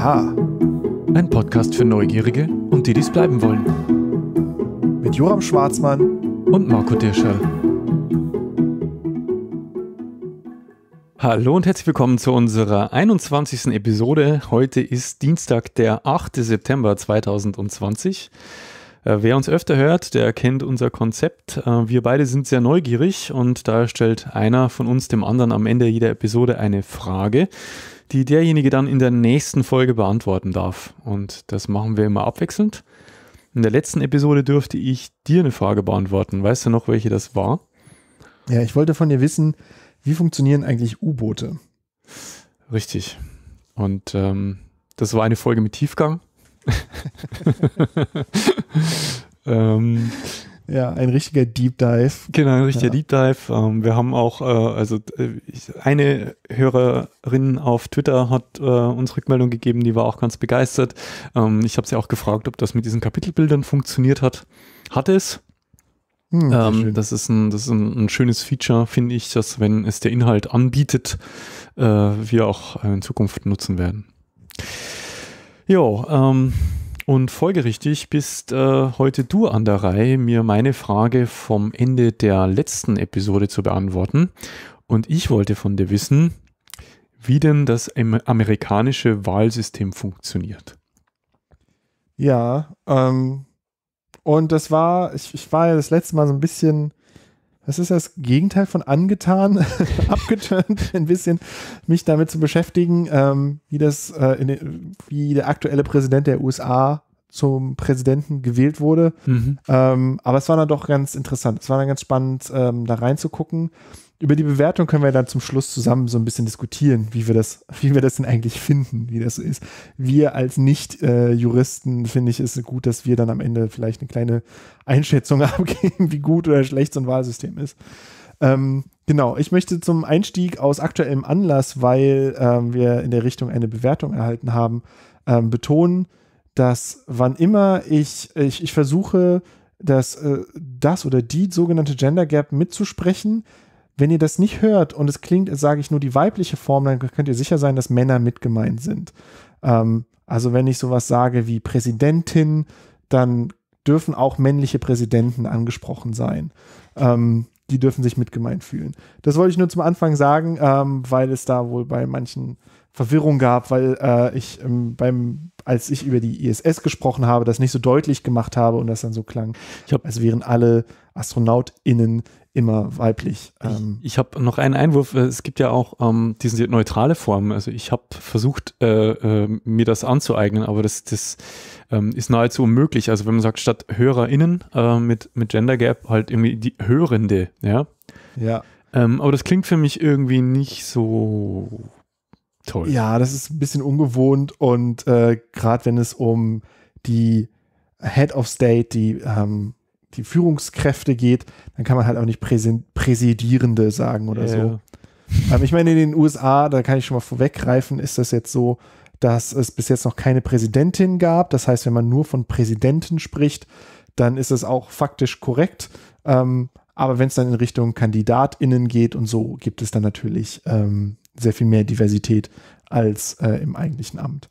Aha. Ein Podcast für Neugierige und die, die es bleiben wollen. Mit Joram Schwarzmann und Marco Dirscher. Hallo und herzlich willkommen zu unserer 21. Episode. Heute ist Dienstag, der 8. September 2020. Äh, wer uns öfter hört, der kennt unser Konzept. Äh, wir beide sind sehr neugierig und daher stellt einer von uns dem anderen am Ende jeder Episode eine Frage die derjenige dann in der nächsten Folge beantworten darf. Und das machen wir immer abwechselnd. In der letzten Episode dürfte ich dir eine Frage beantworten. Weißt du noch, welche das war? Ja, ich wollte von dir wissen, wie funktionieren eigentlich U-Boote? Richtig. Und ähm, das war eine Folge mit Tiefgang. ähm, ja, ein richtiger Deep Dive. Genau, ein richtiger ja. Deep Dive. Ähm, wir haben auch, äh, also äh, eine Hörerin auf Twitter hat äh, uns Rückmeldung gegeben, die war auch ganz begeistert. Ähm, ich habe sie auch gefragt, ob das mit diesen Kapitelbildern funktioniert hat. Hat es. Hm, ähm, das ist, ein, das ist ein, ein schönes Feature, finde ich, dass wenn es der Inhalt anbietet, äh, wir auch äh, in Zukunft nutzen werden. Jo, ähm, und folgerichtig bist äh, heute du an der Reihe, mir meine Frage vom Ende der letzten Episode zu beantworten. Und ich wollte von dir wissen, wie denn das amerikanische Wahlsystem funktioniert. Ja, ähm, und das war, ich, ich war ja das letzte Mal so ein bisschen das ist das Gegenteil von angetan, abgetönt, ein bisschen mich damit zu beschäftigen, ähm, wie das, äh, den, wie der aktuelle Präsident der USA zum Präsidenten gewählt wurde. Mhm. Ähm, aber es war dann doch ganz interessant. Es war dann ganz spannend, ähm, da reinzugucken über die Bewertung können wir dann zum Schluss zusammen so ein bisschen diskutieren, wie wir das, wie wir das denn eigentlich finden, wie das so ist. Wir als Nicht-Juristen äh, finde ich es gut, dass wir dann am Ende vielleicht eine kleine Einschätzung abgeben, wie gut oder schlecht so ein Wahlsystem ist. Ähm, genau, ich möchte zum Einstieg aus aktuellem Anlass, weil ähm, wir in der Richtung eine Bewertung erhalten haben, ähm, betonen, dass wann immer ich, ich, ich versuche, dass äh, das oder die sogenannte Gender Gap mitzusprechen, wenn ihr das nicht hört und es klingt, sage ich nur die weibliche Form, dann könnt ihr sicher sein, dass Männer mitgemeint sind. Ähm, also wenn ich sowas sage wie Präsidentin, dann dürfen auch männliche Präsidenten angesprochen sein. Ähm, die dürfen sich mitgemeint fühlen. Das wollte ich nur zum Anfang sagen, ähm, weil es da wohl bei manchen Verwirrung gab, weil äh, ich ähm, beim, als ich über die ISS gesprochen habe, das nicht so deutlich gemacht habe und das dann so klang, ich hab, als wären alle AstronautInnen immer weiblich. Ähm. Ich, ich habe noch einen Einwurf. Äh, es gibt ja auch ähm, diese neutrale Form. Also ich habe versucht, äh, äh, mir das anzueignen, aber das, das ähm, ist nahezu unmöglich. Also wenn man sagt, statt HörerInnen äh, mit, mit Gender Gap halt irgendwie die Hörende, ja. Ja. Ähm, aber das klingt für mich irgendwie nicht so toll. Ja, das ist ein bisschen ungewohnt und äh, gerade wenn es um die Head of State, die ähm, die Führungskräfte geht, dann kann man halt auch nicht Präsidierende sagen oder yeah. so. Ähm, ich meine, in den USA, da kann ich schon mal vorweggreifen, ist das jetzt so, dass es bis jetzt noch keine Präsidentin gab. Das heißt, wenn man nur von Präsidenten spricht, dann ist es auch faktisch korrekt. Ähm, aber wenn es dann in Richtung KandidatInnen geht und so, gibt es dann natürlich ähm, sehr viel mehr Diversität als äh, im eigentlichen Amt.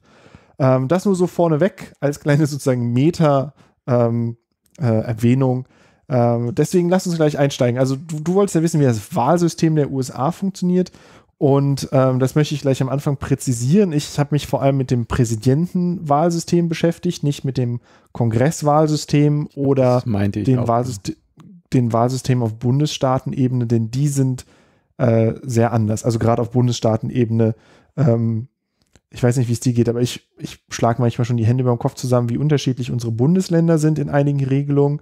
Ähm, das nur so vorneweg als kleine sozusagen Meta- ähm, äh, Erwähnung. Ähm, deswegen lass uns gleich einsteigen. Also du, du wolltest ja wissen, wie das Wahlsystem der USA funktioniert. Und ähm, das möchte ich gleich am Anfang präzisieren. Ich habe mich vor allem mit dem Präsidentenwahlsystem beschäftigt, nicht mit dem Kongresswahlsystem oder dem Wahlsystem, den Wahlsystem auf Bundesstaatenebene, denn die sind äh, sehr anders. Also gerade auf Bundesstaatenebene ähm, ich weiß nicht, wie es dir geht, aber ich, ich schlage manchmal schon die Hände über den Kopf zusammen, wie unterschiedlich unsere Bundesländer sind in einigen Regelungen.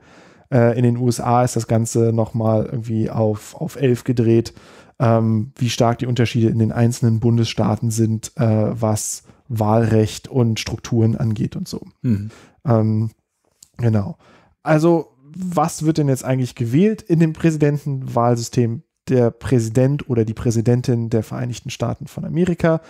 Äh, in den USA ist das Ganze nochmal irgendwie auf, auf elf gedreht, ähm, wie stark die Unterschiede in den einzelnen Bundesstaaten sind, äh, was Wahlrecht und Strukturen angeht und so. Mhm. Ähm, genau. Also, was wird denn jetzt eigentlich gewählt in dem Präsidentenwahlsystem? Der Präsident oder die Präsidentin der Vereinigten Staaten von Amerika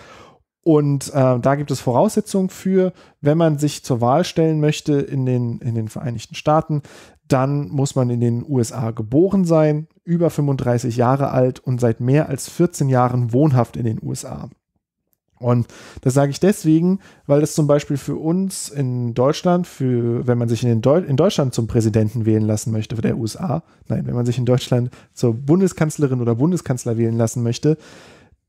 und äh, da gibt es Voraussetzungen für, wenn man sich zur Wahl stellen möchte in den, in den Vereinigten Staaten, dann muss man in den USA geboren sein, über 35 Jahre alt und seit mehr als 14 Jahren wohnhaft in den USA. Und das sage ich deswegen, weil das zum Beispiel für uns in Deutschland, für, wenn man sich in, Deu in, Deutschland zum Präsidenten wählen lassen möchte, der USA, nein, wenn man sich in Deutschland zur Bundeskanzlerin oder Bundeskanzler wählen lassen möchte,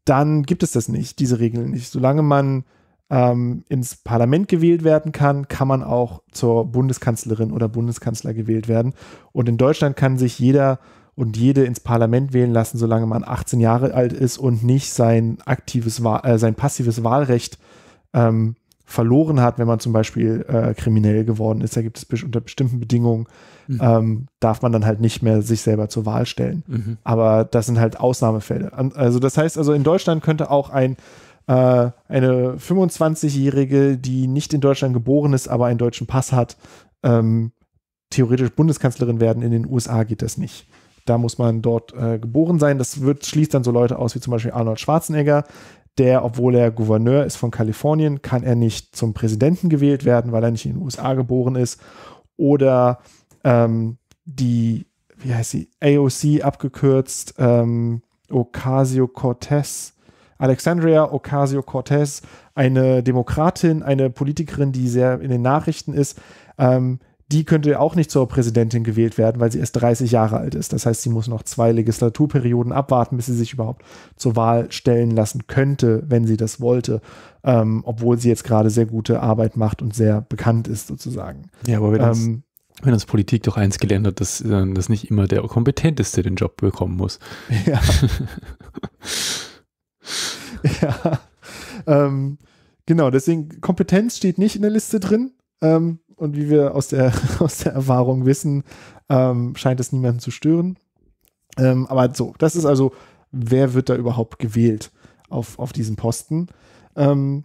dann gibt es das nicht, diese Regeln nicht. Solange man ähm, ins Parlament gewählt werden kann, kann man auch zur Bundeskanzlerin oder Bundeskanzler gewählt werden. Und in Deutschland kann sich jeder und jede ins Parlament wählen lassen, solange man 18 Jahre alt ist und nicht sein aktives, äh, sein passives Wahlrecht ähm, verloren hat, wenn man zum Beispiel äh, kriminell geworden ist. Da gibt es unter bestimmten Bedingungen mhm. ähm, darf man dann halt nicht mehr sich selber zur Wahl stellen. Mhm. Aber das sind halt Ausnahmefälle. Also das heißt, also in Deutschland könnte auch ein äh, eine 25-Jährige, die nicht in Deutschland geboren ist, aber einen deutschen Pass hat, ähm, theoretisch Bundeskanzlerin werden. In den USA geht das nicht. Da muss man dort äh, geboren sein. Das wird, schließt dann so Leute aus wie zum Beispiel Arnold Schwarzenegger. Der, obwohl er Gouverneur ist von Kalifornien, kann er nicht zum Präsidenten gewählt werden, weil er nicht in den USA geboren ist. Oder ähm, die, wie heißt sie, AOC abgekürzt, ähm, Ocasio-Cortez, Alexandria Ocasio-Cortez, eine Demokratin, eine Politikerin, die sehr in den Nachrichten ist, ähm, die könnte auch nicht zur Präsidentin gewählt werden, weil sie erst 30 Jahre alt ist. Das heißt, sie muss noch zwei Legislaturperioden abwarten, bis sie sich überhaupt zur Wahl stellen lassen könnte, wenn sie das wollte, ähm, obwohl sie jetzt gerade sehr gute Arbeit macht und sehr bekannt ist sozusagen. Ja, aber wenn, ähm, wenn uns Politik doch eins gelernt hat, dass, äh, dass nicht immer der Kompetenteste den Job bekommen muss. Ja. ja. Ähm, genau, deswegen Kompetenz steht nicht in der Liste drin. Ähm, und wie wir aus der, aus der Erfahrung wissen, ähm, scheint es niemanden zu stören. Ähm, aber so, das ist also, wer wird da überhaupt gewählt auf, auf diesen Posten? Ähm,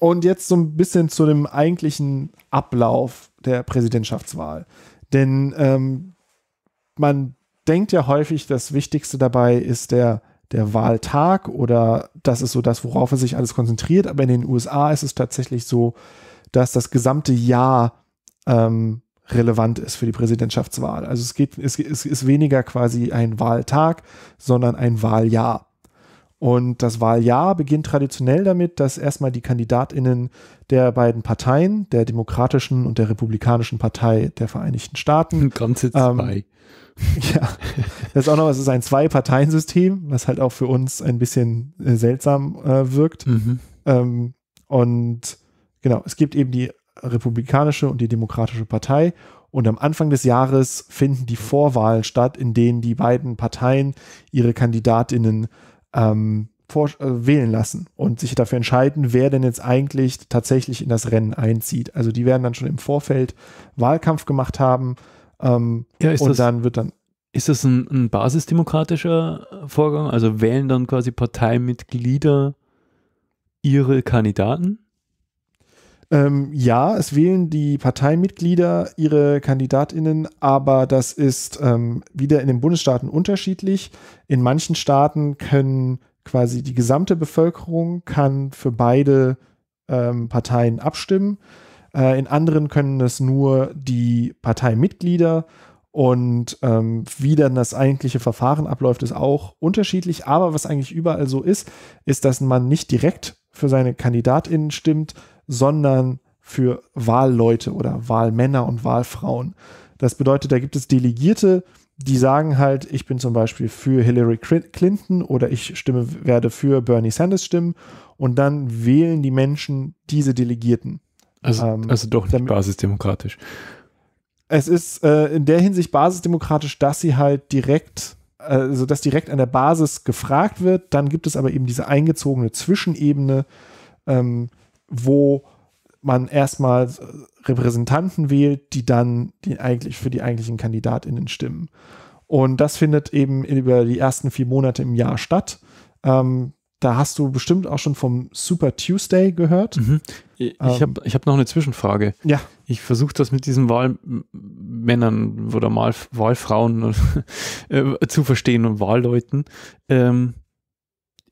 und jetzt so ein bisschen zu dem eigentlichen Ablauf der Präsidentschaftswahl. Denn ähm, man denkt ja häufig, das Wichtigste dabei ist der, der Wahltag oder das ist so das, worauf er sich alles konzentriert. Aber in den USA ist es tatsächlich so, dass das gesamte Jahr ähm, relevant ist für die Präsidentschaftswahl. Also es geht, es, es ist weniger quasi ein Wahltag, sondern ein Wahljahr. Und das Wahljahr beginnt traditionell damit, dass erstmal die Kandidatinnen der beiden Parteien, der Demokratischen und der Republikanischen Partei der Vereinigten Staaten. Ganze ähm, zwei. Ähm, ja, das ist auch noch, es ist ein Zwei-Parteien-System, was halt auch für uns ein bisschen äh, seltsam äh, wirkt. Mhm. Ähm, und genau, es gibt eben die Republikanische und die Demokratische Partei. Und am Anfang des Jahres finden die Vorwahlen statt, in denen die beiden Parteien ihre Kandidatinnen ähm, vor, äh, wählen lassen und sich dafür entscheiden, wer denn jetzt eigentlich tatsächlich in das Rennen einzieht. Also die werden dann schon im Vorfeld Wahlkampf gemacht haben ähm, ja, und das, dann wird dann. Ist das ein, ein, basisdemokratischer Vorgang? Also wählen dann quasi Parteimitglieder ihre Kandidaten? Ähm, ja, es wählen die Parteimitglieder ihre KandidatInnen, aber das ist ähm, wieder in den Bundesstaaten unterschiedlich. In manchen Staaten können quasi die gesamte Bevölkerung kann für beide ähm, Parteien abstimmen. Äh, in anderen können das nur die Parteimitglieder. Und ähm, wie dann das eigentliche Verfahren abläuft, ist auch unterschiedlich. Aber was eigentlich überall so ist, ist, dass man nicht direkt für seine KandidatInnen stimmt, sondern für Wahlleute oder Wahlmänner und Wahlfrauen. Das bedeutet, da gibt es Delegierte, die sagen halt, ich bin zum Beispiel für Hillary Clinton oder ich stimme, werde für Bernie Sanders stimmen und dann wählen die Menschen diese Delegierten. Also, ähm, also doch nicht damit, basisdemokratisch. Es ist äh, in der Hinsicht basisdemokratisch, dass sie halt direkt, also dass direkt an der Basis gefragt wird. Dann gibt es aber eben diese eingezogene Zwischenebene, ähm, wo man erstmal Repräsentanten wählt, die dann die eigentlich für die eigentlichen KandidatInnen stimmen. Und das findet eben über die ersten vier Monate im Jahr statt. Ähm, da hast du bestimmt auch schon vom Super Tuesday gehört. Mhm. Ich ähm, habe hab noch eine Zwischenfrage. Ja. Ich versuche das mit diesen Wahlmännern oder Wahlfrauen äh, zu verstehen und Wahlleuten. Ähm,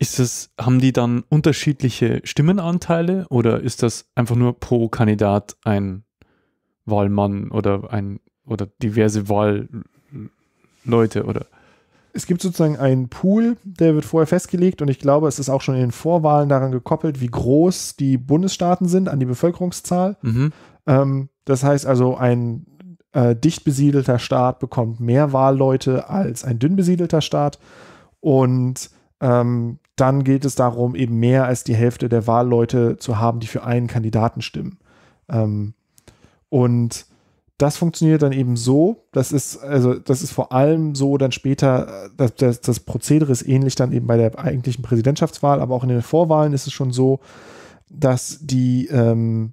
ist das, haben die dann unterschiedliche Stimmenanteile oder ist das einfach nur pro Kandidat ein Wahlmann oder ein oder diverse Wahlleute oder? Es gibt sozusagen einen Pool, der wird vorher festgelegt und ich glaube, es ist auch schon in den Vorwahlen daran gekoppelt, wie groß die Bundesstaaten sind an die Bevölkerungszahl. Mhm. Ähm, das heißt also, ein äh, dicht besiedelter Staat bekommt mehr Wahlleute als ein dünn besiedelter Staat und ähm, dann geht es darum, eben mehr als die Hälfte der Wahlleute zu haben, die für einen Kandidaten stimmen. Ähm, und das funktioniert dann eben so, das ist, also das ist vor allem so dann später, äh, das, das, das Prozedere ist ähnlich dann eben bei der eigentlichen Präsidentschaftswahl, aber auch in den Vorwahlen ist es schon so, dass die ähm,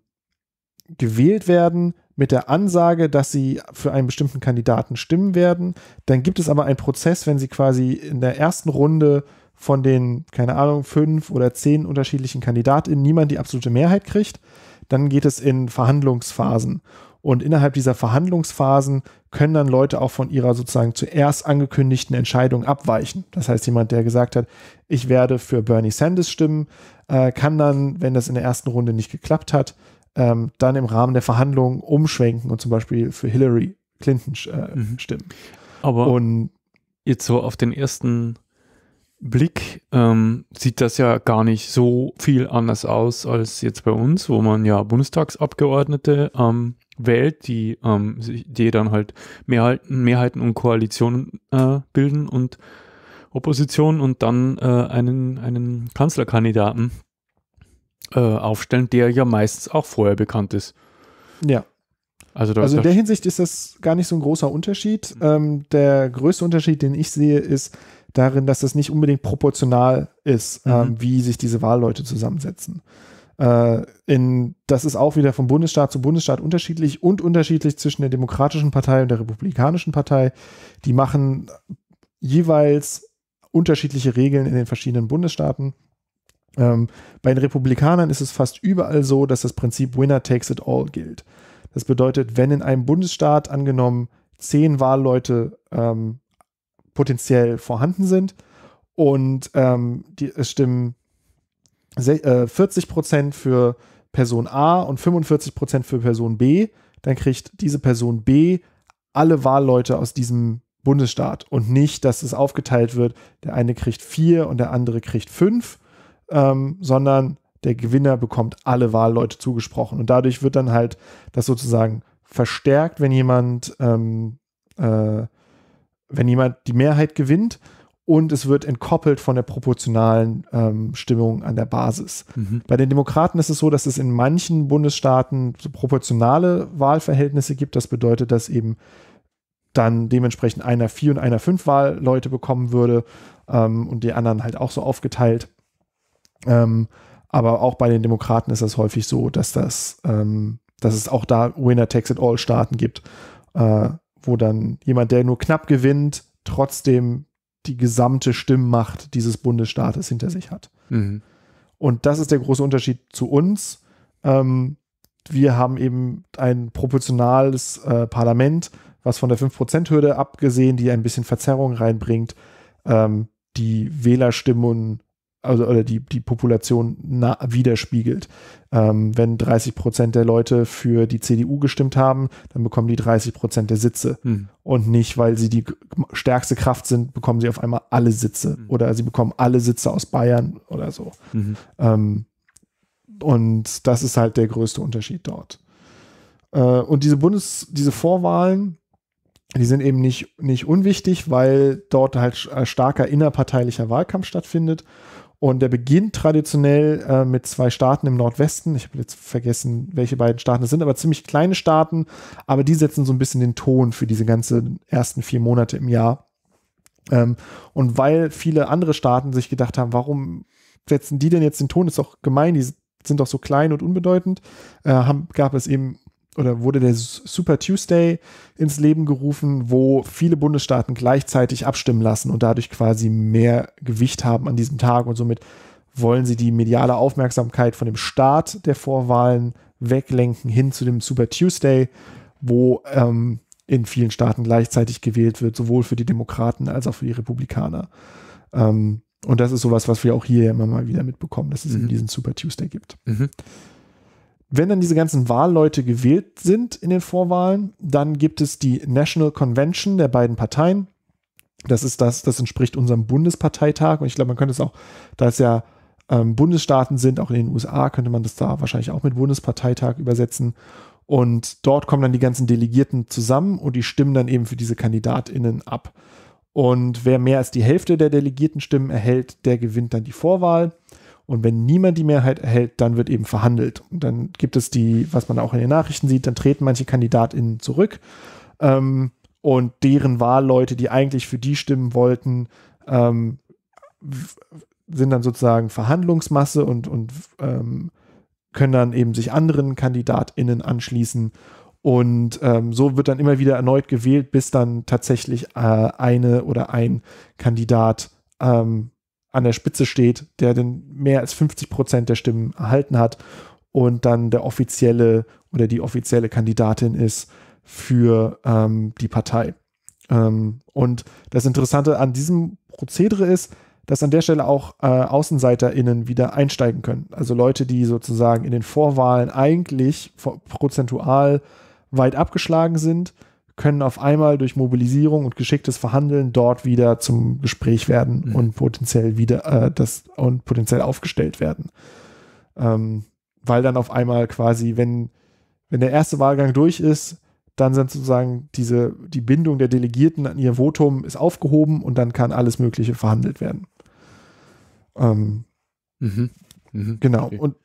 gewählt werden mit der Ansage, dass sie für einen bestimmten Kandidaten stimmen werden. Dann gibt es aber einen Prozess, wenn sie quasi in der ersten Runde von den, keine Ahnung, fünf oder zehn unterschiedlichen KandidatInnen niemand die absolute Mehrheit kriegt, dann geht es in Verhandlungsphasen. Und innerhalb dieser Verhandlungsphasen können dann Leute auch von ihrer sozusagen zuerst angekündigten Entscheidung abweichen. Das heißt, jemand, der gesagt hat, ich werde für Bernie Sanders stimmen, äh, kann dann, wenn das in der ersten Runde nicht geklappt hat, ähm, dann im Rahmen der Verhandlungen umschwenken und zum Beispiel für Hillary Clinton äh, mhm. stimmen. Aber und jetzt so auf den ersten Blick ähm, sieht das ja gar nicht so viel anders aus als jetzt bei uns, wo man ja Bundestagsabgeordnete ähm, wählt, die, ähm, die dann halt Mehrheiten, Mehrheiten und Koalitionen äh, bilden und Opposition und dann äh, einen, einen Kanzlerkandidaten äh, aufstellen, der ja meistens auch vorher bekannt ist. Ja. Also, also in der Hinsicht ist das gar nicht so ein großer Unterschied. Mhm. Ähm, der größte Unterschied, den ich sehe, ist, darin, dass das nicht unbedingt proportional ist, mhm. ähm, wie sich diese Wahlleute zusammensetzen. Äh, in, das ist auch wieder vom Bundesstaat zu Bundesstaat unterschiedlich und unterschiedlich zwischen der Demokratischen Partei und der Republikanischen Partei. Die machen jeweils unterschiedliche Regeln in den verschiedenen Bundesstaaten. Ähm, bei den Republikanern ist es fast überall so, dass das Prinzip Winner takes it all gilt. Das bedeutet, wenn in einem Bundesstaat angenommen zehn Wahlleute ähm, potenziell vorhanden sind. Und ähm, die, es stimmen 40 äh, Prozent für Person A und 45 Prozent für Person B. Dann kriegt diese Person B alle Wahlleute aus diesem Bundesstaat und nicht, dass es aufgeteilt wird, der eine kriegt vier und der andere kriegt fünf, ähm, sondern der Gewinner bekommt alle Wahlleute zugesprochen. Und dadurch wird dann halt das sozusagen verstärkt, wenn jemand ähm, äh, wenn jemand die Mehrheit gewinnt und es wird entkoppelt von der proportionalen ähm, Stimmung an der Basis. Mhm. Bei den Demokraten ist es so, dass es in manchen Bundesstaaten so proportionale Wahlverhältnisse gibt. Das bedeutet, dass eben dann dementsprechend einer vier und einer fünf Wahlleute bekommen würde ähm, und die anderen halt auch so aufgeteilt. Ähm, aber auch bei den Demokraten ist das häufig so, dass das, ähm, dass es auch da Winner tax it All Staaten gibt. Äh, wo dann jemand, der nur knapp gewinnt, trotzdem die gesamte Stimmmacht dieses Bundesstaates hinter sich hat. Mhm. Und das ist der große Unterschied zu uns. Ähm, wir haben eben ein proportionales äh, Parlament, was von der 5%-Hürde abgesehen, die ein bisschen Verzerrung reinbringt, ähm, die Wählerstimmen also oder die, die Population nah, widerspiegelt. Ähm, wenn 30 Prozent der Leute für die CDU gestimmt haben, dann bekommen die 30 Prozent der Sitze. Hm. Und nicht, weil sie die stärkste Kraft sind, bekommen sie auf einmal alle Sitze. Hm. Oder sie bekommen alle Sitze aus Bayern oder so. Mhm. Ähm, und das ist halt der größte Unterschied dort. Äh, und diese Bundes, diese Vorwahlen, die sind eben nicht, nicht unwichtig, weil dort halt starker innerparteilicher Wahlkampf stattfindet. Und der beginnt traditionell äh, mit zwei Staaten im Nordwesten. Ich habe jetzt vergessen, welche beiden Staaten das sind, aber ziemlich kleine Staaten. Aber die setzen so ein bisschen den Ton für diese ganzen ersten vier Monate im Jahr. Ähm, und weil viele andere Staaten sich gedacht haben, warum setzen die denn jetzt den Ton? Ist doch gemein, die sind doch so klein und unbedeutend. Äh, haben, gab es eben oder wurde der Super Tuesday ins Leben gerufen, wo viele Bundesstaaten gleichzeitig abstimmen lassen und dadurch quasi mehr Gewicht haben an diesem Tag und somit wollen sie die mediale Aufmerksamkeit von dem Start der Vorwahlen weglenken hin zu dem Super Tuesday, wo ähm, in vielen Staaten gleichzeitig gewählt wird, sowohl für die Demokraten als auch für die Republikaner. Ähm, und das ist sowas, was wir auch hier immer mal wieder mitbekommen, dass es mhm. eben diesen Super Tuesday gibt. Mhm. Wenn dann diese ganzen Wahlleute gewählt sind in den Vorwahlen, dann gibt es die National Convention der beiden Parteien. Das ist das, das entspricht unserem Bundesparteitag. Und ich glaube, man könnte es auch, da es ja ähm, Bundesstaaten sind, auch in den USA, könnte man das da wahrscheinlich auch mit Bundesparteitag übersetzen. Und dort kommen dann die ganzen Delegierten zusammen und die stimmen dann eben für diese KandidatInnen ab. Und wer mehr als die Hälfte der Delegiertenstimmen erhält, der gewinnt dann die Vorwahl. Und wenn niemand die Mehrheit erhält, dann wird eben verhandelt. Und dann gibt es die, was man auch in den Nachrichten sieht, dann treten manche KandidatInnen zurück. Ähm, und deren Wahlleute, die eigentlich für die stimmen wollten, ähm, sind dann sozusagen Verhandlungsmasse und, und ähm, können dann eben sich anderen KandidatInnen anschließen. Und ähm, so wird dann immer wieder erneut gewählt, bis dann tatsächlich äh, eine oder ein Kandidat ähm, an der Spitze steht, der denn mehr als 50 Prozent der Stimmen erhalten hat und dann der offizielle oder die offizielle Kandidatin ist für ähm, die Partei. Ähm, und das Interessante an diesem Prozedere ist, dass an der Stelle auch äh, AußenseiterInnen wieder einsteigen können. Also Leute, die sozusagen in den Vorwahlen eigentlich prozentual weit abgeschlagen sind, können auf einmal durch Mobilisierung und geschicktes Verhandeln dort wieder zum Gespräch werden mhm. und potenziell wieder äh, das und potenziell aufgestellt werden. Ähm, weil dann auf einmal quasi, wenn, wenn der erste Wahlgang durch ist, dann sind sozusagen diese, die Bindung der Delegierten an ihr Votum ist aufgehoben und dann kann alles Mögliche verhandelt werden. Ähm, mhm. Mhm. Genau. Okay. Und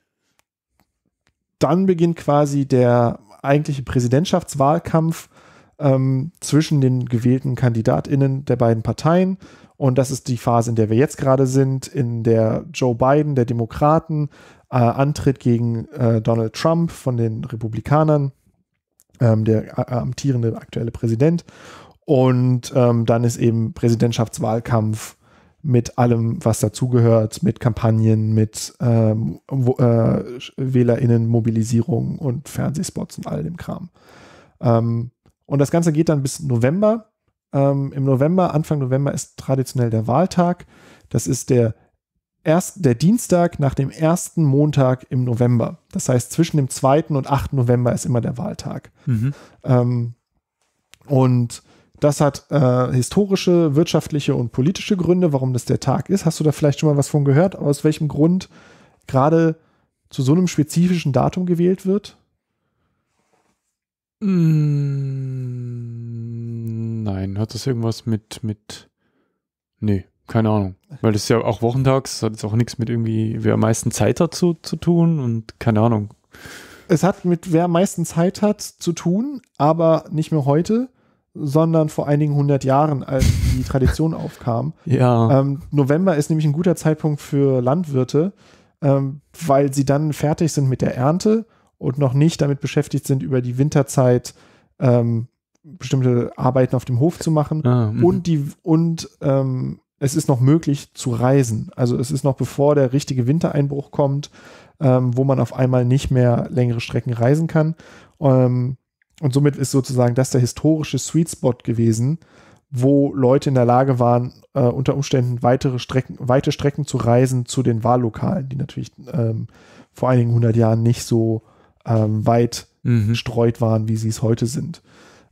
dann beginnt quasi der eigentliche Präsidentschaftswahlkampf, ähm, zwischen den gewählten KandidatInnen der beiden Parteien. Und das ist die Phase, in der wir jetzt gerade sind, in der Joe Biden, der Demokraten, äh, antritt gegen äh, Donald Trump von den Republikanern, ähm, der äh, amtierende aktuelle Präsident. Und ähm, dann ist eben Präsidentschaftswahlkampf mit allem, was dazugehört, mit Kampagnen, mit ähm, äh, WählerInnen-Mobilisierung und Fernsehspots und all dem Kram. Ähm, und das Ganze geht dann bis November. Ähm, Im November, Anfang November ist traditionell der Wahltag. Das ist der, erst, der Dienstag nach dem ersten Montag im November. Das heißt, zwischen dem 2. und 8. November ist immer der Wahltag. Mhm. Ähm, und das hat äh, historische, wirtschaftliche und politische Gründe, warum das der Tag ist. Hast du da vielleicht schon mal was von gehört? Aus welchem Grund gerade zu so einem spezifischen Datum gewählt wird? Hm, nein, hat das irgendwas mit, mit. Nee, keine Ahnung. Weil das ist ja auch wochentags, hat es auch nichts mit irgendwie, wer am meisten Zeit hat zu, zu tun und keine Ahnung. Es hat mit wer am meisten Zeit hat zu tun, aber nicht mehr heute, sondern vor einigen hundert Jahren, als die Tradition aufkam. Ja. Ähm, November ist nämlich ein guter Zeitpunkt für Landwirte, ähm, weil sie dann fertig sind mit der Ernte und noch nicht damit beschäftigt sind, über die Winterzeit ähm, bestimmte Arbeiten auf dem Hof zu machen. Ah, mhm. und die, und ähm, es ist noch möglich zu reisen. Also es ist noch bevor der richtige Wintereinbruch kommt, ähm, wo man auf einmal nicht mehr längere Strecken reisen kann. Ähm, und somit ist sozusagen das der historische Sweet Spot gewesen, wo Leute in der Lage waren, äh, unter Umständen weitere Strecken, weite Strecken zu reisen zu den Wahllokalen, die natürlich ähm, vor einigen hundert Jahren nicht so ähm, weit mhm. gestreut waren, wie sie es heute sind.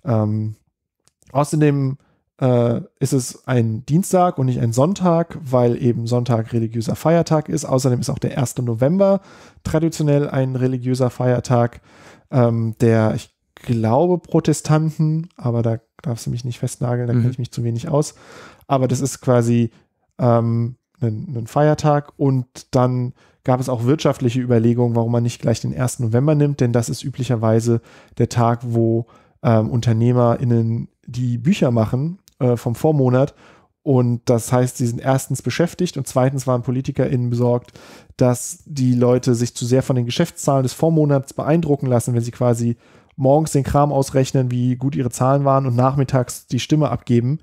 Ähm, außerdem äh, ist es ein Dienstag und nicht ein Sonntag, weil eben Sonntag religiöser Feiertag ist. Außerdem ist auch der 1. November traditionell ein religiöser Feiertag, ähm, der, ich glaube, Protestanten, aber da darfst du mich nicht festnageln, da mhm. kenne ich mich zu wenig aus. Aber das ist quasi ähm, ein, ein Feiertag und dann gab es auch wirtschaftliche Überlegungen, warum man nicht gleich den 1. November nimmt, denn das ist üblicherweise der Tag, wo ähm, UnternehmerInnen die Bücher machen äh, vom Vormonat. Und das heißt, sie sind erstens beschäftigt und zweitens waren PolitikerInnen besorgt, dass die Leute sich zu sehr von den Geschäftszahlen des Vormonats beeindrucken lassen, wenn sie quasi morgens den Kram ausrechnen, wie gut ihre Zahlen waren und nachmittags die Stimme abgeben.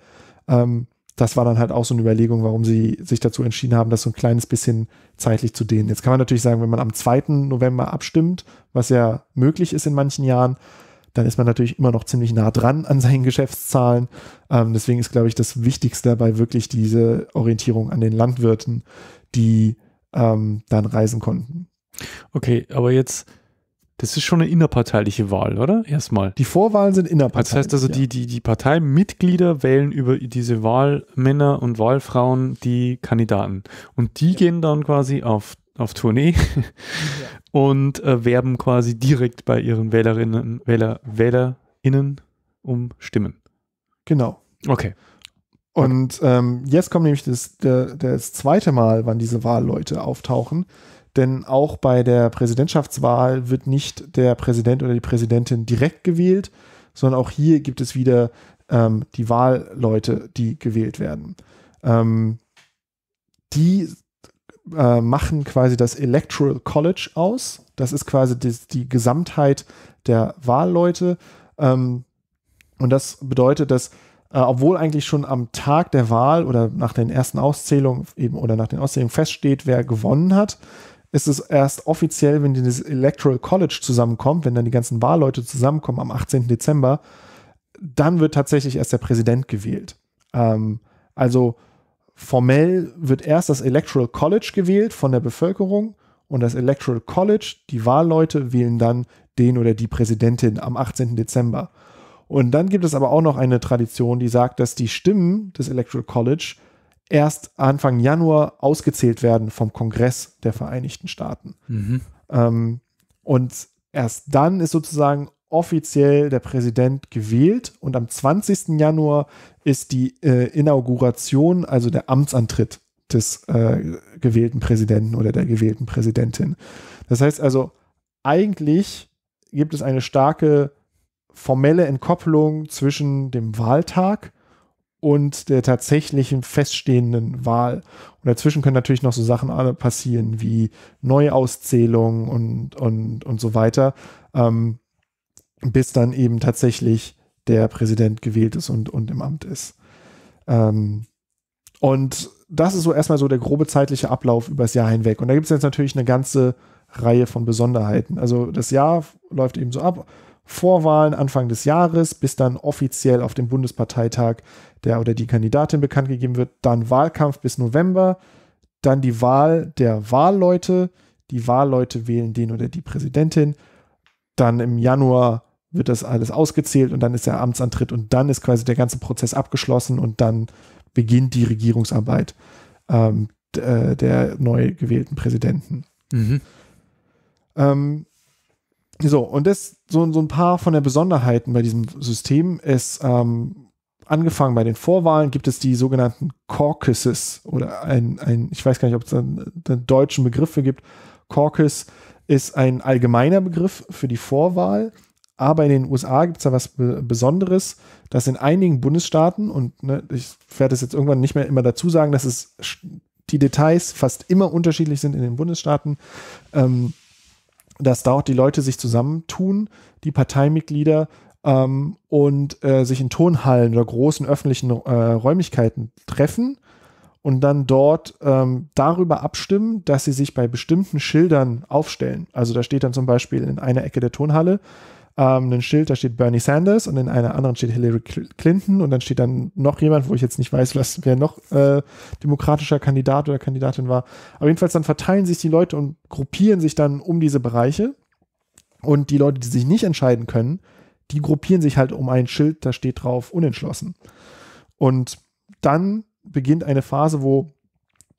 Ähm, das war dann halt auch so eine Überlegung, warum sie sich dazu entschieden haben, das so ein kleines bisschen zeitlich zu dehnen. Jetzt kann man natürlich sagen, wenn man am 2. November abstimmt, was ja möglich ist in manchen Jahren, dann ist man natürlich immer noch ziemlich nah dran an seinen Geschäftszahlen. Ähm, deswegen ist, glaube ich, das Wichtigste dabei wirklich diese Orientierung an den Landwirten, die ähm, dann reisen konnten. Okay, aber jetzt das ist schon eine innerparteiliche Wahl, oder? Erstmal. Die Vorwahlen sind innerparteilich. Also das heißt also, ja. die, die, die Parteimitglieder wählen über diese Wahlmänner und Wahlfrauen die Kandidaten. Und die ja. gehen dann quasi auf, auf Tournee ja. und äh, werben quasi direkt bei ihren Wählerinnen, Wähler, WählerInnen um Stimmen. Genau. Okay. Und ähm, jetzt kommt nämlich das, der, das zweite Mal, wann diese Wahlleute auftauchen. Denn auch bei der Präsidentschaftswahl wird nicht der Präsident oder die Präsidentin direkt gewählt, sondern auch hier gibt es wieder ähm, die Wahlleute, die gewählt werden. Ähm, die äh, machen quasi das Electoral College aus. Das ist quasi die, die Gesamtheit der Wahlleute. Ähm, und das bedeutet, dass äh, obwohl eigentlich schon am Tag der Wahl oder nach den ersten Auszählungen eben oder nach den Auszählungen feststeht, wer gewonnen hat, ist es erst offiziell, wenn dieses Electoral College zusammenkommt, wenn dann die ganzen Wahlleute zusammenkommen am 18. Dezember, dann wird tatsächlich erst der Präsident gewählt. Ähm, also formell wird erst das Electoral College gewählt von der Bevölkerung und das Electoral College, die Wahlleute wählen dann den oder die Präsidentin am 18. Dezember. Und dann gibt es aber auch noch eine Tradition, die sagt, dass die Stimmen des Electoral College erst Anfang Januar ausgezählt werden vom Kongress der Vereinigten Staaten. Mhm. Ähm, und erst dann ist sozusagen offiziell der Präsident gewählt und am 20. Januar ist die äh, Inauguration, also der Amtsantritt des äh, gewählten Präsidenten oder der gewählten Präsidentin. Das heißt also, eigentlich gibt es eine starke formelle Entkopplung zwischen dem Wahltag und der tatsächlichen feststehenden Wahl. Und dazwischen können natürlich noch so Sachen passieren wie Neuauszählungen und, und, und so weiter, ähm, bis dann eben tatsächlich der Präsident gewählt ist und, und im Amt ist. Ähm, und das ist so erstmal so der grobe zeitliche Ablauf übers Jahr hinweg. Und da gibt es jetzt natürlich eine ganze Reihe von Besonderheiten. Also das Jahr läuft eben so ab Vorwahlen Anfang des Jahres, bis dann offiziell auf dem Bundesparteitag der oder die Kandidatin bekannt gegeben wird, dann Wahlkampf bis November, dann die Wahl der Wahlleute, die Wahlleute wählen den oder die Präsidentin, dann im Januar wird das alles ausgezählt und dann ist der Amtsantritt und dann ist quasi der ganze Prozess abgeschlossen und dann beginnt die Regierungsarbeit ähm, äh, der neu gewählten Präsidenten. Mhm. Ähm, so, und das, so, so ein paar von den Besonderheiten bei diesem System ist, ähm, angefangen bei den Vorwahlen gibt es die sogenannten Caucuses oder ein, ein ich weiß gar nicht, ob es einen, einen deutschen Begriff für gibt. Caucus ist ein allgemeiner Begriff für die Vorwahl, aber in den USA gibt es da was Besonderes, dass in einigen Bundesstaaten, und ne, ich werde es jetzt irgendwann nicht mehr immer dazu sagen, dass es die Details fast immer unterschiedlich sind in den Bundesstaaten, ähm, dass da auch die Leute sich zusammentun, die Parteimitglieder, ähm, und äh, sich in Turnhallen oder großen öffentlichen äh, Räumlichkeiten treffen und dann dort ähm, darüber abstimmen, dass sie sich bei bestimmten Schildern aufstellen. Also da steht dann zum Beispiel in einer Ecke der Turnhalle, ähm, ein Schild, da steht Bernie Sanders und in einer anderen steht Hillary Clinton und dann steht dann noch jemand, wo ich jetzt nicht weiß, was, wer noch äh, demokratischer Kandidat oder Kandidatin war. Aber jedenfalls dann verteilen sich die Leute und gruppieren sich dann um diese Bereiche. Und die Leute, die sich nicht entscheiden können, die gruppieren sich halt um ein Schild, da steht drauf unentschlossen. Und dann beginnt eine Phase, wo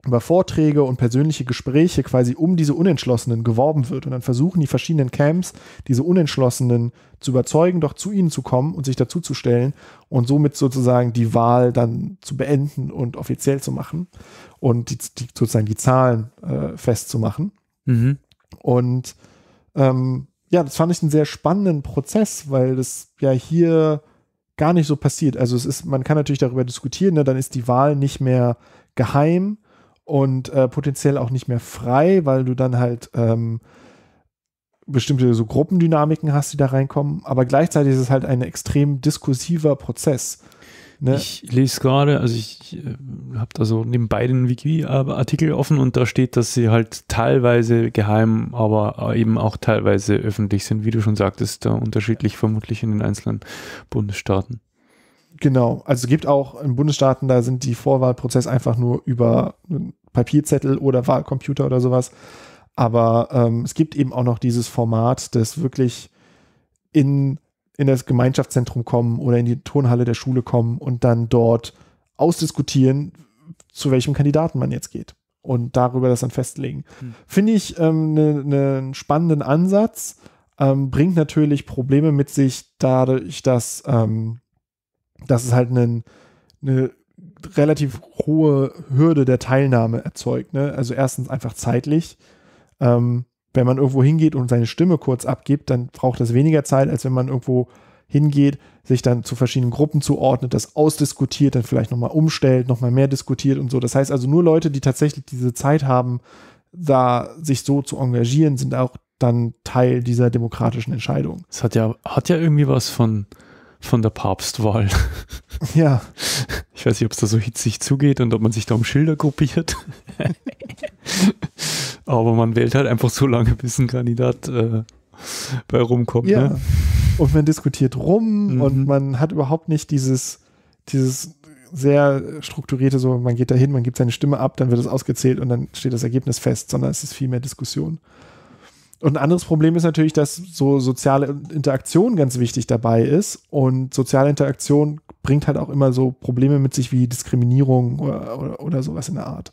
über Vorträge und persönliche Gespräche quasi um diese Unentschlossenen geworben wird. Und dann versuchen die verschiedenen Camps, diese Unentschlossenen zu überzeugen, doch zu ihnen zu kommen und sich dazuzustellen und somit sozusagen die Wahl dann zu beenden und offiziell zu machen und die, die, sozusagen die Zahlen äh, festzumachen. Mhm. Und ähm, ja, das fand ich einen sehr spannenden Prozess, weil das ja hier gar nicht so passiert. Also es ist, man kann natürlich darüber diskutieren, ne? dann ist die Wahl nicht mehr geheim, und äh, potenziell auch nicht mehr frei, weil du dann halt ähm, bestimmte so Gruppendynamiken hast, die da reinkommen. Aber gleichzeitig ist es halt ein extrem diskursiver Prozess. Ne? Ich lese gerade, also ich äh, habe da so nebenbei den Wiki-Artikel offen und da steht, dass sie halt teilweise geheim, aber äh, eben auch teilweise öffentlich sind, wie du schon sagtest, da äh, unterschiedlich vermutlich in den einzelnen Bundesstaaten. Genau. Also es gibt auch in Bundesstaaten, da sind die Vorwahlprozesse einfach nur über Papierzettel oder Wahlcomputer oder sowas. Aber ähm, es gibt eben auch noch dieses Format, das wirklich in, in das Gemeinschaftszentrum kommen oder in die Turnhalle der Schule kommen und dann dort ausdiskutieren, zu welchem Kandidaten man jetzt geht und darüber das dann festlegen. Hm. Finde ich einen ähm, ne, ne spannenden Ansatz, ähm, bringt natürlich Probleme mit sich, dadurch, dass ähm, dass es halt einen, eine relativ hohe Hürde der Teilnahme erzeugt. Ne? Also erstens einfach zeitlich. Ähm, wenn man irgendwo hingeht und seine Stimme kurz abgibt, dann braucht das weniger Zeit, als wenn man irgendwo hingeht, sich dann zu verschiedenen Gruppen zuordnet, das ausdiskutiert, dann vielleicht nochmal umstellt, nochmal mehr diskutiert und so. Das heißt also nur Leute, die tatsächlich diese Zeit haben, da sich so zu engagieren, sind auch dann Teil dieser demokratischen Entscheidung. Es hat ja, hat ja irgendwie was von, von der Papstwahl. Ja. Ich weiß nicht, ob es da so hitzig zugeht und ob man sich da um Schilder gruppiert. Aber man wählt halt einfach so lange, bis ein Kandidat äh, bei rumkommt. Ja. Ne? Und man diskutiert rum mhm. und man hat überhaupt nicht dieses, dieses sehr strukturierte, so man geht dahin, man gibt seine Stimme ab, dann wird es ausgezählt und dann steht das Ergebnis fest, sondern es ist viel mehr Diskussion. Und ein anderes Problem ist natürlich, dass so soziale Interaktion ganz wichtig dabei ist. Und soziale Interaktion bringt halt auch immer so Probleme mit sich wie Diskriminierung oder, oder, oder sowas in der Art.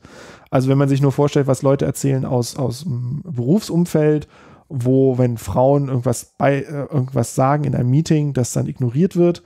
Also wenn man sich nur vorstellt, was Leute erzählen aus, aus dem Berufsumfeld, wo wenn Frauen irgendwas, bei, äh, irgendwas sagen in einem Meeting, das dann ignoriert wird.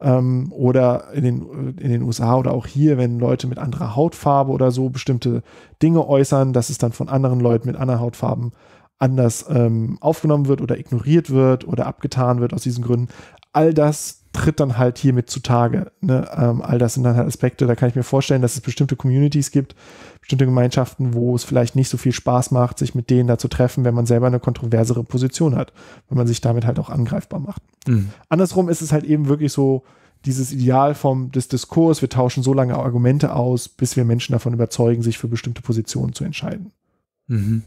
Ähm, oder in den, in den USA oder auch hier, wenn Leute mit anderer Hautfarbe oder so bestimmte Dinge äußern, dass es dann von anderen Leuten mit anderen Hautfarben äh, anders ähm, aufgenommen wird oder ignoriert wird oder abgetan wird aus diesen Gründen. All das tritt dann halt hiermit zutage. Ne? Ähm, all das sind dann halt Aspekte. Da kann ich mir vorstellen, dass es bestimmte Communities gibt, bestimmte Gemeinschaften, wo es vielleicht nicht so viel Spaß macht, sich mit denen da zu treffen, wenn man selber eine kontroversere Position hat, wenn man sich damit halt auch angreifbar macht. Mhm. Andersrum ist es halt eben wirklich so, dieses Ideal vom, des Diskurs, wir tauschen so lange Argumente aus, bis wir Menschen davon überzeugen, sich für bestimmte Positionen zu entscheiden. Mhm.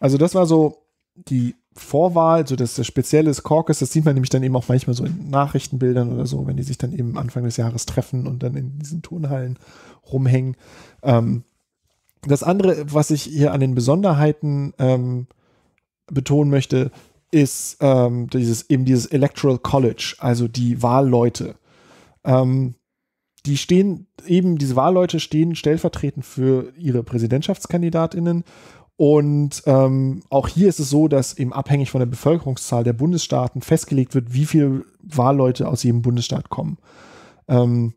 Also das war so die Vorwahl, so dass das spezielle Caucus, das sieht man nämlich dann eben auch manchmal so in Nachrichtenbildern oder so, wenn die sich dann eben Anfang des Jahres treffen und dann in diesen Turnhallen rumhängen. Ähm, das andere, was ich hier an den Besonderheiten ähm, betonen möchte, ist ähm, dieses, eben dieses Electoral College, also die Wahlleute. Ähm, die stehen, eben diese Wahlleute stehen stellvertretend für ihre Präsidentschaftskandidatinnen und ähm, auch hier ist es so, dass eben abhängig von der Bevölkerungszahl der Bundesstaaten festgelegt wird, wie viele Wahlleute aus jedem Bundesstaat kommen. Ähm,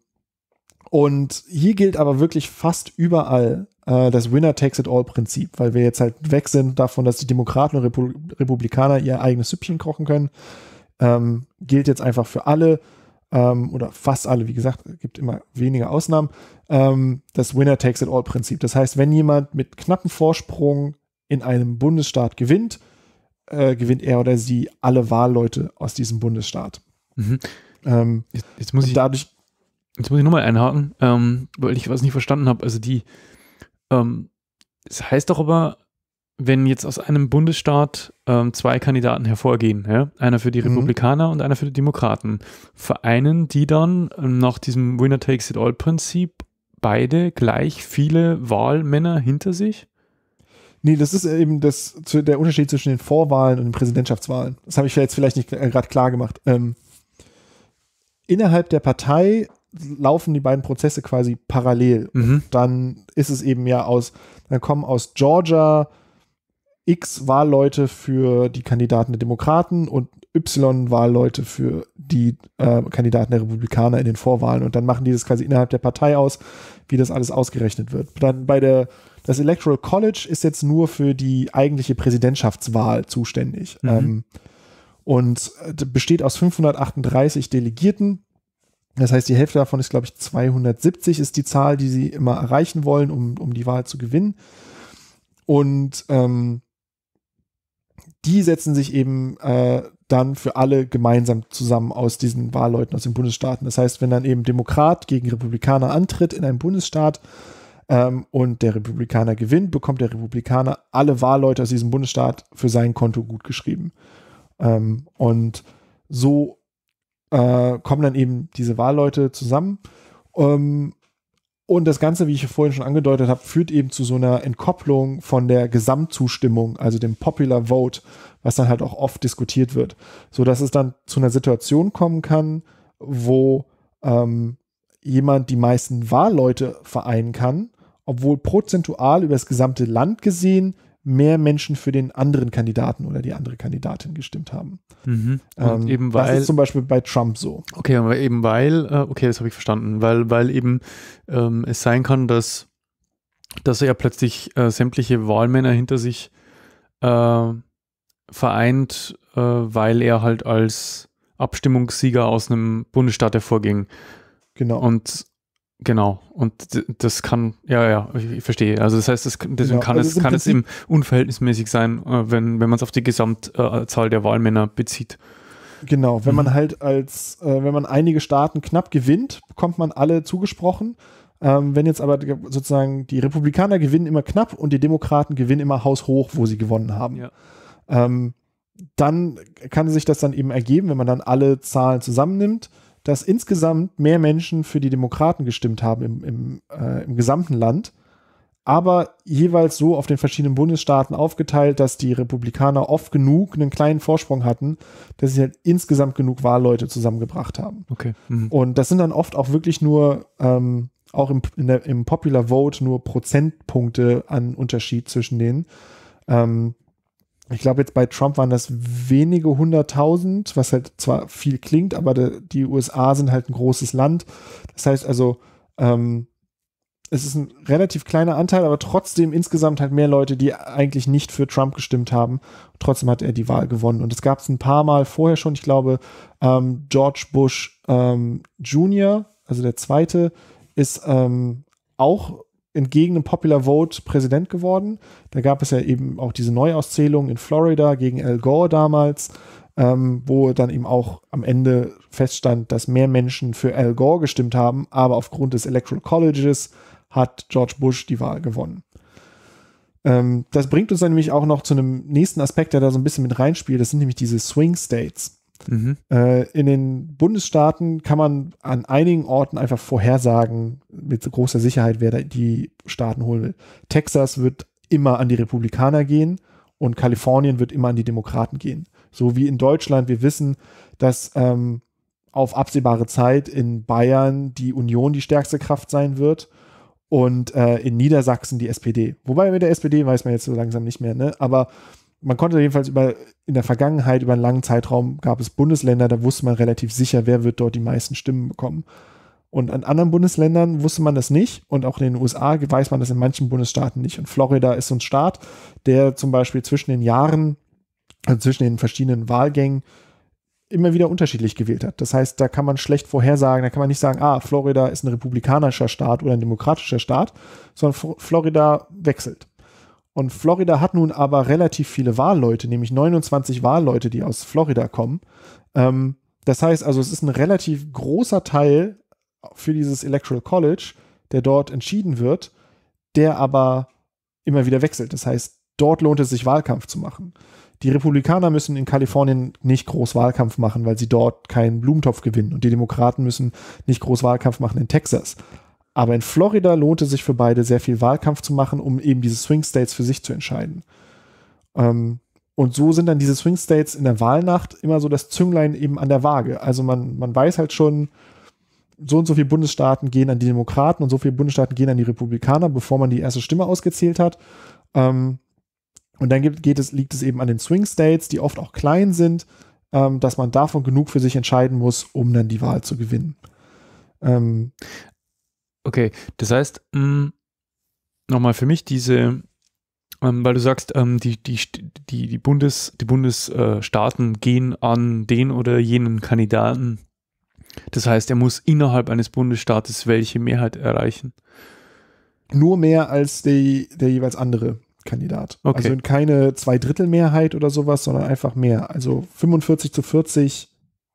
und hier gilt aber wirklich fast überall äh, das Winner-Takes-it-all-Prinzip, weil wir jetzt halt weg sind davon, dass die Demokraten und Repu Republikaner ihr eigenes Süppchen kochen können. Ähm, gilt jetzt einfach für alle ähm, oder fast alle, wie gesagt, gibt immer weniger Ausnahmen, ähm, das Winner takes it all Prinzip. Das heißt, wenn jemand mit knappem Vorsprung in einem Bundesstaat gewinnt, äh, gewinnt er oder sie alle Wahlleute aus diesem Bundesstaat. Mhm. Ähm, jetzt, jetzt, muss ich dadurch. Jetzt muss ich nochmal einhaken, ähm, weil ich was nicht verstanden habe. Also die, ähm, es heißt doch aber, wenn jetzt aus einem Bundesstaat ähm, zwei Kandidaten hervorgehen, ja? einer für die mhm. Republikaner und einer für die Demokraten, vereinen die dann ähm, nach diesem Winner Takes It All Prinzip beide gleich viele Wahlmänner hinter sich? Nee, das ist eben das, der Unterschied zwischen den Vorwahlen und den Präsidentschaftswahlen. Das habe ich jetzt vielleicht nicht gerade klar gemacht. Ähm, innerhalb der Partei laufen die beiden Prozesse quasi parallel. Mhm. Dann ist es eben ja aus, dann kommen aus Georgia X Wahlleute für die Kandidaten der Demokraten und Y Wahlleute für die äh, Kandidaten der Republikaner in den Vorwahlen. Und dann machen die das quasi innerhalb der Partei aus, wie das alles ausgerechnet wird. Dann bei der das Electoral College ist jetzt nur für die eigentliche Präsidentschaftswahl zuständig. Mhm. Ähm, und äh, besteht aus 538 Delegierten. Das heißt, die Hälfte davon ist, glaube ich, 270 ist die Zahl, die sie immer erreichen wollen, um, um die Wahl zu gewinnen. Und ähm, die setzen sich eben äh, dann für alle gemeinsam zusammen aus diesen Wahlleuten aus den Bundesstaaten. Das heißt, wenn dann eben Demokrat gegen Republikaner antritt in einem Bundesstaat ähm, und der Republikaner gewinnt, bekommt der Republikaner alle Wahlleute aus diesem Bundesstaat für sein Konto gut geschrieben. Ähm, und so äh, kommen dann eben diese Wahlleute zusammen. Ähm, und das Ganze, wie ich vorhin schon angedeutet habe, führt eben zu so einer Entkopplung von der Gesamtzustimmung, also dem Popular Vote, was dann halt auch oft diskutiert wird, so dass es dann zu einer Situation kommen kann, wo ähm, jemand die meisten Wahlleute vereinen kann, obwohl prozentual über das gesamte Land gesehen mehr Menschen für den anderen Kandidaten oder die andere Kandidatin gestimmt haben. Mhm. Ähm, eben weil, das ist zum Beispiel bei Trump so. Okay, aber eben weil, äh, okay, das habe ich verstanden, weil, weil eben ähm, es sein kann, dass, dass er plötzlich äh, sämtliche Wahlmänner hinter sich äh, vereint, äh, weil er halt als Abstimmungssieger aus einem Bundesstaat hervorging. Genau. Und Genau, und das kann, ja, ja, ich verstehe. Also das heißt, das, deswegen genau. kann, also es, kann es eben unverhältnismäßig sein, äh, wenn, wenn man es auf die Gesamtzahl der Wahlmänner bezieht. Genau, wenn mhm. man halt als, äh, wenn man einige Staaten knapp gewinnt, bekommt man alle zugesprochen. Ähm, wenn jetzt aber sozusagen die Republikaner gewinnen immer knapp und die Demokraten gewinnen immer haushoch, wo sie gewonnen haben. Ja. Ähm, dann kann sich das dann eben ergeben, wenn man dann alle Zahlen zusammennimmt, dass insgesamt mehr Menschen für die Demokraten gestimmt haben im, im, äh, im gesamten Land, aber jeweils so auf den verschiedenen Bundesstaaten aufgeteilt, dass die Republikaner oft genug einen kleinen Vorsprung hatten, dass sie halt insgesamt genug Wahlleute zusammengebracht haben. Okay. Mhm. Und das sind dann oft auch wirklich nur ähm, auch im, der, im Popular Vote nur Prozentpunkte an Unterschied zwischen denen. Ähm, ich glaube, jetzt bei Trump waren das wenige hunderttausend, was halt zwar viel klingt, aber de, die USA sind halt ein großes Land. Das heißt also, ähm, es ist ein relativ kleiner Anteil, aber trotzdem insgesamt halt mehr Leute, die eigentlich nicht für Trump gestimmt haben. Trotzdem hat er die Wahl gewonnen. Und es gab es ein paar Mal vorher schon, ich glaube, ähm, George Bush ähm, Jr., also der zweite, ist ähm, auch entgegen dem Popular Vote Präsident geworden. Da gab es ja eben auch diese Neuauszählung in Florida gegen Al Gore damals, ähm, wo dann eben auch am Ende feststand, dass mehr Menschen für Al Gore gestimmt haben, aber aufgrund des Electoral Colleges hat George Bush die Wahl gewonnen. Ähm, das bringt uns dann nämlich auch noch zu einem nächsten Aspekt, der da so ein bisschen mit reinspielt. Das sind nämlich diese Swing States. Mhm. Äh, in den Bundesstaaten kann man an einigen Orten einfach vorhersagen, mit großer Sicherheit, wer die Staaten holen will. Texas wird immer an die Republikaner gehen und Kalifornien wird immer an die Demokraten gehen. So wie in Deutschland, wir wissen, dass ähm, auf absehbare Zeit in Bayern die Union die stärkste Kraft sein wird und äh, in Niedersachsen die SPD. Wobei mit der SPD weiß man jetzt so langsam nicht mehr, ne? Aber man konnte jedenfalls über, in der Vergangenheit, über einen langen Zeitraum gab es Bundesländer, da wusste man relativ sicher, wer wird dort die meisten Stimmen bekommen. Und an anderen Bundesländern wusste man das nicht. Und auch in den USA weiß man das in manchen Bundesstaaten nicht. Und Florida ist so ein Staat, der zum Beispiel zwischen den Jahren, also zwischen den verschiedenen Wahlgängen, immer wieder unterschiedlich gewählt hat. Das heißt, da kann man schlecht vorhersagen, da kann man nicht sagen, ah, Florida ist ein republikanischer Staat oder ein demokratischer Staat, sondern Florida wechselt. Und Florida hat nun aber relativ viele Wahlleute, nämlich 29 Wahlleute, die aus Florida kommen. Ähm, das heißt also, es ist ein relativ großer Teil für dieses Electoral College, der dort entschieden wird, der aber immer wieder wechselt. Das heißt, dort lohnt es sich, Wahlkampf zu machen. Die Republikaner müssen in Kalifornien nicht groß Wahlkampf machen, weil sie dort keinen Blumentopf gewinnen. Und die Demokraten müssen nicht groß Wahlkampf machen in Texas. Aber in Florida lohnte sich für beide sehr viel Wahlkampf zu machen, um eben diese Swing States für sich zu entscheiden. Ähm, und so sind dann diese Swing States in der Wahlnacht immer so das Zünglein eben an der Waage. Also man, man weiß halt schon, so und so viele Bundesstaaten gehen an die Demokraten und so viele Bundesstaaten gehen an die Republikaner, bevor man die erste Stimme ausgezählt hat. Ähm, und dann gibt, geht es, liegt es eben an den Swing States, die oft auch klein sind, ähm, dass man davon genug für sich entscheiden muss, um dann die Wahl zu gewinnen. Ähm, Okay, das heißt, mm, nochmal für mich diese, ähm, weil du sagst, ähm, die, die, die, die, Bundes, die Bundesstaaten gehen an den oder jenen Kandidaten. Das heißt, er muss innerhalb eines Bundesstaates welche Mehrheit erreichen? Nur mehr als die, der jeweils andere Kandidat. Okay. Also keine Zweidrittelmehrheit oder sowas, sondern einfach mehr. Also 45 zu 40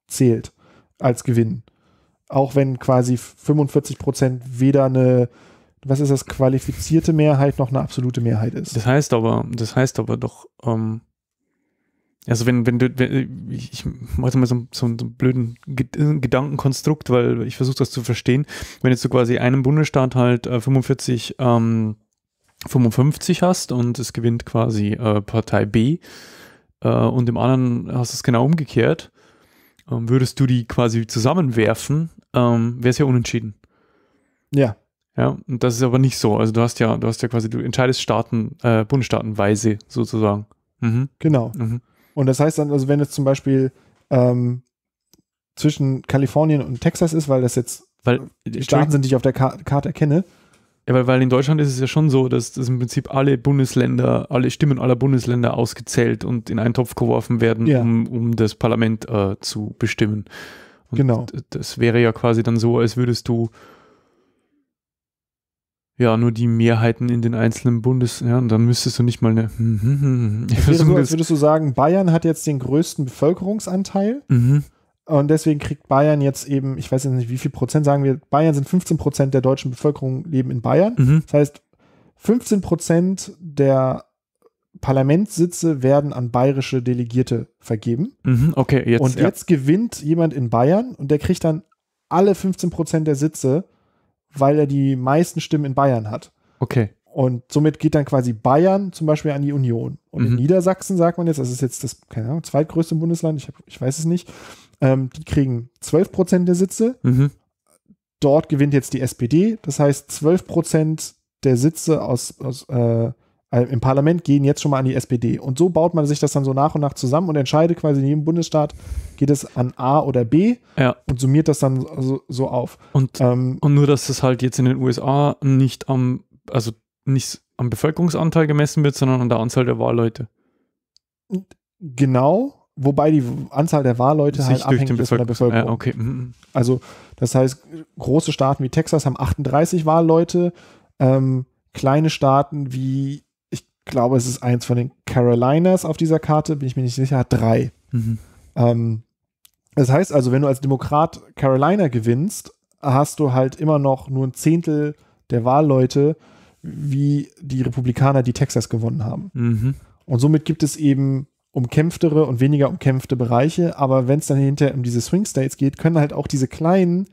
zählt als Gewinn auch wenn quasi 45 Prozent weder eine, was ist das, qualifizierte Mehrheit noch eine absolute Mehrheit ist. Das heißt aber, das heißt aber doch, ähm, also wenn, wenn du, wenn, ich mache mal so, so, einen blöden Gedankenkonstrukt, weil ich versuche das zu verstehen, wenn jetzt du quasi einem Bundesstaat halt 45, äh, ähm, 55 hast und es gewinnt quasi äh, Partei B äh, und im anderen hast du es genau umgekehrt, ähm, würdest du die quasi zusammenwerfen, ähm, wäre es ja unentschieden. Ja. Ja, und das ist aber nicht so. Also du hast ja, du hast ja quasi, du entscheidest Staaten, äh, Bundesstaatenweise sozusagen. Mhm. Genau. Mhm. Und das heißt dann, also wenn es zum Beispiel ähm, zwischen Kalifornien und Texas ist, weil das jetzt weil, die Staaten sind, die ich auf der Karte erkenne, ja, weil, weil in Deutschland ist es ja schon so, dass, dass im Prinzip alle Bundesländer, alle Stimmen aller Bundesländer ausgezählt und in einen Topf geworfen werden, ja. um, um das Parlament äh, zu bestimmen. Und genau. Das wäre ja quasi dann so, als würdest du ja, nur die Mehrheiten in den einzelnen Bundes, ja, und dann müsstest du nicht mal eine. Hm, hm, hm, hm so, als würdest du sagen, Bayern hat jetzt den größten Bevölkerungsanteil, mhm. Und deswegen kriegt Bayern jetzt eben, ich weiß jetzt nicht, wie viel Prozent sagen wir, Bayern sind 15 Prozent der deutschen Bevölkerung leben in Bayern. Mhm. Das heißt, 15 Prozent der Parlamentssitze werden an bayerische Delegierte vergeben. Mhm, okay, jetzt. Und ja. jetzt gewinnt jemand in Bayern und der kriegt dann alle 15 Prozent der Sitze, weil er die meisten Stimmen in Bayern hat. Okay. Und somit geht dann quasi Bayern zum Beispiel an die Union. Und mhm. in Niedersachsen sagt man jetzt, das ist jetzt das keine Ahnung, zweitgrößte Bundesland, ich, hab, ich, weiß es nicht, ähm, die kriegen 12 Prozent der Sitze. Mhm. Dort gewinnt jetzt die SPD. Das heißt, 12 Prozent der Sitze aus, aus äh, im Parlament gehen jetzt schon mal an die SPD. Und so baut man sich das dann so nach und nach zusammen und entscheidet quasi in jedem Bundesstaat, geht es an A oder B ja. und summiert das dann so, so auf. Und, ähm, und nur, dass es halt jetzt in den USA nicht am, also nicht am Bevölkerungsanteil gemessen wird, sondern an der Anzahl der Wahlleute. Genau, wobei die Anzahl der Wahlleute Sich halt abhängig ist von der Bevölkerung. Äh, okay. Mhm. Also das heißt, große Staaten wie Texas haben 38 Wahlleute, ähm, kleine Staaten wie, ich glaube, es ist eins von den Carolinas auf dieser Karte, bin ich mir nicht sicher, hat drei. Mhm. Ähm, das heißt also, wenn du als Demokrat Carolina gewinnst, hast du halt immer noch nur ein Zehntel der Wahlleute, wie die Republikaner, die Texas gewonnen haben. Mhm. Und somit gibt es eben umkämpftere und weniger umkämpfte Bereiche. Aber wenn es dann hinterher um diese Swing States geht, können halt auch diese kleinen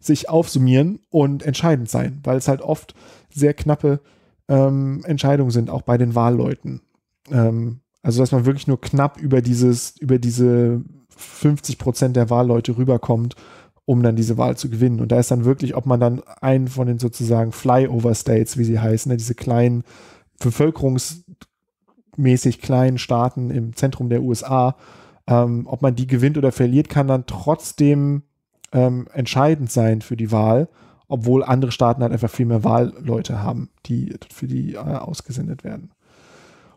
sich aufsummieren und entscheidend sein, weil es halt oft sehr knappe ähm, Entscheidungen sind, auch bei den Wahlleuten. Ähm, also, dass man wirklich nur knapp über dieses, über diese 50 Prozent der Wahlleute rüberkommt um dann diese Wahl zu gewinnen. Und da ist dann wirklich, ob man dann einen von den sozusagen Flyover States, wie sie heißen, ne, diese kleinen bevölkerungsmäßig kleinen Staaten im Zentrum der USA, ähm, ob man die gewinnt oder verliert, kann dann trotzdem ähm, entscheidend sein für die Wahl, obwohl andere Staaten halt einfach viel mehr Wahlleute haben, die für die äh, ausgesendet werden.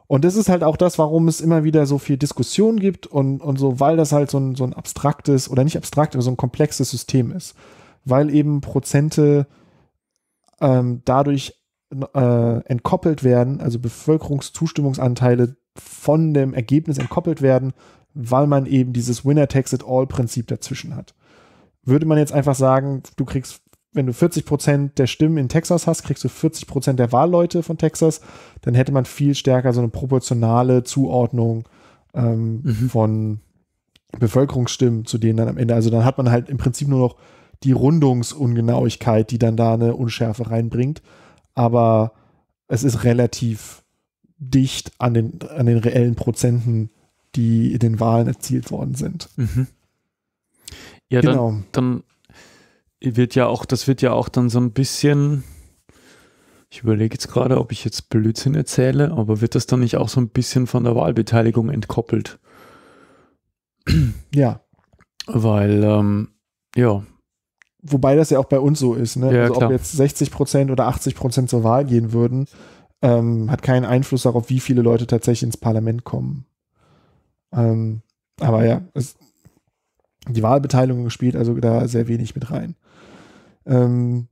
Und das ist halt auch das, warum es immer wieder so viel Diskussion gibt und, und so, weil das halt so ein, so ein abstraktes oder nicht abstrakt, aber so ein komplexes System ist. Weil eben Prozente ähm, dadurch äh, entkoppelt werden, also Bevölkerungszustimmungsanteile von dem Ergebnis entkoppelt werden, weil man eben dieses Winner takes it all Prinzip dazwischen hat. Würde man jetzt einfach sagen, du kriegst wenn du 40 Prozent der Stimmen in Texas hast, kriegst du 40 Prozent der Wahlleute von Texas, dann hätte man viel stärker so eine proportionale Zuordnung ähm, mhm. von Bevölkerungsstimmen zu denen dann am Ende. Also dann hat man halt im Prinzip nur noch die Rundungsungenauigkeit, die dann da eine Unschärfe reinbringt. Aber es ist relativ dicht an den, an den reellen Prozenten, die in den Wahlen erzielt worden sind. Mhm. Ja, genau. dann, dann wird ja auch, das wird ja auch dann so ein bisschen, ich überlege jetzt gerade, ob ich jetzt Blödsinn erzähle, aber wird das dann nicht auch so ein bisschen von der Wahlbeteiligung entkoppelt? Ja. Weil, ähm, ja. Wobei das ja auch bei uns so ist, ne? Ja, also klar. ob jetzt 60 Prozent oder 80 Prozent zur Wahl gehen würden, ähm, hat keinen Einfluss darauf, wie viele Leute tatsächlich ins Parlament kommen. Ähm, aber ja, es, die Wahlbeteiligung spielt also da sehr wenig mit rein. Ähm,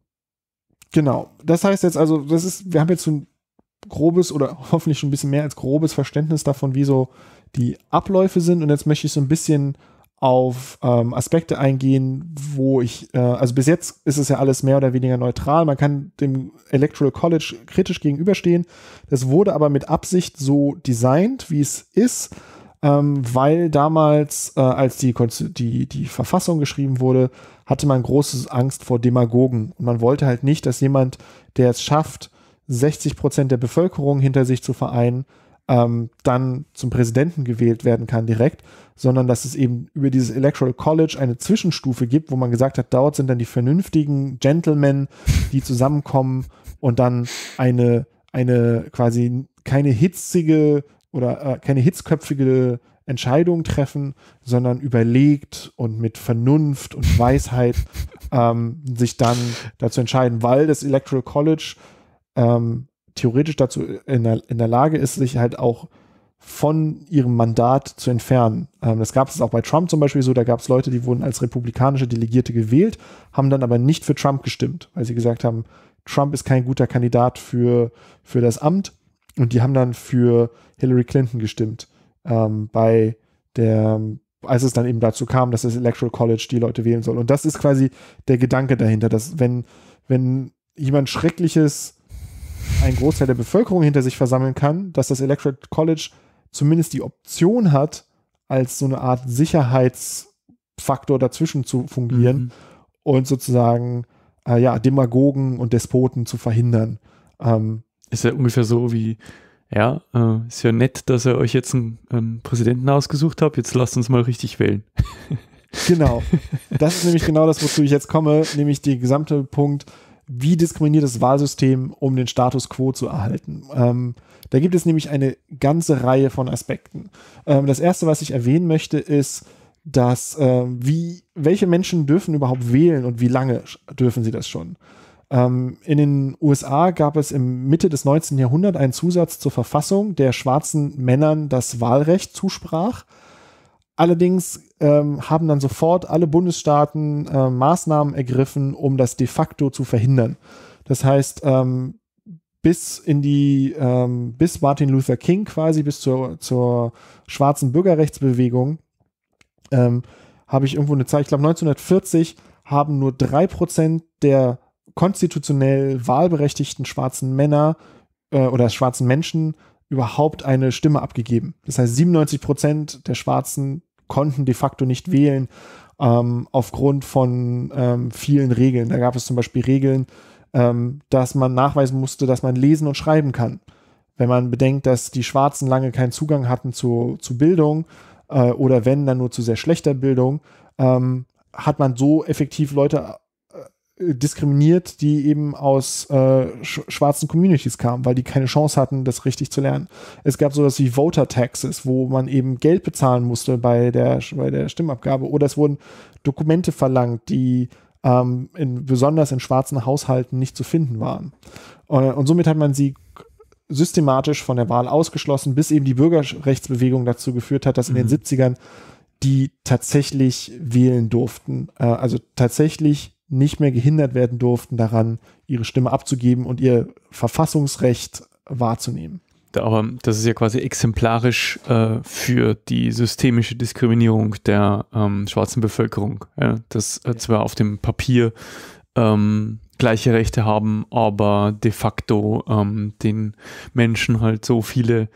genau. Das heißt jetzt also, das ist, wir haben jetzt so ein grobes oder hoffentlich schon ein bisschen mehr als grobes Verständnis davon, wie so die Abläufe sind. Und jetzt möchte ich so ein bisschen auf ähm, Aspekte eingehen, wo ich, äh, also bis jetzt ist es ja alles mehr oder weniger neutral. Man kann dem Electoral College kritisch gegenüberstehen. Das wurde aber mit Absicht so designt, wie es ist, ähm, weil damals, äh, als die, die, die Verfassung geschrieben wurde, hatte man große Angst vor Demagogen. Und man wollte halt nicht, dass jemand, der es schafft, 60 Prozent der Bevölkerung hinter sich zu vereinen, ähm, dann zum Präsidenten gewählt werden kann direkt, sondern dass es eben über dieses Electoral College eine Zwischenstufe gibt, wo man gesagt hat, dort sind dann die vernünftigen Gentlemen, die zusammenkommen und dann eine, eine quasi keine hitzige oder äh, keine hitzköpfige Entscheidung treffen, sondern überlegt und mit Vernunft und Weisheit ähm, sich dann dazu entscheiden, weil das Electoral College ähm, theoretisch dazu in der, in der Lage ist, sich halt auch von ihrem Mandat zu entfernen. Ähm, das gab es auch bei Trump zum Beispiel so, da gab es Leute, die wurden als republikanische Delegierte gewählt, haben dann aber nicht für Trump gestimmt, weil sie gesagt haben, Trump ist kein guter Kandidat für, für das Amt und die haben dann für Hillary Clinton gestimmt ähm, bei der, als es dann eben dazu kam, dass das Electoral College die Leute wählen soll. Und das ist quasi der Gedanke dahinter, dass wenn, wenn jemand Schreckliches ein Großteil der Bevölkerung hinter sich versammeln kann, dass das Electoral College zumindest die Option hat, als so eine Art Sicherheitsfaktor dazwischen zu fungieren mhm. und sozusagen äh, ja, Demagogen und Despoten zu verhindern. Ähm, ist ja ungefähr so wie, ja, äh, ist ja nett, dass ihr euch jetzt einen, einen Präsidenten ausgesucht habt, jetzt lasst uns mal richtig wählen. Genau. Das ist nämlich genau das, wozu ich jetzt komme, nämlich der gesamte Punkt, wie diskriminiert das Wahlsystem, um den Status quo zu erhalten. Ähm, da gibt es nämlich eine ganze Reihe von Aspekten. Ähm, das erste, was ich erwähnen möchte, ist, dass äh, wie, welche Menschen dürfen überhaupt wählen und wie lange dürfen sie das schon? Ähm, in den USA gab es im Mitte des 19. Jahrhunderts einen Zusatz zur Verfassung, der schwarzen Männern das Wahlrecht zusprach. Allerdings ähm, haben dann sofort alle Bundesstaaten äh, Maßnahmen ergriffen, um das de facto zu verhindern. Das heißt, ähm, bis in die, ähm, bis Martin Luther King quasi, bis zur, zur schwarzen Bürgerrechtsbewegung, ähm, habe ich irgendwo eine Zeit, ich glaube 1940 haben nur 3% der konstitutionell wahlberechtigten schwarzen Männer äh, oder schwarzen Menschen überhaupt eine Stimme abgegeben. Das heißt, 97 Prozent der Schwarzen konnten de facto nicht wählen ähm, aufgrund von ähm, vielen Regeln. Da gab es zum Beispiel Regeln, ähm, dass man nachweisen musste, dass man lesen und schreiben kann. Wenn man bedenkt, dass die Schwarzen lange keinen Zugang hatten zu, zu Bildung äh, oder wenn, dann nur zu sehr schlechter Bildung, ähm, hat man so effektiv Leute diskriminiert, die eben aus äh, sch schwarzen Communities kamen, weil die keine Chance hatten, das richtig zu lernen. Es gab sowas wie Voter Taxes, wo man eben Geld bezahlen musste bei der, bei der Stimmabgabe. Oder es wurden Dokumente verlangt, die ähm, in, besonders in schwarzen Haushalten nicht zu finden waren. und, äh, und somit hat man sie systematisch von der Wahl ausgeschlossen, bis eben die Bürgerrechtsbewegung dazu geführt hat, dass in den 70ern mhm. die tatsächlich wählen durften, äh, also tatsächlich nicht mehr gehindert werden durften daran, ihre Stimme abzugeben und ihr Verfassungsrecht wahrzunehmen. Aber das ist ja quasi exemplarisch äh, für die systemische Diskriminierung der ähm, schwarzen Bevölkerung, ja? dass äh, zwar auf dem Papier ähm, gleiche Rechte haben, aber de facto ähm, den Menschen halt so viele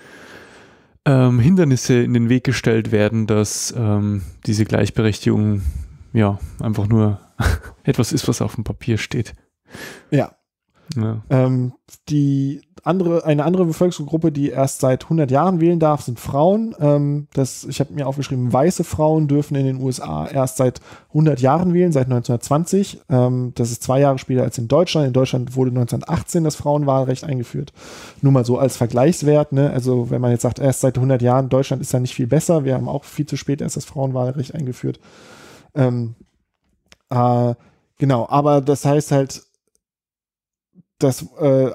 ähm, Hindernisse in den Weg gestellt werden, dass ähm, diese Gleichberechtigung ja einfach nur etwas ist, was auf dem Papier steht. Ja. ja. Ähm, die andere, eine andere Bevölkerungsgruppe, die erst seit 100 Jahren wählen darf, sind Frauen. Ähm, das, ich habe mir aufgeschrieben, weiße Frauen dürfen in den USA erst seit 100 Jahren wählen, seit 1920. Ähm, das ist zwei Jahre später als in Deutschland. In Deutschland wurde 1918 das Frauenwahlrecht eingeführt. Nur mal so als Vergleichswert. Ne? Also wenn man jetzt sagt, erst seit 100 Jahren, Deutschland ist ja nicht viel besser. Wir haben auch viel zu spät erst das Frauenwahlrecht eingeführt. Ähm, äh, genau, aber das heißt halt, dass äh,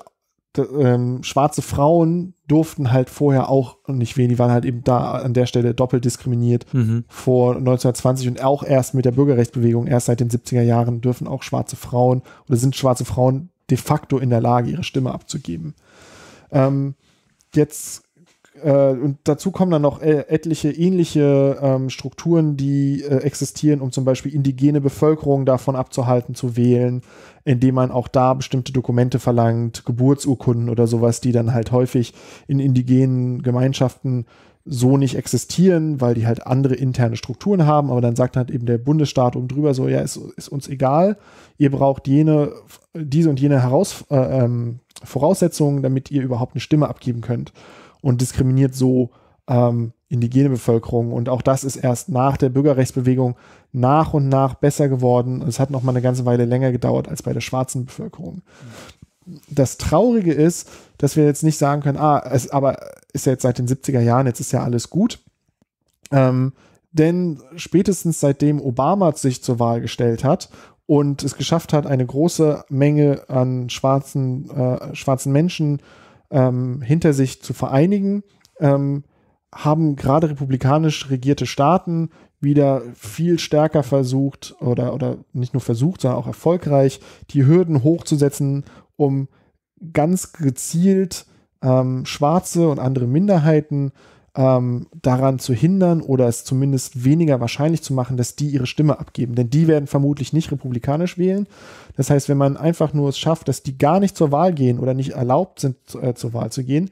ähm, schwarze Frauen durften halt vorher auch nicht wählen. Die waren halt eben da an der Stelle doppelt diskriminiert mhm. vor 1920 und auch erst mit der Bürgerrechtsbewegung, erst seit den 70er Jahren dürfen auch schwarze Frauen oder sind schwarze Frauen de facto in der Lage, ihre Stimme abzugeben. Ähm, jetzt äh, und dazu kommen dann noch äh, etliche ähnliche ähm, Strukturen, die äh, existieren, um zum Beispiel indigene Bevölkerung davon abzuhalten, zu wählen, indem man auch da bestimmte Dokumente verlangt, Geburtsurkunden oder sowas, die dann halt häufig in indigenen Gemeinschaften so nicht existieren, weil die halt andere interne Strukturen haben, aber dann sagt halt eben der Bundesstaat um drüber so, ja, ist, ist uns egal, ihr braucht jene, diese und jene Heraus, äh, ähm, Voraussetzungen, damit ihr überhaupt eine Stimme abgeben könnt und diskriminiert so ähm, indigene Bevölkerung. Und auch das ist erst nach der Bürgerrechtsbewegung nach und nach besser geworden. Es hat noch mal eine ganze Weile länger gedauert als bei der schwarzen Bevölkerung. Das Traurige ist, dass wir jetzt nicht sagen können, ah, es, aber ist ja jetzt seit den 70er Jahren, jetzt ist ja alles gut. Ähm, denn spätestens seitdem Obama sich zur Wahl gestellt hat und es geschafft hat, eine große Menge an schwarzen, äh, schwarzen Menschen äh, ähm, hinter sich zu vereinigen, ähm, haben gerade republikanisch regierte Staaten wieder viel stärker versucht oder, oder nicht nur versucht, sondern auch erfolgreich, die Hürden hochzusetzen, um ganz gezielt ähm, Schwarze und andere Minderheiten ähm, daran zu hindern oder es zumindest weniger wahrscheinlich zu machen, dass die ihre Stimme abgeben. Denn die werden vermutlich nicht republikanisch wählen, das heißt, wenn man einfach nur es schafft, dass die gar nicht zur Wahl gehen oder nicht erlaubt sind, äh, zur Wahl zu gehen,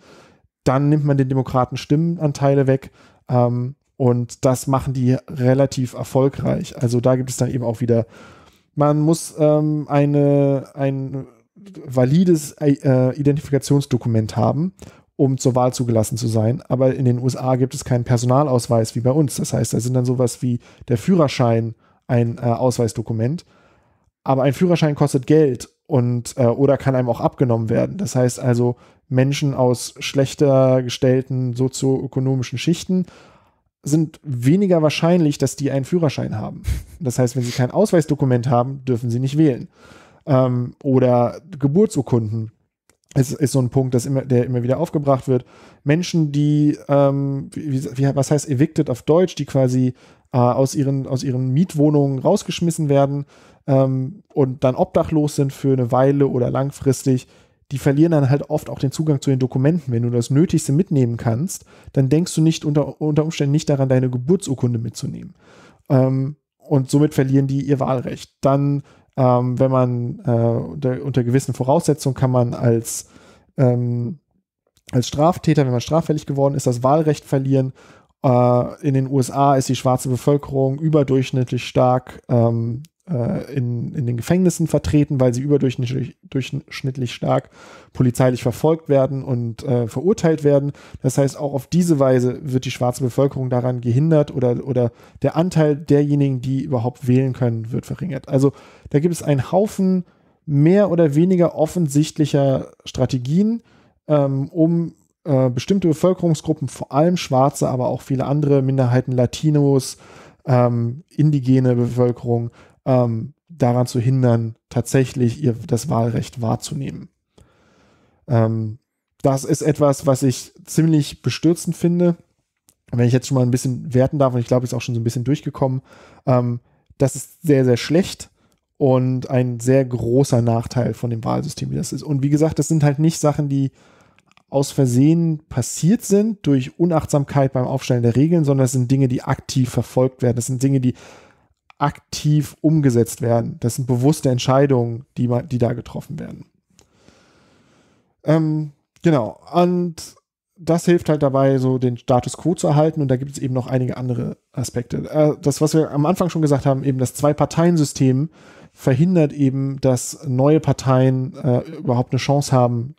dann nimmt man den Demokraten Stimmenanteile weg. Ähm, und das machen die relativ erfolgreich. Also da gibt es dann eben auch wieder, man muss ähm, eine, ein valides äh, Identifikationsdokument haben, um zur Wahl zugelassen zu sein. Aber in den USA gibt es keinen Personalausweis wie bei uns. Das heißt, da sind dann sowas wie der Führerschein ein äh, Ausweisdokument. Aber ein Führerschein kostet Geld und äh, oder kann einem auch abgenommen werden. Das heißt also, Menschen aus schlechter gestellten sozioökonomischen Schichten sind weniger wahrscheinlich, dass die einen Führerschein haben. Das heißt, wenn sie kein Ausweisdokument haben, dürfen sie nicht wählen. Ähm, oder Geburtsurkunden. Es ist so ein Punkt, das immer, der immer wieder aufgebracht wird. Menschen, die, ähm, wie, wie, was heißt evicted auf Deutsch, die quasi äh, aus, ihren, aus ihren Mietwohnungen rausgeschmissen werden ähm, und dann obdachlos sind für eine Weile oder langfristig, die verlieren dann halt oft auch den Zugang zu den Dokumenten. Wenn du das Nötigste mitnehmen kannst, dann denkst du nicht unter, unter Umständen nicht daran, deine Geburtsurkunde mitzunehmen. Ähm, und somit verlieren die ihr Wahlrecht. Dann, ähm, wenn man äh, unter, unter, gewissen Voraussetzungen kann man als, ähm, als Straftäter, wenn man straffällig geworden ist, das Wahlrecht verlieren äh, in den USA ist die schwarze Bevölkerung überdurchschnittlich stark ähm, äh, in, in den Gefängnissen vertreten, weil sie überdurchschnittlich stark polizeilich verfolgt werden und äh, verurteilt werden. Das heißt, auch auf diese Weise wird die schwarze Bevölkerung daran gehindert oder, oder der Anteil derjenigen, die überhaupt wählen können, wird verringert. Also da gibt es einen Haufen mehr oder weniger offensichtlicher Strategien, ähm, um äh, bestimmte Bevölkerungsgruppen, vor allem Schwarze, aber auch viele andere Minderheiten, Latinos, ähm, indigene Bevölkerung, ähm, daran zu hindern, tatsächlich ihr das Wahlrecht wahrzunehmen. Ähm, das ist etwas, was ich ziemlich bestürzend finde. Wenn ich jetzt schon mal ein bisschen werten darf, und ich glaube, ist auch schon so ein bisschen durchgekommen, ähm, das ist sehr, sehr schlecht und ein sehr großer Nachteil von dem Wahlsystem, wie das ist. Und wie gesagt, das sind halt nicht Sachen, die aus Versehen passiert sind durch Unachtsamkeit beim Aufstellen der Regeln, sondern es sind Dinge, die aktiv verfolgt werden. Das sind Dinge, die aktiv umgesetzt werden. Das sind bewusste Entscheidungen, die, die da getroffen werden. Ähm, genau. Und das hilft halt dabei, so den Status quo zu erhalten. Und da gibt es eben noch einige andere Aspekte. Äh, das, was wir am Anfang schon gesagt haben, eben das Zwei-Parteien-System verhindert eben, dass neue Parteien äh, überhaupt eine Chance haben,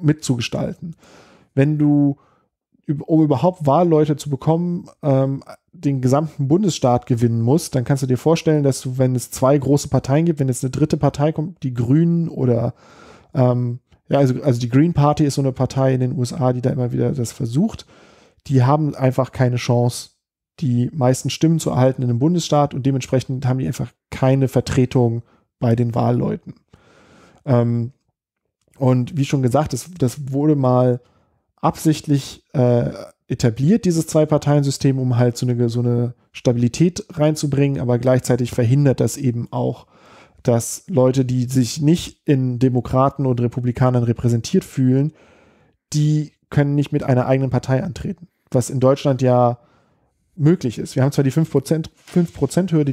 mitzugestalten. Wenn du, um überhaupt Wahlleute zu bekommen, ähm, den gesamten Bundesstaat gewinnen musst, dann kannst du dir vorstellen, dass du, wenn es zwei große Parteien gibt, wenn jetzt eine dritte Partei kommt, die Grünen oder ähm, ja, also, also die Green Party ist so eine Partei in den USA, die da immer wieder das versucht, die haben einfach keine Chance, die meisten Stimmen zu erhalten in einem Bundesstaat und dementsprechend haben die einfach keine Vertretung bei den Wahlleuten. Ähm, und wie schon gesagt, das, das wurde mal absichtlich äh, etabliert, dieses Zwei-Parteien-System, um halt so eine, so eine Stabilität reinzubringen, aber gleichzeitig verhindert das eben auch, dass Leute, die sich nicht in Demokraten und Republikanern repräsentiert fühlen, die können nicht mit einer eigenen Partei antreten. Was in Deutschland ja möglich ist. Wir haben zwar die 5%-Hürde,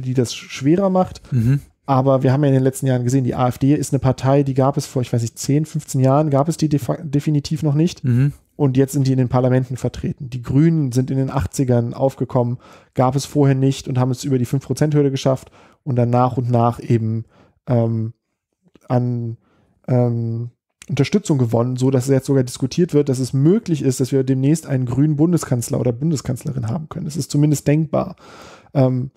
5%, die das schwerer macht, mhm. Aber wir haben ja in den letzten Jahren gesehen, die AfD ist eine Partei, die gab es vor, ich weiß nicht, 10, 15 Jahren gab es die def definitiv noch nicht. Mhm. Und jetzt sind die in den Parlamenten vertreten. Die Grünen sind in den 80ern aufgekommen, gab es vorher nicht und haben es über die 5%-Hürde geschafft und dann nach und nach eben ähm, an ähm, Unterstützung gewonnen, sodass es jetzt sogar diskutiert wird, dass es möglich ist, dass wir demnächst einen grünen Bundeskanzler oder Bundeskanzlerin haben können. Das ist zumindest denkbar. Ähm,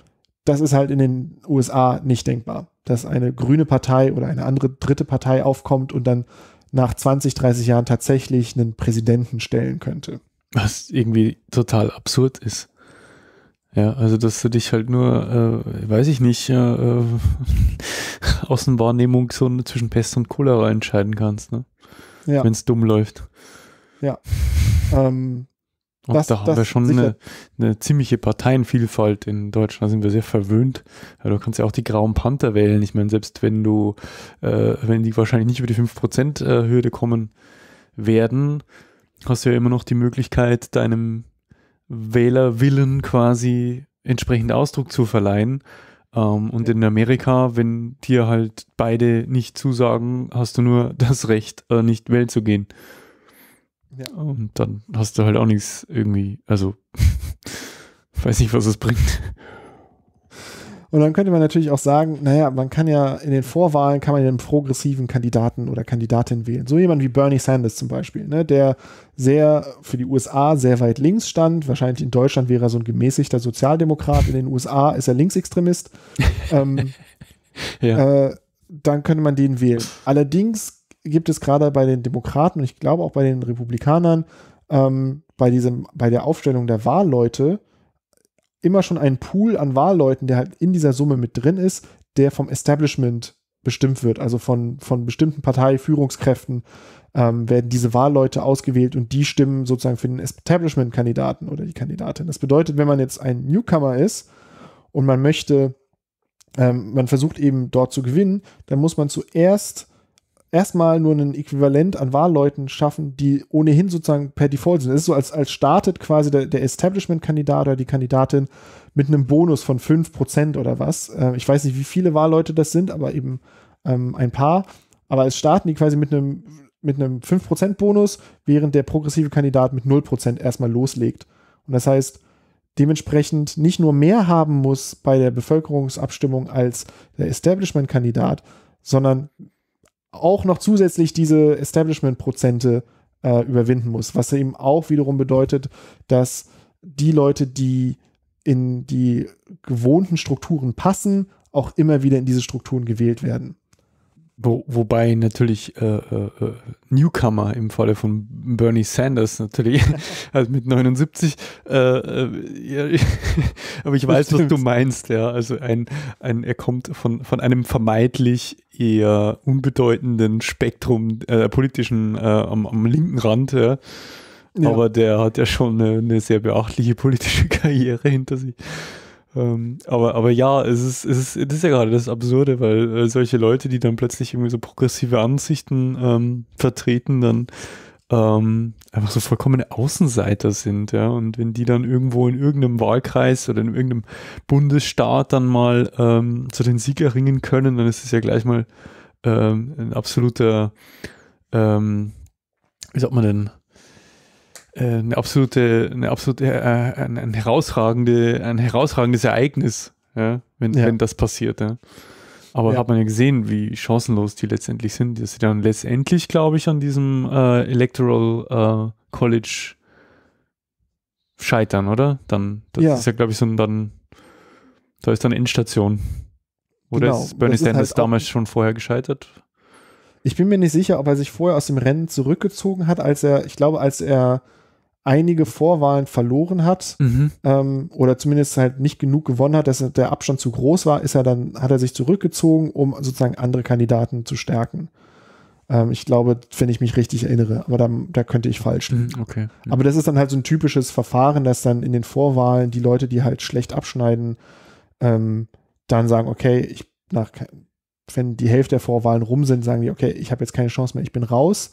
das ist halt in den USA nicht denkbar, dass eine grüne Partei oder eine andere dritte Partei aufkommt und dann nach 20, 30 Jahren tatsächlich einen Präsidenten stellen könnte. Was irgendwie total absurd ist. Ja, also dass du dich halt nur, äh, weiß ich nicht, äh, äh Außenwahrnehmung so zwischen Pest und Cholera entscheiden kannst, ne? Ja. Wenn es dumm läuft. Ja. Ähm, und das, da haben das wir schon eine, eine, ziemliche Parteienvielfalt in Deutschland. Da sind wir sehr verwöhnt. Ja, du kannst ja auch die Grauen Panther wählen. Ich meine, selbst wenn du, äh, wenn die wahrscheinlich nicht über die 5%-Hürde äh, kommen werden, hast du ja immer noch die Möglichkeit, deinem Wählerwillen quasi entsprechend Ausdruck zu verleihen. Ähm, und ja. in Amerika, wenn dir halt beide nicht zusagen, hast du nur das Recht, äh, nicht wählen zu gehen. Ja. Und dann hast du halt auch nichts irgendwie, also weiß nicht, was es bringt. Und dann könnte man natürlich auch sagen, naja, man kann ja in den Vorwahlen kann man einen progressiven Kandidaten oder Kandidatin wählen. So jemand wie Bernie Sanders zum Beispiel, ne, der sehr für die USA sehr weit links stand. Wahrscheinlich in Deutschland wäre er so ein gemäßigter Sozialdemokrat. In den USA ist er Linksextremist. ähm, ja. äh, dann könnte man den wählen. Allerdings gibt es gerade bei den Demokraten und ich glaube auch bei den Republikanern ähm, bei, diesem, bei der Aufstellung der Wahlleute immer schon einen Pool an Wahlleuten, der halt in dieser Summe mit drin ist, der vom Establishment bestimmt wird. Also von, von bestimmten Parteiführungskräften ähm, werden diese Wahlleute ausgewählt und die stimmen sozusagen für den Establishment-Kandidaten oder die Kandidatin. Das bedeutet, wenn man jetzt ein Newcomer ist und man möchte, ähm, man versucht eben dort zu gewinnen, dann muss man zuerst erstmal nur ein Äquivalent an Wahlleuten schaffen, die ohnehin sozusagen per Default sind. Es ist so, als, als startet quasi der, der Establishment-Kandidat oder die Kandidatin mit einem Bonus von 5% oder was. Äh, ich weiß nicht, wie viele Wahlleute das sind, aber eben ähm, ein paar. Aber es starten die quasi mit einem, mit einem 5%-Bonus, während der progressive Kandidat mit 0% erstmal loslegt. Und das heißt, dementsprechend nicht nur mehr haben muss bei der Bevölkerungsabstimmung als der Establishment-Kandidat, sondern auch noch zusätzlich diese Establishment-Prozente äh, überwinden muss, was eben auch wiederum bedeutet, dass die Leute, die in die gewohnten Strukturen passen, auch immer wieder in diese Strukturen gewählt werden. Wo, wobei natürlich äh, äh, äh Newcomer im Falle von Bernie Sanders natürlich also mit 79, äh, äh, ja, aber ich weiß, was du meinst, ja. Also ein, ein, er kommt von, von einem vermeintlich eher unbedeutenden Spektrum, äh, politischen, äh, am, am, linken Rand. Ja. Ja. Aber der hat ja schon eine, eine, sehr beachtliche politische Karriere hinter sich. Ähm, aber, aber ja, es ist, es ist, das ist ja gerade das Absurde, weil äh, solche Leute, die dann plötzlich irgendwie so progressive Ansichten ähm, vertreten, dann ähm, einfach so vollkommene Außenseiter sind, ja. Und wenn die dann irgendwo in irgendeinem Wahlkreis oder in irgendeinem Bundesstaat dann mal ähm, zu den Sieg erringen können, dann ist es ja gleich mal ähm, ein absoluter, ähm, wie sagt man denn, äh, eine absolute, eine absolute, äh, äh, ein, ein, herausragende, ein herausragendes Ereignis, ja, wenn, ja. wenn das passiert, ja. Aber ja. hat man ja gesehen, wie chancenlos die letztendlich sind, dass sie dann letztendlich, glaube ich, an diesem äh, Electoral äh, College scheitern, oder? Dann, das ja. ist ja, glaube ich, so ein dann, da ist dann Endstation. Oder genau. ist Bernie Sanders halt damals schon vorher gescheitert? Ich bin mir nicht sicher, ob er sich vorher aus dem Rennen zurückgezogen hat, als er, ich glaube, als er einige Vorwahlen verloren hat mhm. ähm, oder zumindest halt nicht genug gewonnen hat, dass der Abstand zu groß war, ist er dann, hat er sich zurückgezogen, um sozusagen andere Kandidaten zu stärken. Ähm, ich glaube, wenn ich mich richtig erinnere, aber da, da könnte ich falsch Mhm, okay. Mhm. Aber das ist dann halt so ein typisches Verfahren, dass dann in den Vorwahlen die Leute, die halt schlecht abschneiden, ähm, dann sagen, okay, ich nach wenn die Hälfte der Vorwahlen rum sind, sagen die, okay, ich habe jetzt keine Chance mehr, ich bin raus.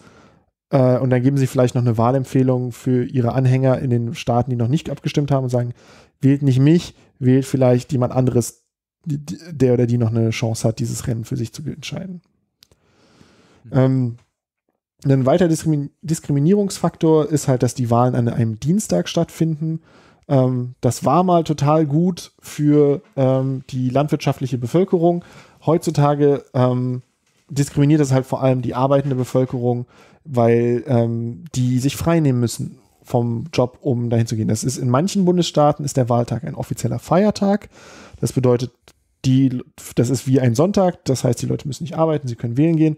Äh, und dann geben sie vielleicht noch eine Wahlempfehlung für ihre Anhänger in den Staaten, die noch nicht abgestimmt haben und sagen, wählt nicht mich, wählt vielleicht jemand anderes, der oder die noch eine Chance hat, dieses Rennen für sich zu entscheiden. Mhm. Ähm, ein weiterer Diskrimi Diskriminierungsfaktor ist halt, dass die Wahlen an einem Dienstag stattfinden. Ähm, das war mal total gut für ähm, die landwirtschaftliche Bevölkerung. Heutzutage ähm, diskriminiert das halt vor allem die arbeitende Bevölkerung, weil ähm, die sich freinehmen müssen vom Job, um dahin zu gehen. Das ist in manchen Bundesstaaten ist der Wahltag ein offizieller Feiertag. Das bedeutet, die, das ist wie ein Sonntag. Das heißt, die Leute müssen nicht arbeiten, sie können wählen gehen.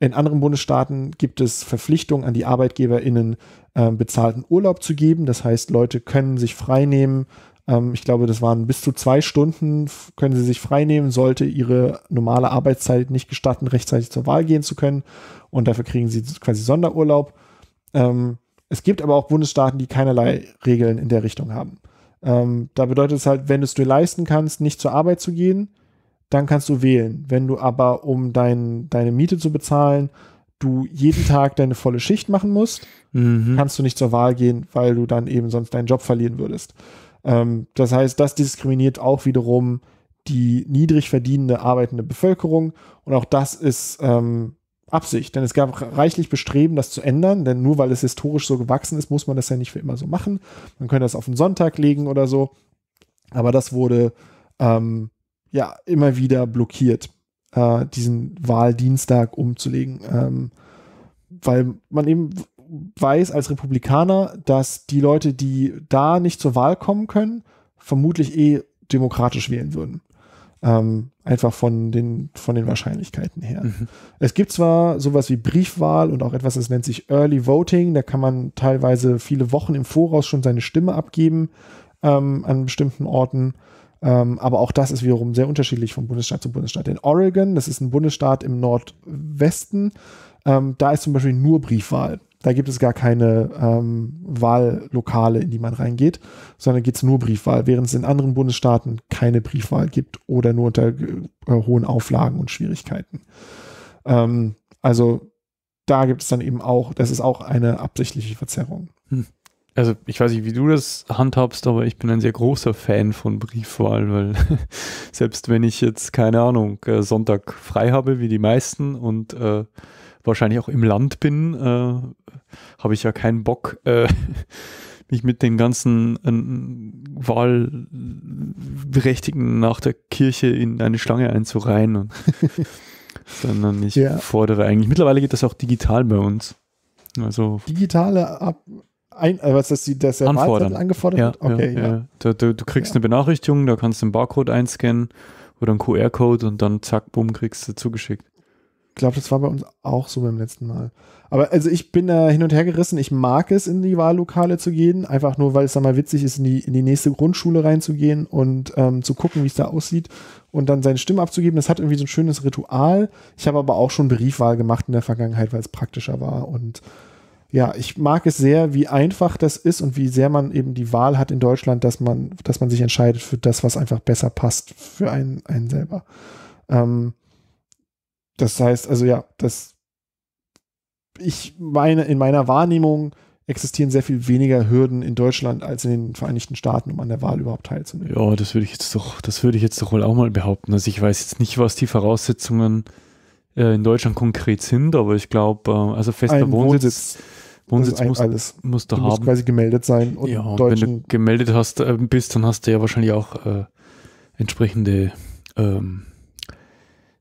In anderen Bundesstaaten gibt es Verpflichtungen an die ArbeitgeberInnen, äh, bezahlten Urlaub zu geben. Das heißt, Leute können sich freinehmen, ähm, ich glaube, das waren bis zu zwei Stunden, können sie sich freinehmen, sollte ihre normale Arbeitszeit nicht gestatten, rechtzeitig zur Wahl gehen zu können. Und dafür kriegen sie quasi Sonderurlaub. Ähm, es gibt aber auch Bundesstaaten, die keinerlei Regeln in der Richtung haben. Ähm, da bedeutet es halt, wenn du es dir leisten kannst, nicht zur Arbeit zu gehen, dann kannst du wählen. Wenn du aber, um dein, deine Miete zu bezahlen, du jeden Tag deine volle Schicht machen musst, mhm. kannst du nicht zur Wahl gehen, weil du dann eben sonst deinen Job verlieren würdest. Ähm, das heißt, das diskriminiert auch wiederum die niedrig verdienende arbeitende Bevölkerung. Und auch das ist ähm, Absicht, denn es gab reichlich Bestreben, das zu ändern, denn nur weil es historisch so gewachsen ist, muss man das ja nicht für immer so machen. Man könnte das auf den Sonntag legen oder so. Aber das wurde ähm, ja immer wieder blockiert, äh, diesen Wahldienstag umzulegen, ähm, weil man eben weiß als Republikaner, dass die Leute, die da nicht zur Wahl kommen können, vermutlich eh demokratisch wählen würden. Ähm, einfach von den, von den Wahrscheinlichkeiten her. Mhm. Es gibt zwar sowas wie Briefwahl und auch etwas, das nennt sich Early Voting. Da kann man teilweise viele Wochen im Voraus schon seine Stimme abgeben ähm, an bestimmten Orten. Ähm, aber auch das ist wiederum sehr unterschiedlich von Bundesstaat zu Bundesstaat. In Oregon, das ist ein Bundesstaat im Nordwesten, ähm, da ist zum Beispiel nur Briefwahl. Da gibt es gar keine ähm, Wahllokale, in die man reingeht, sondern geht es nur Briefwahl, während es in anderen Bundesstaaten keine Briefwahl gibt oder nur unter äh, hohen Auflagen und Schwierigkeiten. Ähm, also da gibt es dann eben auch, das ist auch eine absichtliche Verzerrung. Hm. Also ich weiß nicht, wie du das handhabst, aber ich bin ein sehr großer Fan von Briefwahl, weil selbst wenn ich jetzt, keine Ahnung, äh, Sonntag frei habe, wie die meisten und äh, wahrscheinlich auch im Land bin, äh, habe ich ja keinen Bock, äh, mich mit den ganzen äh, Wahlberechtigten nach der Kirche in eine Schlange einzureihen. Und sondern ich ja. fordere eigentlich. Mittlerweile geht das auch digital bei uns. Also Digitale Ab ein, äh, was ist die, dass der Anfordern. angefordert ja, Okay, ja, ja. Du, du, du, kriegst eine Benachrichtigung, da kannst du einen Barcode einscannen oder einen QR-Code und dann zack, bumm, kriegst du zugeschickt. Ich glaube, das war bei uns auch so beim letzten Mal. Aber also ich bin da hin und her gerissen. Ich mag es, in die Wahllokale zu gehen, einfach nur, weil es dann mal witzig ist, in die, in die nächste Grundschule reinzugehen und ähm, zu gucken, wie es da aussieht und dann seine Stimme abzugeben. Das hat irgendwie so ein schönes Ritual. Ich habe aber auch schon Briefwahl gemacht in der Vergangenheit, weil es praktischer war. Und ja, ich mag es sehr, wie einfach das ist und wie sehr man eben die Wahl hat in Deutschland, dass man, dass man sich entscheidet für das, was einfach besser passt für einen, einen selber. Ähm, das heißt, also ja, das ich meine, in meiner Wahrnehmung existieren sehr viel weniger Hürden in Deutschland als in den Vereinigten Staaten, um an der Wahl überhaupt teilzunehmen. Ja, das würde ich jetzt doch, das würde ich jetzt doch wohl auch mal behaupten. Also ich weiß jetzt nicht, was die Voraussetzungen äh, in Deutschland konkret sind, aber ich glaube, äh, also fester Ein Wohnsitz, Wohnsitz Wohnsitz muss, alles. musst du, du haben. Musst quasi gemeldet sein. Und ja, und wenn du gemeldet hast, äh, bist, dann hast du ja wahrscheinlich auch äh, entsprechende ähm,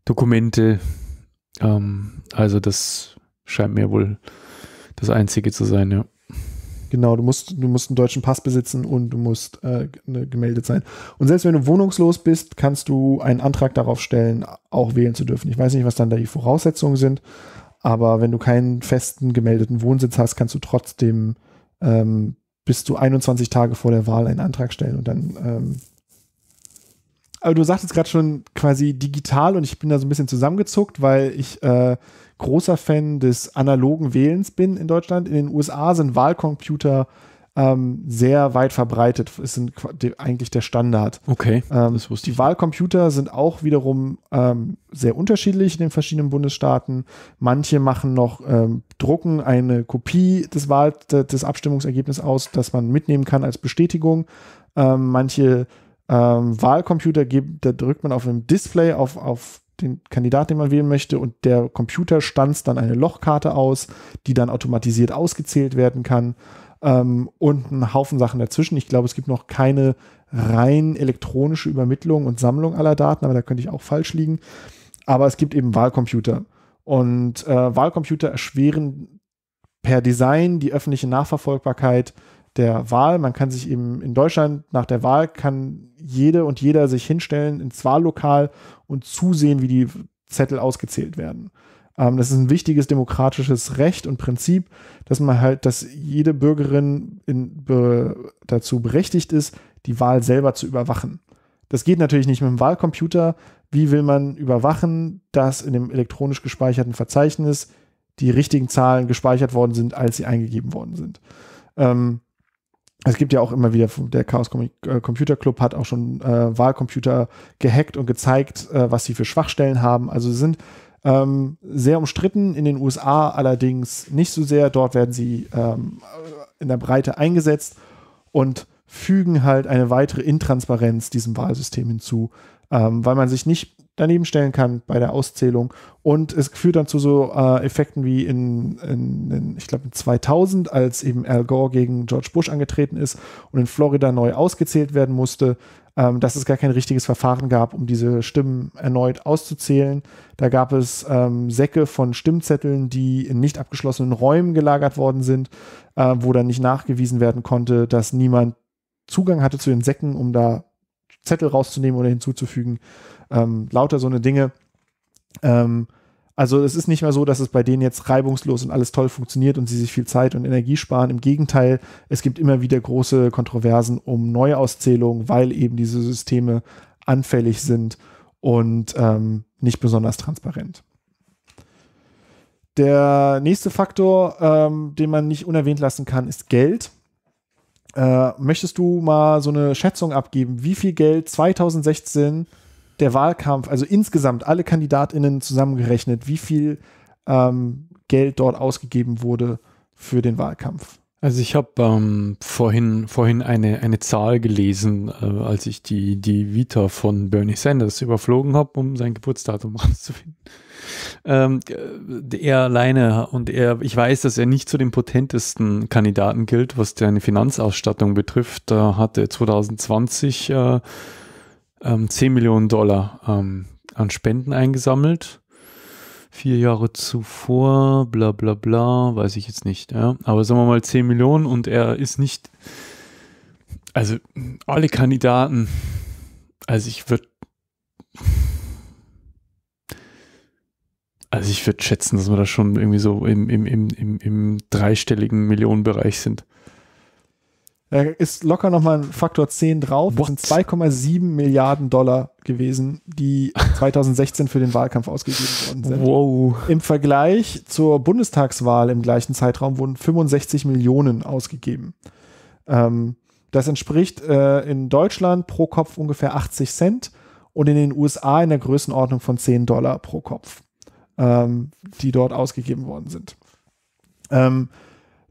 Dokumente. Ähm, also das scheint mir wohl das einzige zu sein, ja. Genau, du musst, du musst einen deutschen Pass besitzen und du musst äh, ne, gemeldet sein. Und selbst wenn du wohnungslos bist, kannst du einen Antrag darauf stellen, auch wählen zu dürfen. Ich weiß nicht, was dann da die Voraussetzungen sind, aber wenn du keinen festen gemeldeten Wohnsitz hast, kannst du trotzdem ähm, bis zu 21 Tage vor der Wahl einen Antrag stellen und dann. Ähm aber du sagtest gerade schon quasi digital und ich bin da so ein bisschen zusammengezuckt, weil ich äh, großer Fan des analogen Wählens bin in Deutschland. In den USA sind Wahlcomputer ähm, sehr weit verbreitet, sind eigentlich der Standard. Okay. Ähm, das wusste ich. Die Wahlcomputer sind auch wiederum ähm, sehr unterschiedlich in den verschiedenen Bundesstaaten. Manche machen noch, ähm, drucken eine Kopie des, Wahl des Abstimmungsergebnisses aus, das man mitnehmen kann als Bestätigung. Ähm, manche ähm, Wahlcomputer da drückt man auf einem Display auf, auf den Kandidat, den man wählen möchte, und der Computer stanzt dann eine Lochkarte aus, die dann automatisiert ausgezählt werden kann ähm, und einen Haufen Sachen dazwischen. Ich glaube, es gibt noch keine rein elektronische Übermittlung und Sammlung aller Daten, aber da könnte ich auch falsch liegen. Aber es gibt eben Wahlcomputer. Und äh, Wahlcomputer erschweren per Design die öffentliche Nachverfolgbarkeit der Wahl. Man kann sich eben in Deutschland nach der Wahl kann jede und jeder sich hinstellen ins Wahllokal und zusehen, wie die Zettel ausgezählt werden. Ähm, das ist ein wichtiges demokratisches Recht und Prinzip, dass man halt, dass jede Bürgerin in, be, dazu berechtigt ist, die Wahl selber zu überwachen. Das geht natürlich nicht mit dem Wahlcomputer. Wie will man überwachen, dass in dem elektronisch gespeicherten Verzeichnis die richtigen Zahlen gespeichert worden sind, als sie eingegeben worden sind? Ähm, es gibt ja auch immer wieder, der Chaos äh, Computer Club hat auch schon äh, Wahlcomputer gehackt und gezeigt, äh, was sie für Schwachstellen haben. Also sie sind ähm, sehr umstritten, in den USA allerdings nicht so sehr. Dort werden sie ähm, in der Breite eingesetzt und fügen halt eine weitere Intransparenz diesem Wahlsystem hinzu, ähm, weil man sich nicht daneben stellen kann bei der Auszählung. Und es führt dann zu so äh, Effekten wie in, in, in ich glaube, 2000, als eben Al Gore gegen George Bush angetreten ist und in Florida neu ausgezählt werden musste, ähm, dass es gar kein richtiges Verfahren gab, um diese Stimmen erneut auszuzählen. Da gab es ähm, Säcke von Stimmzetteln, die in nicht abgeschlossenen Räumen gelagert worden sind, äh, wo dann nicht nachgewiesen werden konnte, dass niemand Zugang hatte zu den Säcken, um da Zettel rauszunehmen oder hinzuzufügen. Ähm, lauter so eine Dinge. Ähm, also es ist nicht mehr so, dass es bei denen jetzt reibungslos und alles toll funktioniert und sie sich viel Zeit und Energie sparen. Im Gegenteil, es gibt immer wieder große Kontroversen um Neuauszählungen, weil eben diese Systeme anfällig sind und ähm, nicht besonders transparent. Der nächste Faktor, ähm, den man nicht unerwähnt lassen kann, ist Geld. Äh, möchtest du mal so eine Schätzung abgeben, wie viel Geld 2016 der Wahlkampf, also insgesamt alle KandidatInnen zusammengerechnet, wie viel ähm, Geld dort ausgegeben wurde für den Wahlkampf? Also ich habe ähm, vorhin, vorhin eine, eine Zahl gelesen, äh, als ich die, die Vita von Bernie Sanders überflogen habe, um sein Geburtsdatum rauszufinden. Ähm, äh, er alleine und er, ich weiß, dass er nicht zu den potentesten Kandidaten gilt, was seine Finanzausstattung betrifft, äh, hatte 2020 äh, äh, 10 Millionen Dollar ähm, an Spenden eingesammelt vier Jahre zuvor, bla bla bla, weiß ich jetzt nicht. Ja? Aber sagen wir mal 10 Millionen und er ist nicht, also alle Kandidaten, also ich würde, also ich würde schätzen, dass wir da schon irgendwie so im, im, im, im, im dreistelligen Millionenbereich sind. Da ist locker nochmal ein Faktor 10 drauf. What? Das sind 2,7 Milliarden Dollar gewesen, die 2016 für den Wahlkampf ausgegeben worden sind. Wow. Im Vergleich zur Bundestagswahl im gleichen Zeitraum wurden 65 Millionen ausgegeben. Ähm, das entspricht äh, in Deutschland pro Kopf ungefähr 80 Cent und in den USA in der Größenordnung von 10 Dollar pro Kopf, ähm, die dort ausgegeben worden sind. Ähm,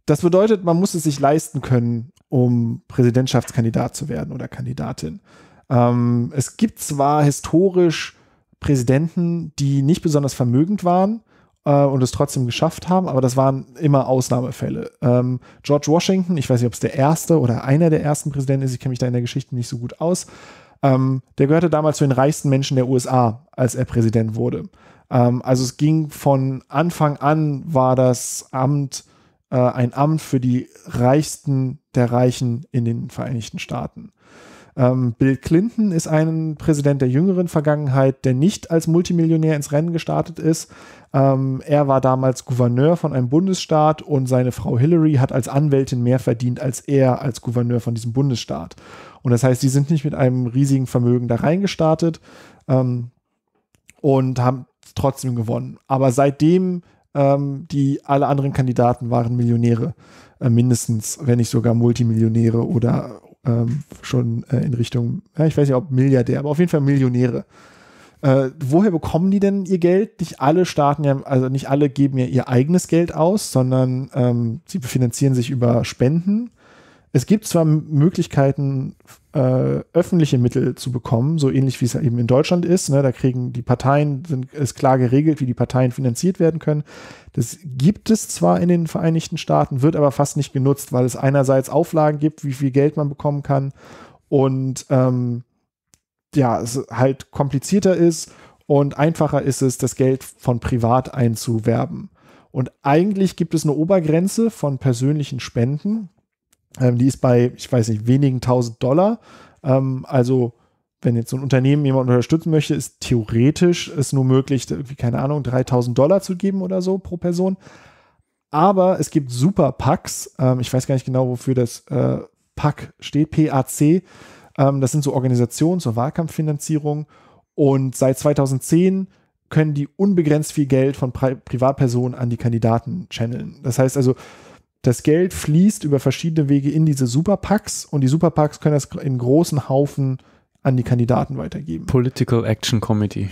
das bedeutet, man muss es sich leisten können, um Präsidentschaftskandidat zu werden oder Kandidatin. Ähm, es gibt zwar historisch Präsidenten, die nicht besonders vermögend waren äh, und es trotzdem geschafft haben, aber das waren immer Ausnahmefälle. Ähm, George Washington, ich weiß nicht, ob es der erste oder einer der ersten Präsidenten ist, ich kenne mich da in der Geschichte nicht so gut aus, ähm, der gehörte damals zu den reichsten Menschen der USA, als er Präsident wurde. Ähm, also es ging von Anfang an, war das Amt äh, ein Amt für die Reichsten der Reichen in den Vereinigten Staaten. Ähm, Bill Clinton ist ein Präsident der jüngeren Vergangenheit, der nicht als Multimillionär ins Rennen gestartet ist. Ähm, er war damals Gouverneur von einem Bundesstaat und seine Frau Hillary hat als Anwältin mehr verdient als er als Gouverneur von diesem Bundesstaat. Und das heißt, sie sind nicht mit einem riesigen Vermögen da reingestartet ähm, und haben trotzdem gewonnen. Aber seitdem ähm, die alle anderen Kandidaten waren Millionäre, äh, mindestens, wenn nicht sogar Multimillionäre oder ähm, schon äh, in Richtung, ja, ich weiß nicht, ob Milliardär, aber auf jeden Fall Millionäre. Äh, woher bekommen die denn ihr Geld? Nicht alle Staaten, ja, also nicht alle geben ja ihr eigenes Geld aus, sondern ähm, sie finanzieren sich über Spenden es gibt zwar Möglichkeiten, äh, öffentliche Mittel zu bekommen, so ähnlich wie es eben in Deutschland ist. Ne? Da kriegen die Parteien, sind, ist klar geregelt, wie die Parteien finanziert werden können. Das gibt es zwar in den Vereinigten Staaten, wird aber fast nicht genutzt, weil es einerseits Auflagen gibt, wie viel Geld man bekommen kann und ähm, ja, es halt komplizierter ist und einfacher ist es, das Geld von privat einzuwerben. Und eigentlich gibt es eine Obergrenze von persönlichen Spenden, ähm, die ist bei, ich weiß nicht, wenigen tausend Dollar. Ähm, also wenn jetzt so ein Unternehmen jemanden unterstützen möchte, ist theoretisch es nur möglich, irgendwie, keine Ahnung, 3000 Dollar zu geben oder so pro Person. Aber es gibt super Packs. Ähm, ich weiß gar nicht genau, wofür das äh, Pack steht, PAC. Ähm, das sind so Organisationen zur Wahlkampffinanzierung. Und seit 2010 können die unbegrenzt viel Geld von Pri Privatpersonen an die Kandidaten channeln. Das heißt also, das Geld fließt über verschiedene Wege in diese Superpacks und die Superpacks können das in großen Haufen an die Kandidaten weitergeben. Political Action Committee.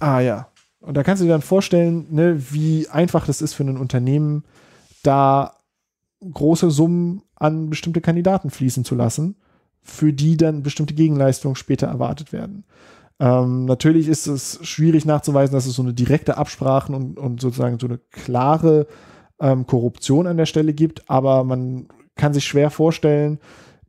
Ah ja. Und da kannst du dir dann vorstellen, ne, wie einfach das ist für ein Unternehmen, da große Summen an bestimmte Kandidaten fließen zu lassen, für die dann bestimmte Gegenleistungen später erwartet werden. Ähm, natürlich ist es schwierig nachzuweisen, dass es so eine direkte Absprache und, und sozusagen so eine klare ähm, Korruption an der Stelle gibt, aber man kann sich schwer vorstellen,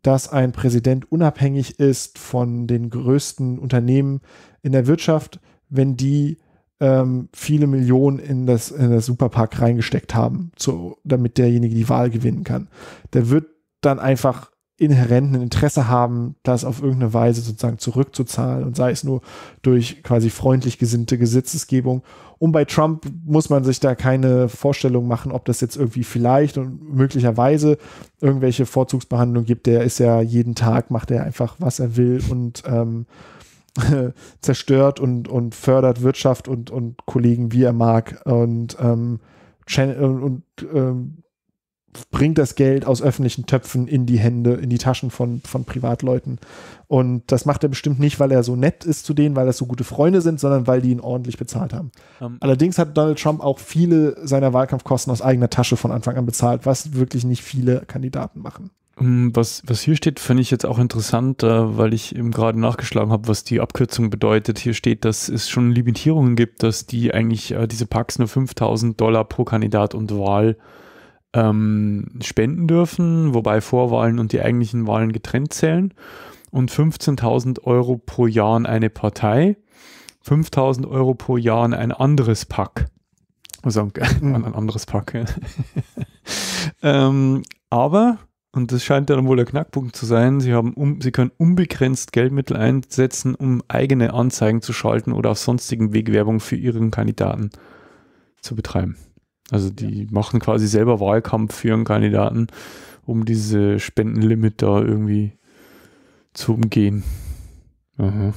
dass ein Präsident unabhängig ist von den größten Unternehmen in der Wirtschaft, wenn die ähm, viele Millionen in das, in das Superpark reingesteckt haben, zu, damit derjenige die Wahl gewinnen kann. Der wird dann einfach inhärent ein Interesse haben, das auf irgendeine Weise sozusagen zurückzuzahlen und sei es nur durch quasi freundlich gesinnte Gesetzesgebung und bei Trump muss man sich da keine Vorstellung machen, ob das jetzt irgendwie vielleicht und möglicherweise irgendwelche Vorzugsbehandlung gibt. Der ist ja jeden Tag, macht er einfach, was er will und ähm, zerstört und, und fördert Wirtschaft und, und Kollegen, wie er mag. Und, ähm, und ähm, bringt das Geld aus öffentlichen Töpfen in die Hände, in die Taschen von, von Privatleuten. Und das macht er bestimmt nicht, weil er so nett ist zu denen, weil das so gute Freunde sind, sondern weil die ihn ordentlich bezahlt haben. Um. Ähm, Allerdings hat Donald Trump auch viele seiner Wahlkampfkosten aus eigener Tasche von Anfang an bezahlt, was wirklich nicht viele Kandidaten machen. Ähm, was, was hier steht, finde ich jetzt auch interessant, äh, weil ich eben gerade nachgeschlagen habe, was die Abkürzung bedeutet. Hier steht, dass es schon Limitierungen gibt, dass die eigentlich äh, diese Packs nur 5000 Dollar pro Kandidat und Wahl äh, ähm, spenden dürfen, wobei Vorwahlen und die eigentlichen Wahlen getrennt zählen. Und 15.000 Euro pro Jahr an eine Partei, 5.000 Euro pro Jahr an ein anderes Pack. Also an mhm. ein anderes Pack. ähm, aber und das scheint dann wohl der Knackpunkt zu sein. Sie, haben um, sie können unbegrenzt Geldmittel einsetzen, um eigene Anzeigen zu schalten oder auf sonstigen Weg Werbung für ihren Kandidaten zu betreiben. Also die ja. machen quasi selber Wahlkampf für ihren Kandidaten, um diese Spendenlimit da irgendwie zu umgehen. Aha.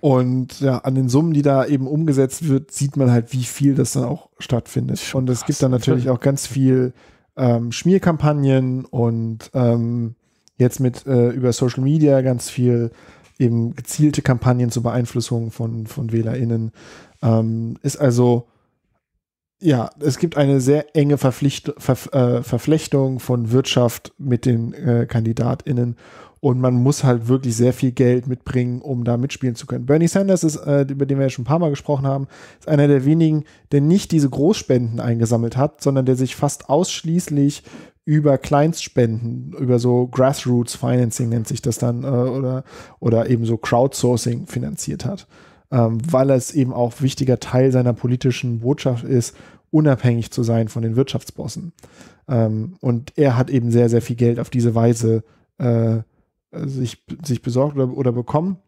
Und ja, an den Summen, die da eben umgesetzt wird, sieht man halt, wie viel das dann auch stattfindet. Und es gibt dann natürlich auch ganz viel ähm, Schmierkampagnen und ähm, jetzt mit äh, über Social Media ganz viel eben gezielte Kampagnen zur Beeinflussung von, von WählerInnen. Ähm, ist also ja, es gibt eine sehr enge Verpflicht, Ver, äh, Verflechtung von Wirtschaft mit den äh, KandidatInnen und man muss halt wirklich sehr viel Geld mitbringen, um da mitspielen zu können. Bernie Sanders ist, äh, über den wir ja schon ein paar Mal gesprochen haben, ist einer der wenigen, der nicht diese Großspenden eingesammelt hat, sondern der sich fast ausschließlich über Kleinstspenden, über so Grassroots Financing nennt sich das dann, äh, oder, oder eben so Crowdsourcing finanziert hat ähm, weil es eben auch wichtiger Teil seiner politischen Botschaft ist, unabhängig zu sein von den Wirtschaftsbossen. Ähm, und er hat eben sehr, sehr viel Geld auf diese Weise äh, sich, sich besorgt oder, oder bekommen.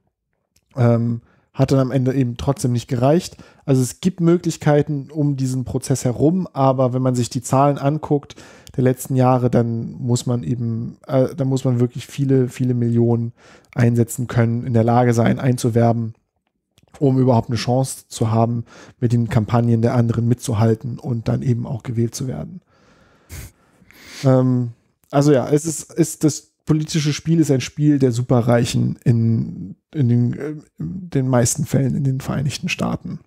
Ähm, hat dann am Ende eben trotzdem nicht gereicht. Also es gibt Möglichkeiten um diesen Prozess herum, aber wenn man sich die Zahlen anguckt der letzten Jahre, dann muss man eben, äh, dann muss man wirklich viele, viele Millionen einsetzen können, in der Lage sein, einzuwerben um überhaupt eine Chance zu haben, mit den Kampagnen der anderen mitzuhalten und dann eben auch gewählt zu werden. ähm, also ja, es ist, ist das politische Spiel ist ein Spiel der Superreichen in, in, den, äh, in den meisten Fällen in den Vereinigten Staaten.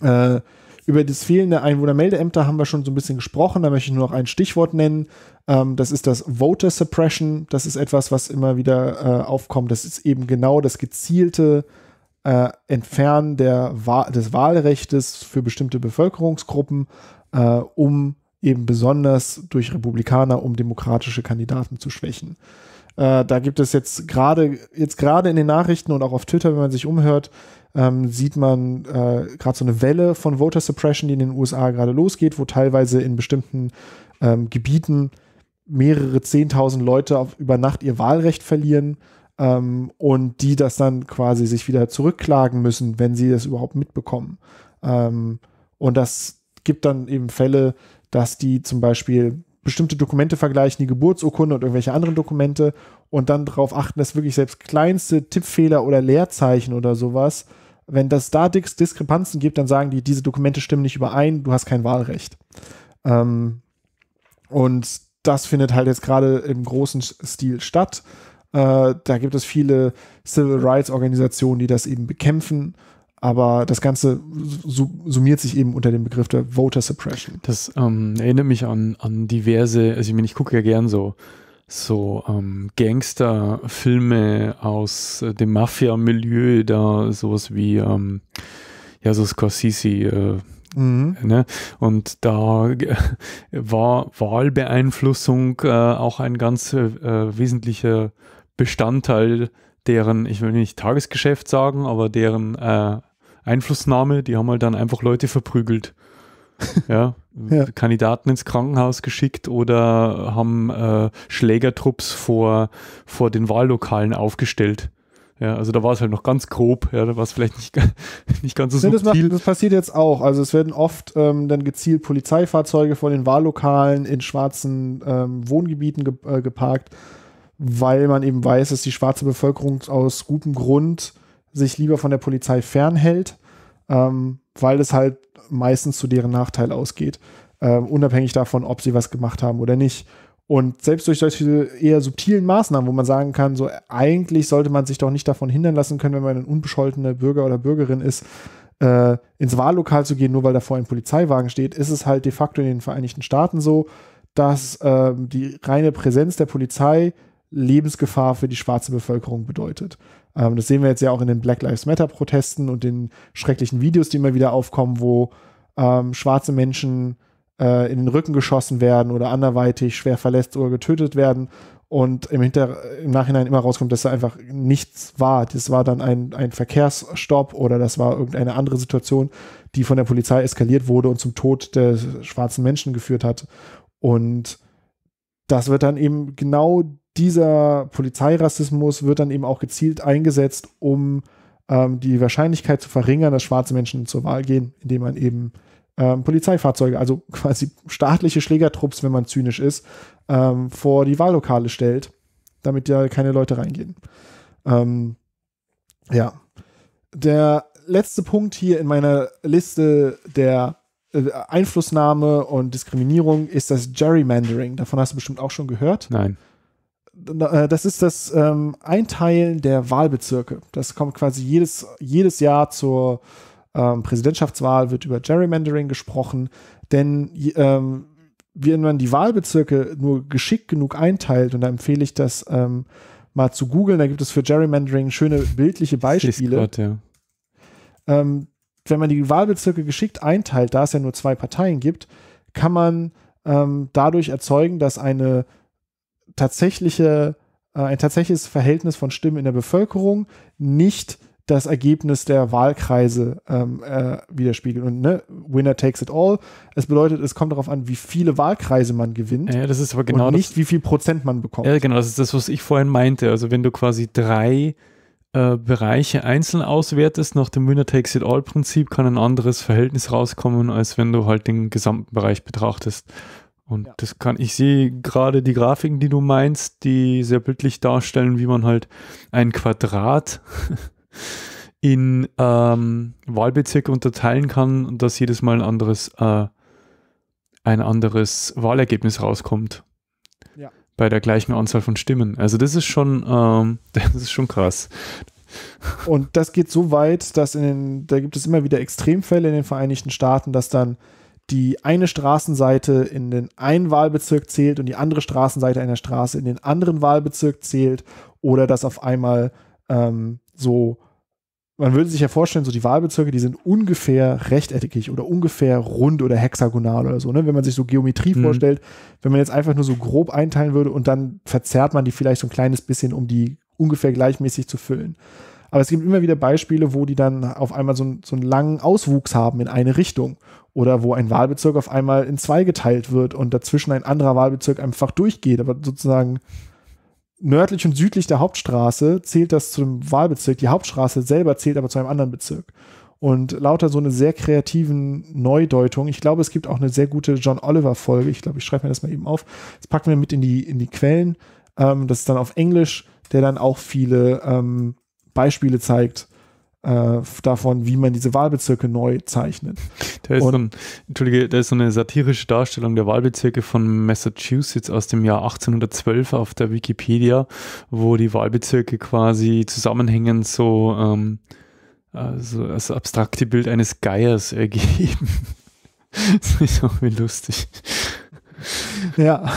Äh, über das fehlende Einwohnermeldeämter haben wir schon so ein bisschen gesprochen. Da möchte ich nur noch ein Stichwort nennen. Ähm, das ist das Voter Suppression. Das ist etwas, was immer wieder äh, aufkommt. Das ist eben genau das gezielte äh, Entfernen der, des Wahlrechtes für bestimmte Bevölkerungsgruppen, äh, um eben besonders durch Republikaner, um demokratische Kandidaten zu schwächen. Äh, da gibt es jetzt gerade jetzt gerade in den Nachrichten und auch auf Twitter, wenn man sich umhört, ähm, sieht man äh, gerade so eine Welle von Voter Suppression, die in den USA gerade losgeht, wo teilweise in bestimmten ähm, Gebieten mehrere zehntausend Leute auf, über Nacht ihr Wahlrecht verlieren ähm, und die das dann quasi sich wieder zurückklagen müssen, wenn sie das überhaupt mitbekommen. Ähm, und das gibt dann eben Fälle, dass die zum Beispiel bestimmte Dokumente vergleichen, die Geburtsurkunde und irgendwelche anderen Dokumente und dann darauf achten, dass wirklich selbst kleinste Tippfehler oder Leerzeichen oder sowas, wenn das da Dis Diskrepanzen gibt, dann sagen die, diese Dokumente stimmen nicht überein, du hast kein Wahlrecht. Ähm, und das findet halt jetzt gerade im großen Stil statt. Äh, da gibt es viele Civil Rights Organisationen, die das eben bekämpfen. Aber das Ganze summiert sich eben unter dem Begriff der Voter Suppression. Das ähm, erinnert mich an, an diverse, also ich meine, ich gucke ja gern so, so ähm, Gangsterfilme aus äh, dem Mafia-Milieu, da sowas wie, ähm, ja, so Scorsese, äh, Mhm. Ne? Und da war Wahlbeeinflussung äh, auch ein ganz äh, wesentlicher Bestandteil deren, ich will nicht Tagesgeschäft sagen, aber deren äh, Einflussnahme, die haben halt dann einfach Leute verprügelt. ja, ja, Kandidaten ins Krankenhaus geschickt oder haben äh, Schlägertrupps vor, vor den Wahllokalen aufgestellt. Ja, also da war es halt noch ganz grob, ja, da war es vielleicht nicht, nicht ganz so nee, subtil. Das, das, passiert jetzt auch. Also es werden oft ähm, dann gezielt Polizeifahrzeuge vor den Wahllokalen in schwarzen ähm, Wohngebieten ge äh, geparkt weil man eben weiß, dass die schwarze Bevölkerung aus gutem Grund sich lieber von der Polizei fernhält, ähm, weil es halt meistens zu deren Nachteil ausgeht, äh, unabhängig davon, ob sie was gemacht haben oder nicht. Und selbst durch solche eher subtilen Maßnahmen, wo man sagen kann, so eigentlich sollte man sich doch nicht davon hindern lassen können, wenn man ein unbescholtener Bürger oder Bürgerin ist, äh, ins Wahllokal zu gehen, nur weil davor ein Polizeiwagen steht, ist es halt de facto in den Vereinigten Staaten so, dass äh, die reine Präsenz der Polizei Lebensgefahr für die schwarze Bevölkerung bedeutet. Ähm, das sehen wir jetzt ja auch in den Black Lives Matter-Protesten und den schrecklichen Videos, die immer wieder aufkommen, wo ähm, schwarze Menschen äh, in den Rücken geschossen werden oder anderweitig schwer verletzt oder getötet werden und im, Hinter im Nachhinein immer rauskommt, dass da einfach nichts war. Das war dann ein, ein Verkehrsstopp oder das war irgendeine andere Situation, die von der Polizei eskaliert wurde und zum Tod der schwarzen Menschen geführt hat. Und das wird dann eben genau dieser Polizeirassismus wird dann eben auch gezielt eingesetzt, um ähm, die Wahrscheinlichkeit zu verringern, dass schwarze Menschen zur Wahl gehen, indem man eben ähm, Polizeifahrzeuge, also quasi staatliche Schlägertrupps, wenn man zynisch ist, ähm, vor die Wahllokale stellt, damit da keine Leute reingehen. Ähm, ja. Der letzte Punkt hier in meiner Liste der äh, Einflussnahme und Diskriminierung ist das Gerrymandering. Davon hast du bestimmt auch schon gehört. Nein. Äh, das ist das ähm, Einteilen der Wahlbezirke. Das kommt quasi jedes, jedes Jahr zur ähm, Präsidentschaftswahl, wird über Gerrymandering gesprochen. Denn ähm, wenn man die Wahlbezirke nur geschickt genug einteilt, und da empfehle ich das ähm, mal zu googeln, da gibt es für Gerrymandering schöne bildliche Beispiele. Gott, ja. ähm, wenn man die Wahlbezirke geschickt einteilt, da es ja nur zwei Parteien gibt, kann man ähm, dadurch erzeugen, dass eine tatsächliche, äh, ein tatsächliches Verhältnis von Stimmen in der Bevölkerung nicht das Ergebnis der Wahlkreise ähm, äh, widerspiegelt. Und ne, winner takes it all. Es bedeutet, es kommt darauf an, wie viele Wahlkreise man gewinnt. Ja, das ist aber genau. Und nicht, das, wie viel Prozent man bekommt. Ja, genau, das ist das, was ich vorhin meinte. Also wenn du quasi drei äh, Bereiche einzeln auswertest, nach dem Winner takes it all Prinzip kann ein anderes Verhältnis rauskommen, als wenn du halt den gesamten Bereich betrachtest. Und ja. das kann, ich sehe gerade die Grafiken, die du meinst, die sehr bildlich darstellen, wie man halt ein Quadrat in ähm, Wahlbezirke unterteilen kann und dass jedes Mal ein anderes, äh, ein anderes Wahlergebnis rauskommt. Ja. Bei der gleichen Anzahl von Stimmen. Also das ist schon, ähm, das ist schon krass. Und das geht so weit, dass in den, da gibt es immer wieder Extremfälle in den Vereinigten Staaten, dass dann die eine Straßenseite in den einen Wahlbezirk zählt und die andere Straßenseite einer Straße in den anderen Wahlbezirk zählt oder dass auf einmal ähm, so, man würde sich ja vorstellen, so die Wahlbezirke, die sind ungefähr rechteckig oder ungefähr rund oder hexagonal oder so, ne? wenn man sich so Geometrie mhm. vorstellt, wenn man jetzt einfach nur so grob einteilen würde und dann verzerrt man die vielleicht so ein kleines bisschen, um die ungefähr gleichmäßig zu füllen. Aber es gibt immer wieder Beispiele, wo die dann auf einmal so, so einen langen Auswuchs haben in eine Richtung oder wo ein Wahlbezirk auf einmal in zwei geteilt wird und dazwischen ein anderer Wahlbezirk einfach durchgeht, aber sozusagen nördlich und südlich der Hauptstraße zählt das zum Wahlbezirk, die Hauptstraße selber zählt aber zu einem anderen Bezirk. Und lauter so eine sehr kreativen Neudeutung. Ich glaube, es gibt auch eine sehr gute John Oliver-Folge. Ich glaube, ich schreibe mir das mal eben auf. Das packen wir mit in die, in die Quellen. Ähm, das ist dann auf Englisch, der dann auch viele ähm, Beispiele zeigt äh, davon, wie man diese Wahlbezirke neu zeichnet. Da ist, und, so ein, da ist so eine satirische Darstellung der Wahlbezirke von Massachusetts aus dem Jahr 1812 auf der Wikipedia, wo die Wahlbezirke quasi zusammenhängend so ähm, also das abstrakte Bild eines Geiers ergeben. das ist auch wie lustig. Ja,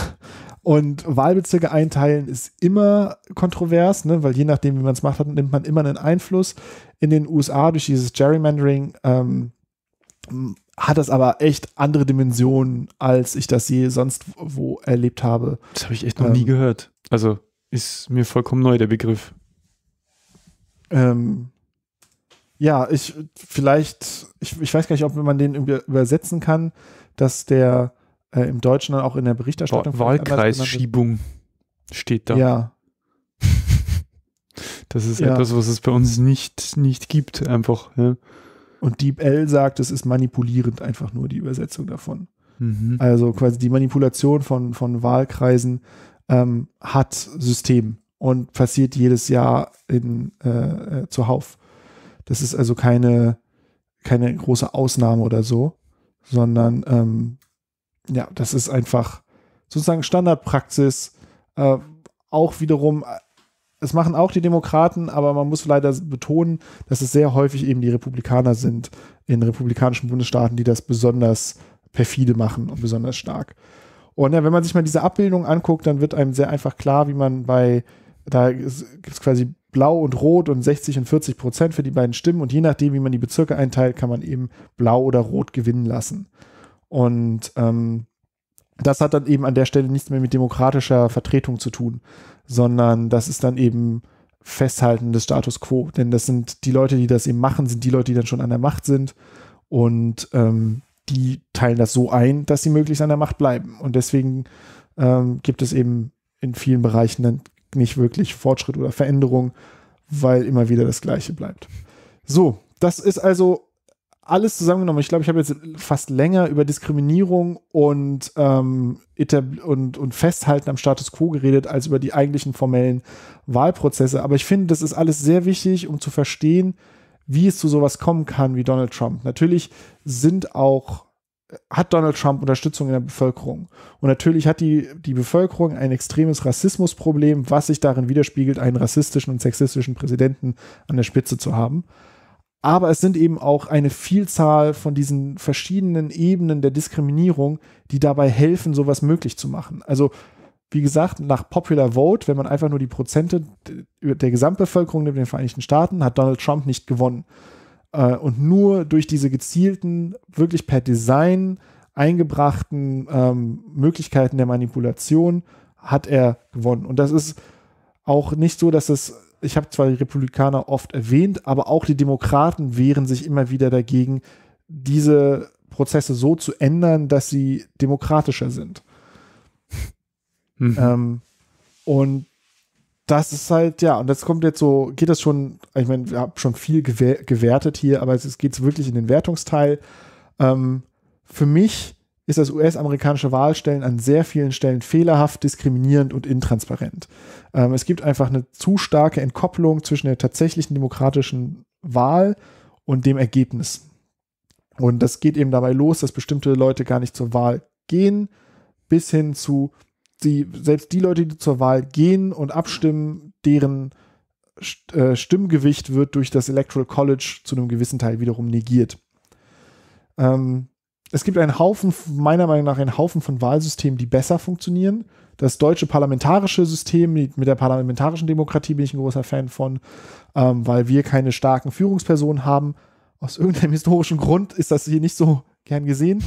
und Wahlbezirke einteilen ist immer kontrovers, ne? weil je nachdem, wie man es macht, nimmt man immer einen Einfluss. In den USA durch dieses Gerrymandering ähm, hat das aber echt andere Dimensionen, als ich das je sonst wo erlebt habe. Das habe ich echt noch ähm, nie gehört. Also ist mir vollkommen neu der Begriff. Ähm, ja, ich vielleicht, ich, ich weiß gar nicht, ob man den übersetzen kann, dass der äh, im Deutschen dann auch in der Berichterstattung. Wahlkreisschiebung steht da. Ja. das ist ja. etwas, was es bei uns nicht, nicht gibt, einfach. Ja. Und L sagt, es ist manipulierend, einfach nur die Übersetzung davon. Mhm. Also quasi die Manipulation von, von Wahlkreisen ähm, hat System und passiert jedes Jahr in, äh, äh zuhauf. Das ist also keine, keine große Ausnahme oder so, sondern ähm, ja, das ist einfach sozusagen Standardpraxis. Äh, auch wiederum, äh, es machen auch die Demokraten, aber man muss leider betonen, dass es sehr häufig eben die Republikaner sind in republikanischen Bundesstaaten, die das besonders perfide machen und besonders stark. Und ja, wenn man sich mal diese Abbildung anguckt, dann wird einem sehr einfach klar, wie man bei, da gibt es quasi blau und rot und 60 und 40 Prozent für die beiden Stimmen und je nachdem, wie man die Bezirke einteilt, kann man eben blau oder rot gewinnen lassen. Und ähm, das hat dann eben an der Stelle nichts mehr mit demokratischer Vertretung zu tun, sondern das ist dann eben Festhalten des Status quo. Denn das sind die Leute, die das eben machen, sind die Leute, die dann schon an der Macht sind. Und ähm, die teilen das so ein, dass sie möglichst an der Macht bleiben. Und deswegen ähm, gibt es eben in vielen Bereichen dann nicht wirklich Fortschritt oder Veränderung, weil immer wieder das Gleiche bleibt. So, das ist also alles zusammengenommen, ich glaube, ich habe jetzt fast länger über Diskriminierung und, ähm, und, und Festhalten am Status quo geredet, als über die eigentlichen formellen Wahlprozesse. Aber ich finde, das ist alles sehr wichtig, um zu verstehen, wie es zu sowas kommen kann wie Donald Trump. Natürlich sind auch hat Donald Trump Unterstützung in der Bevölkerung. Und natürlich hat die, die Bevölkerung ein extremes Rassismusproblem, was sich darin widerspiegelt, einen rassistischen und sexistischen Präsidenten an der Spitze zu haben. Aber es sind eben auch eine Vielzahl von diesen verschiedenen Ebenen der Diskriminierung, die dabei helfen, sowas möglich zu machen. Also wie gesagt, nach Popular Vote, wenn man einfach nur die Prozente der Gesamtbevölkerung nimmt in den Vereinigten Staaten, hat Donald Trump nicht gewonnen. Äh, und nur durch diese gezielten, wirklich per Design eingebrachten ähm, Möglichkeiten der Manipulation hat er gewonnen. Und das ist auch nicht so, dass es ich habe zwar die Republikaner oft erwähnt, aber auch die Demokraten wehren sich immer wieder dagegen, diese Prozesse so zu ändern, dass sie demokratischer sind. Mhm. Ähm, und das ist halt, ja, und das kommt jetzt so, geht das schon, ich meine, wir haben schon viel gewertet hier, aber es geht wirklich in den Wertungsteil. Ähm, für mich ist das US-amerikanische Wahlstellen an sehr vielen Stellen fehlerhaft, diskriminierend und intransparent. Ähm, es gibt einfach eine zu starke Entkopplung zwischen der tatsächlichen demokratischen Wahl und dem Ergebnis. Und das geht eben dabei los, dass bestimmte Leute gar nicht zur Wahl gehen, bis hin zu, die, selbst die Leute, die zur Wahl gehen und abstimmen, deren äh, Stimmgewicht wird durch das Electoral College zu einem gewissen Teil wiederum negiert. Ähm, es gibt einen Haufen, meiner Meinung nach, einen Haufen von Wahlsystemen, die besser funktionieren. Das deutsche parlamentarische System, mit der parlamentarischen Demokratie bin ich ein großer Fan von, ähm, weil wir keine starken Führungspersonen haben. Aus irgendeinem historischen Grund ist das hier nicht so gern gesehen.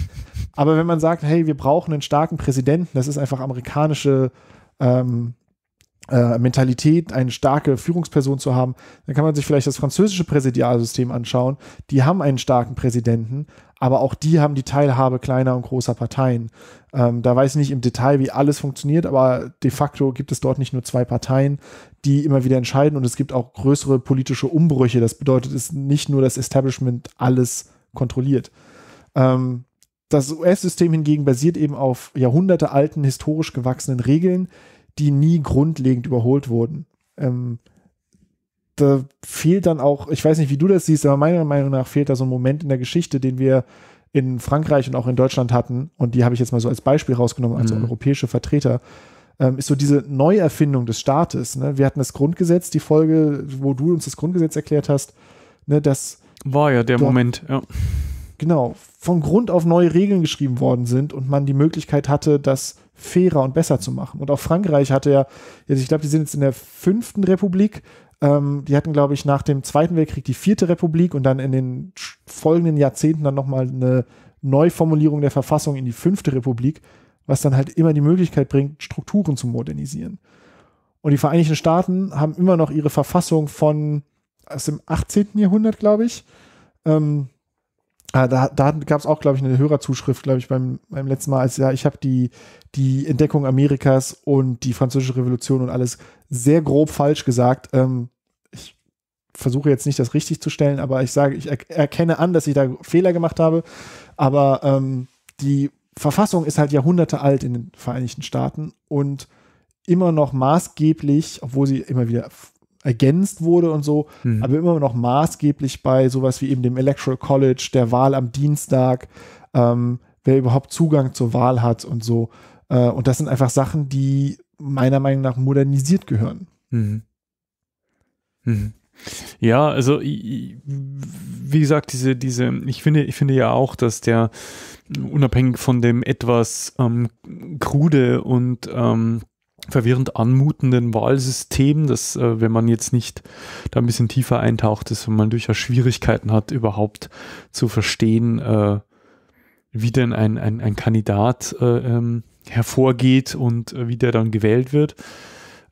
Aber wenn man sagt, hey, wir brauchen einen starken Präsidenten, das ist einfach amerikanische ähm, äh, Mentalität, eine starke Führungsperson zu haben, dann kann man sich vielleicht das französische Präsidialsystem anschauen. Die haben einen starken Präsidenten, aber auch die haben die Teilhabe kleiner und großer Parteien. Ähm, da weiß ich nicht im Detail, wie alles funktioniert, aber de facto gibt es dort nicht nur zwei Parteien, die immer wieder entscheiden und es gibt auch größere politische Umbrüche. Das bedeutet, es ist nicht nur das Establishment alles kontrolliert. Ähm, das US-System hingegen basiert eben auf jahrhundertealten, historisch gewachsenen Regeln, die nie grundlegend überholt wurden. Ähm, da fehlt dann auch, ich weiß nicht, wie du das siehst, aber meiner Meinung nach fehlt da so ein Moment in der Geschichte, den wir in Frankreich und auch in Deutschland hatten, und die habe ich jetzt mal so als Beispiel rausgenommen, als mhm. europäische Vertreter, ähm, ist so diese Neuerfindung des Staates. Ne? Wir hatten das Grundgesetz, die Folge, wo du uns das Grundgesetz erklärt hast, ne, das war ja der Moment, ja. Genau, von Grund auf neue Regeln geschrieben worden sind und man die Möglichkeit hatte, dass fairer und besser zu machen. Und auch Frankreich hatte ja, also ich glaube, die sind jetzt in der fünften Republik. Ähm, die hatten, glaube ich, nach dem Zweiten Weltkrieg die vierte Republik und dann in den folgenden Jahrzehnten dann nochmal eine Neuformulierung der Verfassung in die fünfte Republik, was dann halt immer die Möglichkeit bringt, Strukturen zu modernisieren. Und die Vereinigten Staaten haben immer noch ihre Verfassung von aus dem 18. Jahrhundert, glaube ich. Ähm, Ah, da, da gab es auch, glaube ich, eine Hörerzuschrift, glaube ich, beim, beim letzten Mal, als ja, ich habe die, die Entdeckung Amerikas und die Französische Revolution und alles sehr grob falsch gesagt. Ähm, ich versuche jetzt nicht, das richtig zu stellen, aber ich sage, ich er erkenne an, dass ich da Fehler gemacht habe. Aber ähm, die Verfassung ist halt Jahrhunderte alt in den Vereinigten Staaten und immer noch maßgeblich, obwohl sie immer wieder ergänzt wurde und so, mhm. aber immer noch maßgeblich bei sowas wie eben dem Electoral College, der Wahl am Dienstag, ähm, wer überhaupt Zugang zur Wahl hat und so. Äh, und das sind einfach Sachen, die meiner Meinung nach modernisiert gehören. Mhm. Mhm. Ja, also wie gesagt, diese, diese, ich finde, ich finde ja auch, dass der unabhängig von dem etwas ähm, krude und ähm, verwirrend anmutenden Wahlsystem, dass äh, wenn man jetzt nicht da ein bisschen tiefer eintaucht, ist, wenn man durchaus Schwierigkeiten hat, überhaupt zu verstehen, äh, wie denn ein, ein, ein Kandidat äh, ähm, hervorgeht und äh, wie der dann gewählt wird,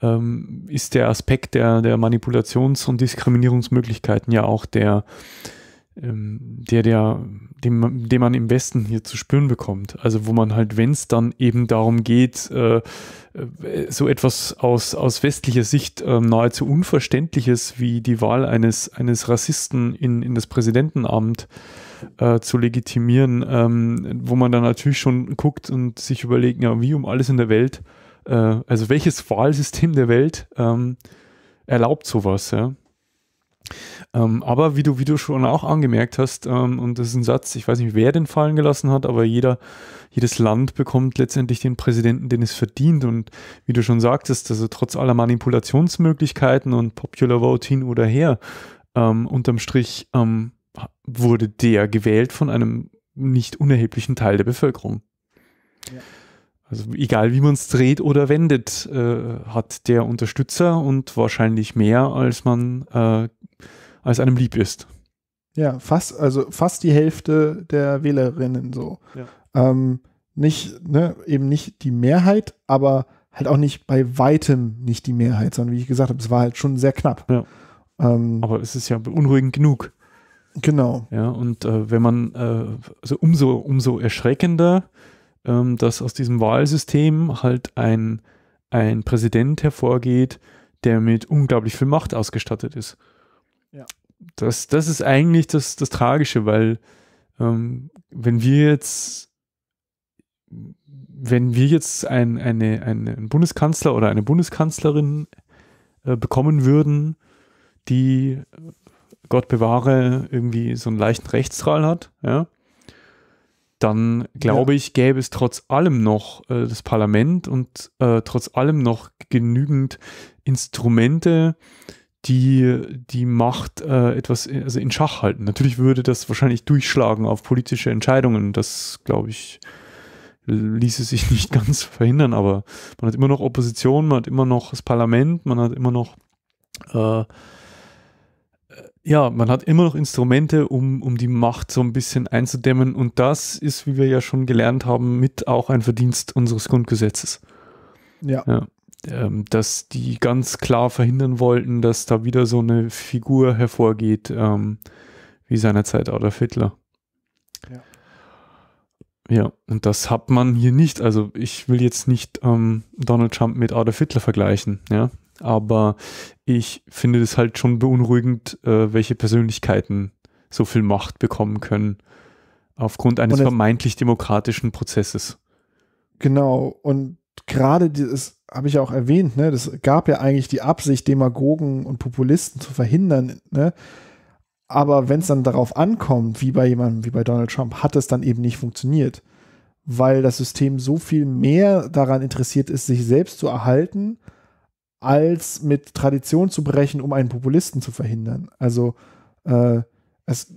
ähm, ist der Aspekt der, der Manipulations- und Diskriminierungsmöglichkeiten ja auch der, ähm, der, der den, den man im Westen hier zu spüren bekommt. Also wo man halt, wenn es dann eben darum geht, äh, äh, so etwas aus, aus westlicher Sicht äh, nahezu Unverständliches wie die Wahl eines, eines Rassisten in, in das Präsidentenamt äh, zu legitimieren, ähm, wo man dann natürlich schon guckt und sich überlegt, ja, wie um alles in der Welt, äh, also welches Wahlsystem der Welt ähm, erlaubt sowas, ja. Ähm, aber wie du, wie du schon auch angemerkt hast, ähm, und das ist ein Satz, ich weiß nicht, wer den fallen gelassen hat, aber jeder, jedes Land bekommt letztendlich den Präsidenten, den es verdient. Und wie du schon sagtest, also trotz aller Manipulationsmöglichkeiten und Popular Vote hin oder her, ähm, unterm Strich ähm, wurde der gewählt von einem nicht unerheblichen Teil der Bevölkerung. Ja. Also egal wie man es dreht oder wendet, äh, hat der Unterstützer und wahrscheinlich mehr, als man äh, als einem lieb ist. Ja, fast, also fast die Hälfte der Wählerinnen so. Ja. Ähm, nicht, ne, eben nicht die Mehrheit, aber halt auch nicht bei weitem nicht die Mehrheit, sondern wie ich gesagt habe, es war halt schon sehr knapp. Ja. Ähm, aber es ist ja beunruhigend genug. Genau. Ja, und äh, wenn man, äh, also umso, umso erschreckender, ähm, dass aus diesem Wahlsystem halt ein, ein Präsident hervorgeht, der mit unglaublich viel Macht ausgestattet ist. Ja. Das, das ist eigentlich das, das Tragische, weil ähm, wenn wir jetzt wenn wir jetzt ein, eine, einen Bundeskanzler oder eine Bundeskanzlerin äh, bekommen würden, die äh, Gott bewahre, irgendwie so einen leichten Rechtsstrahl hat, ja, dann glaube ja. ich, gäbe es trotz allem noch äh, das Parlament und äh, trotz allem noch genügend Instrumente, die die Macht äh, etwas in, äh, also in Schach halten. Natürlich würde das wahrscheinlich durchschlagen auf politische Entscheidungen. Das, glaube ich, ließe sich nicht ganz verhindern, aber man hat immer noch Opposition, man hat immer noch das Parlament, man hat immer noch äh, ja, man hat immer noch Instrumente, um, um die Macht so ein bisschen einzudämmen. Und das ist, wie wir ja schon gelernt haben, mit auch ein Verdienst unseres Grundgesetzes. Ja. ja. Ähm, dass die ganz klar verhindern wollten, dass da wieder so eine Figur hervorgeht, ähm, wie seinerzeit Adolf Hitler. Ja. Ja, und das hat man hier nicht. Also ich will jetzt nicht ähm, Donald Trump mit Adolf Hitler vergleichen. Ja, aber ich finde es halt schon beunruhigend, äh, welche Persönlichkeiten so viel Macht bekommen können aufgrund eines vermeintlich demokratischen Prozesses. Genau, und gerade das habe ich ja auch erwähnt, ne, das gab ja eigentlich die Absicht, Demagogen und Populisten zu verhindern, ne? Aber wenn es dann darauf ankommt, wie bei jemandem wie bei Donald Trump, hat es dann eben nicht funktioniert. Weil das System so viel mehr daran interessiert ist, sich selbst zu erhalten, als mit Tradition zu brechen, um einen Populisten zu verhindern. Also äh, es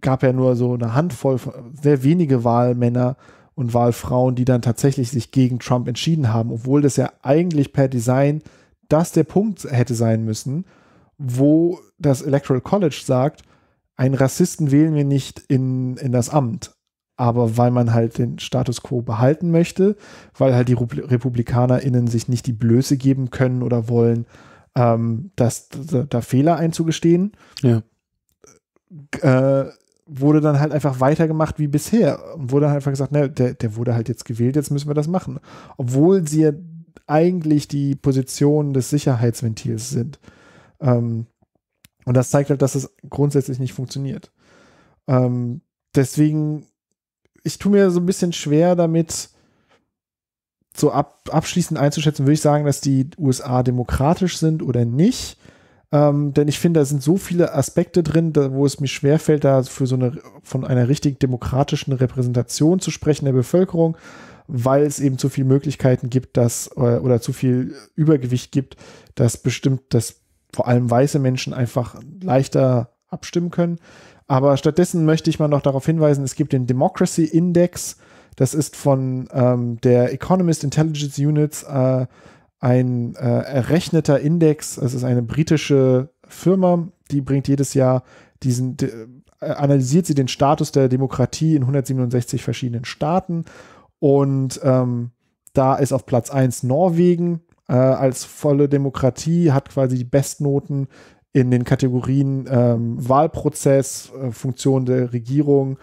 gab ja nur so eine Handvoll, sehr wenige Wahlmänner und Wahlfrauen, die dann tatsächlich sich gegen Trump entschieden haben, obwohl das ja eigentlich per Design das der Punkt hätte sein müssen, wo das Electoral College sagt, einen Rassisten wählen wir nicht in, in das Amt aber weil man halt den Status quo behalten möchte, weil halt die RepublikanerInnen sich nicht die Blöße geben können oder wollen, ähm, dass da Fehler einzugestehen, ja. äh, wurde dann halt einfach weitergemacht wie bisher und wurde halt einfach gesagt, na, ne, der, der wurde halt jetzt gewählt, jetzt müssen wir das machen. Obwohl sie ja eigentlich die Position des Sicherheitsventils sind. Ähm, und das zeigt halt, dass es grundsätzlich nicht funktioniert. Ähm, deswegen ich tue mir so ein bisschen schwer damit, so ab, abschließend einzuschätzen, würde ich sagen, dass die USA demokratisch sind oder nicht. Ähm, denn ich finde, da sind so viele Aspekte drin, da, wo es mir schwerfällt, da für so eine, von einer richtig demokratischen Repräsentation zu sprechen der Bevölkerung, weil es eben zu viele Möglichkeiten gibt, dass, oder, äh, oder zu viel Übergewicht gibt, dass bestimmt, dass vor allem weiße Menschen einfach leichter abstimmen können. Aber stattdessen möchte ich mal noch darauf hinweisen, es gibt den Democracy Index. Das ist von ähm, der Economist Intelligence Units äh, ein äh, errechneter Index. Es ist eine britische Firma, die bringt jedes Jahr diesen, de, äh, analysiert sie den Status der Demokratie in 167 verschiedenen Staaten. Und ähm, da ist auf Platz 1 Norwegen äh, als volle Demokratie, hat quasi die Bestnoten in den Kategorien ähm, Wahlprozess, äh, Funktion der Regierung,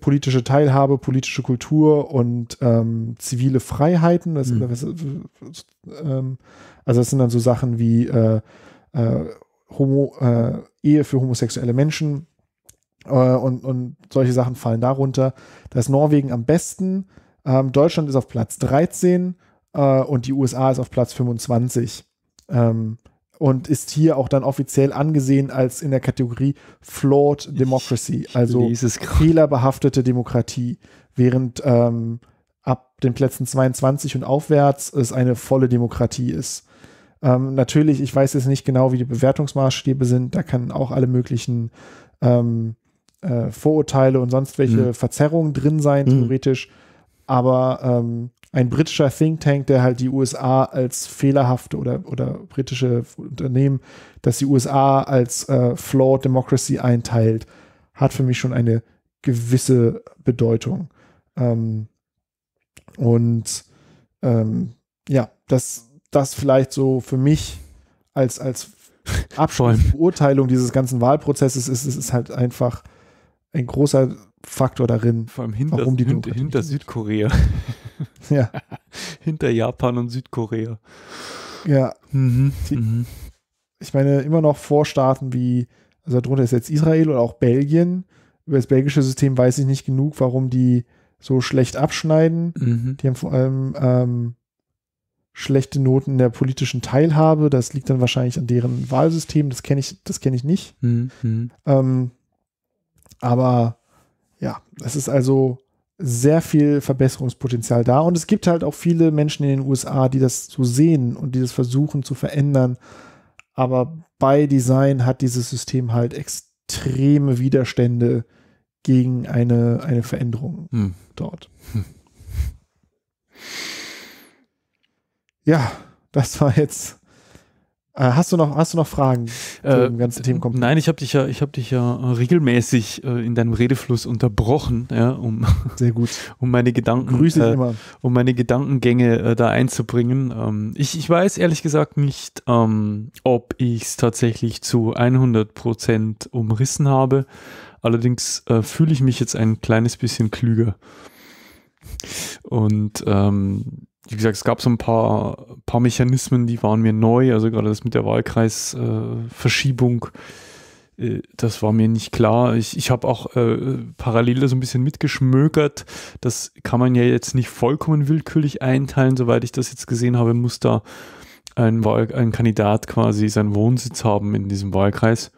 politische Teilhabe, politische Kultur und ähm, zivile Freiheiten. Das, mhm. das, ähm, also das sind dann so Sachen wie äh, äh, Homo, äh, Ehe für homosexuelle Menschen äh, und, und solche Sachen fallen darunter. Da ist Norwegen am besten. Ähm, Deutschland ist auf Platz 13 äh, und die USA ist auf Platz 25. Ähm, und ist hier auch dann offiziell angesehen als in der Kategorie Flawed Democracy, also fehlerbehaftete Demokratie, während ähm, ab den Plätzen 22 und aufwärts es eine volle Demokratie ist. Ähm, natürlich, ich weiß jetzt nicht genau, wie die Bewertungsmaßstäbe sind, da kann auch alle möglichen ähm, äh, Vorurteile und sonst welche mhm. Verzerrungen drin sein, mhm. theoretisch. Mhm. Aber ähm, ein britischer Think Tank, der halt die USA als fehlerhafte oder, oder britische Unternehmen, das die USA als äh, Flawed Democracy einteilt, hat für mich schon eine gewisse Bedeutung. Ähm, und ähm, ja, das, das vielleicht so für mich als, als Abschäumen. Beurteilung dieses ganzen Wahlprozesses ist, es ist halt einfach ein großer Faktor darin, Vor allem hinter, warum die hinter, hinter Südkorea. ja. hinter Japan und Südkorea. Ja. Mhm. Die, mhm. Ich meine, immer noch vor Staaten wie, also darunter ist jetzt Israel oder auch Belgien. Über das belgische System weiß ich nicht genug, warum die so schlecht abschneiden. Mhm. Die haben vor allem ähm, schlechte Noten in der politischen Teilhabe. Das liegt dann wahrscheinlich an deren Wahlsystem. Das kenne ich, das kenne ich nicht. Mhm. mhm. Ähm, aber ja, es ist also sehr viel Verbesserungspotenzial da. Und es gibt halt auch viele Menschen in den USA, die das so sehen und die das versuchen zu verändern. Aber bei Design hat dieses System halt extreme Widerstände gegen eine, eine Veränderung hm. dort. Hm. Ja, das war jetzt äh, hast du noch, hast du noch Fragen äh, zum ganzen Themenkomplex? Nein, ich habe dich ja, ich dich ja äh, regelmäßig äh, in deinem Redefluss unterbrochen, ja, um sehr gut, um meine Gedanken, Grüße äh, um meine Gedankengänge äh, da einzubringen. Ähm, ich, ich weiß ehrlich gesagt nicht, ähm, ob ich es tatsächlich zu 100 umrissen habe. Allerdings äh, fühle ich mich jetzt ein kleines bisschen klüger. Und ähm, wie gesagt, es gab so ein paar, paar Mechanismen, die waren mir neu. Also gerade das mit der Wahlkreisverschiebung, äh, äh, das war mir nicht klar. Ich, ich habe auch äh, parallel so ein bisschen mitgeschmökert. Das kann man ja jetzt nicht vollkommen willkürlich einteilen. Soweit ich das jetzt gesehen habe, muss da ein, Wahl ein Kandidat quasi seinen Wohnsitz haben in diesem Wahlkreis.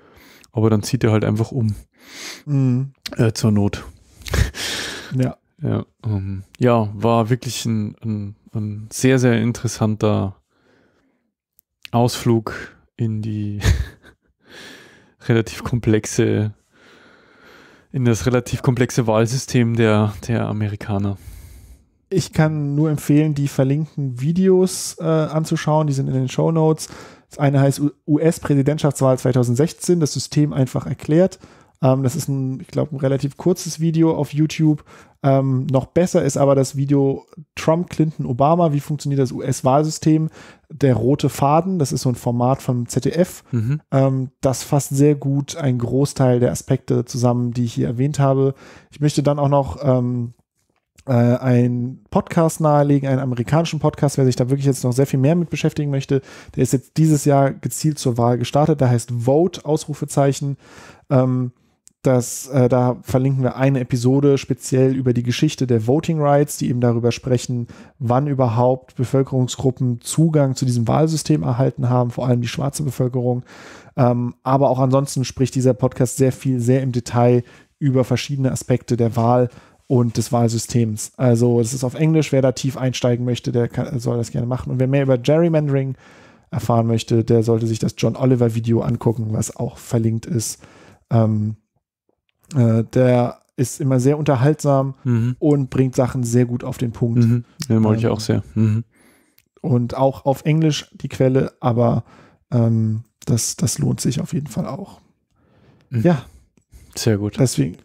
Aber dann zieht er halt einfach um. Mhm. Äh, zur Not. Ja. Ja, ähm, ja, war wirklich ein, ein ein sehr, sehr interessanter Ausflug in die relativ komplexe, in das relativ komplexe Wahlsystem der, der Amerikaner. Ich kann nur empfehlen, die verlinkten Videos äh, anzuschauen, die sind in den Show Notes. Das eine heißt US-Präsidentschaftswahl 2016, das System einfach erklärt. Ähm, das ist ein, ich glaube, ein relativ kurzes Video auf YouTube. Ähm, noch besser ist aber das Video Trump, Clinton, Obama, wie funktioniert das US-Wahlsystem? Der rote Faden, das ist so ein Format vom ZDF. Mhm. Ähm, das fasst sehr gut einen Großteil der Aspekte zusammen, die ich hier erwähnt habe. Ich möchte dann auch noch ähm, äh, einen Podcast nahelegen, einen amerikanischen Podcast, wer sich da wirklich jetzt noch sehr viel mehr mit beschäftigen möchte. Der ist jetzt dieses Jahr gezielt zur Wahl gestartet. Der heißt Vote, Ausrufezeichen. Ähm, dass äh, da verlinken wir eine Episode speziell über die Geschichte der Voting Rights, die eben darüber sprechen, wann überhaupt Bevölkerungsgruppen Zugang zu diesem Wahlsystem erhalten haben, vor allem die schwarze Bevölkerung. Ähm, aber auch ansonsten spricht dieser Podcast sehr viel, sehr im Detail über verschiedene Aspekte der Wahl und des Wahlsystems. Also es ist auf Englisch, wer da tief einsteigen möchte, der kann, soll das gerne machen. Und wer mehr über Gerrymandering erfahren möchte, der sollte sich das John Oliver Video angucken, was auch verlinkt ist. Ähm, äh, der ist immer sehr unterhaltsam mhm. und bringt Sachen sehr gut auf den Punkt. Mhm. Den mag ähm, ich auch sehr. Mhm. Und auch auf Englisch die Quelle, aber ähm, das, das lohnt sich auf jeden Fall auch. Mhm. Ja. Sehr gut. Deswegen,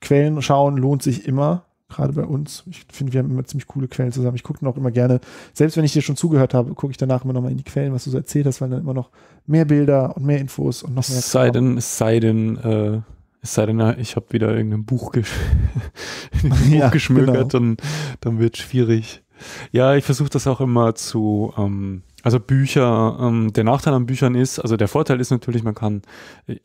Quellen schauen lohnt sich immer, gerade bei uns. Ich finde, wir haben immer ziemlich coole Quellen zusammen. Ich gucke noch immer gerne, selbst wenn ich dir schon zugehört habe, gucke ich danach immer noch mal in die Quellen, was du so erzählt hast, weil dann immer noch mehr Bilder und mehr Infos und noch mehr. Es sei denn, es sei denn, äh es sei denn, ich habe wieder irgendein Buch, gesch ja, Buch genau. dann, dann wird es schwierig. Ja, ich versuche das auch immer zu, ähm, also Bücher, ähm, der Nachteil an Büchern ist, also der Vorteil ist natürlich, man kann, äh,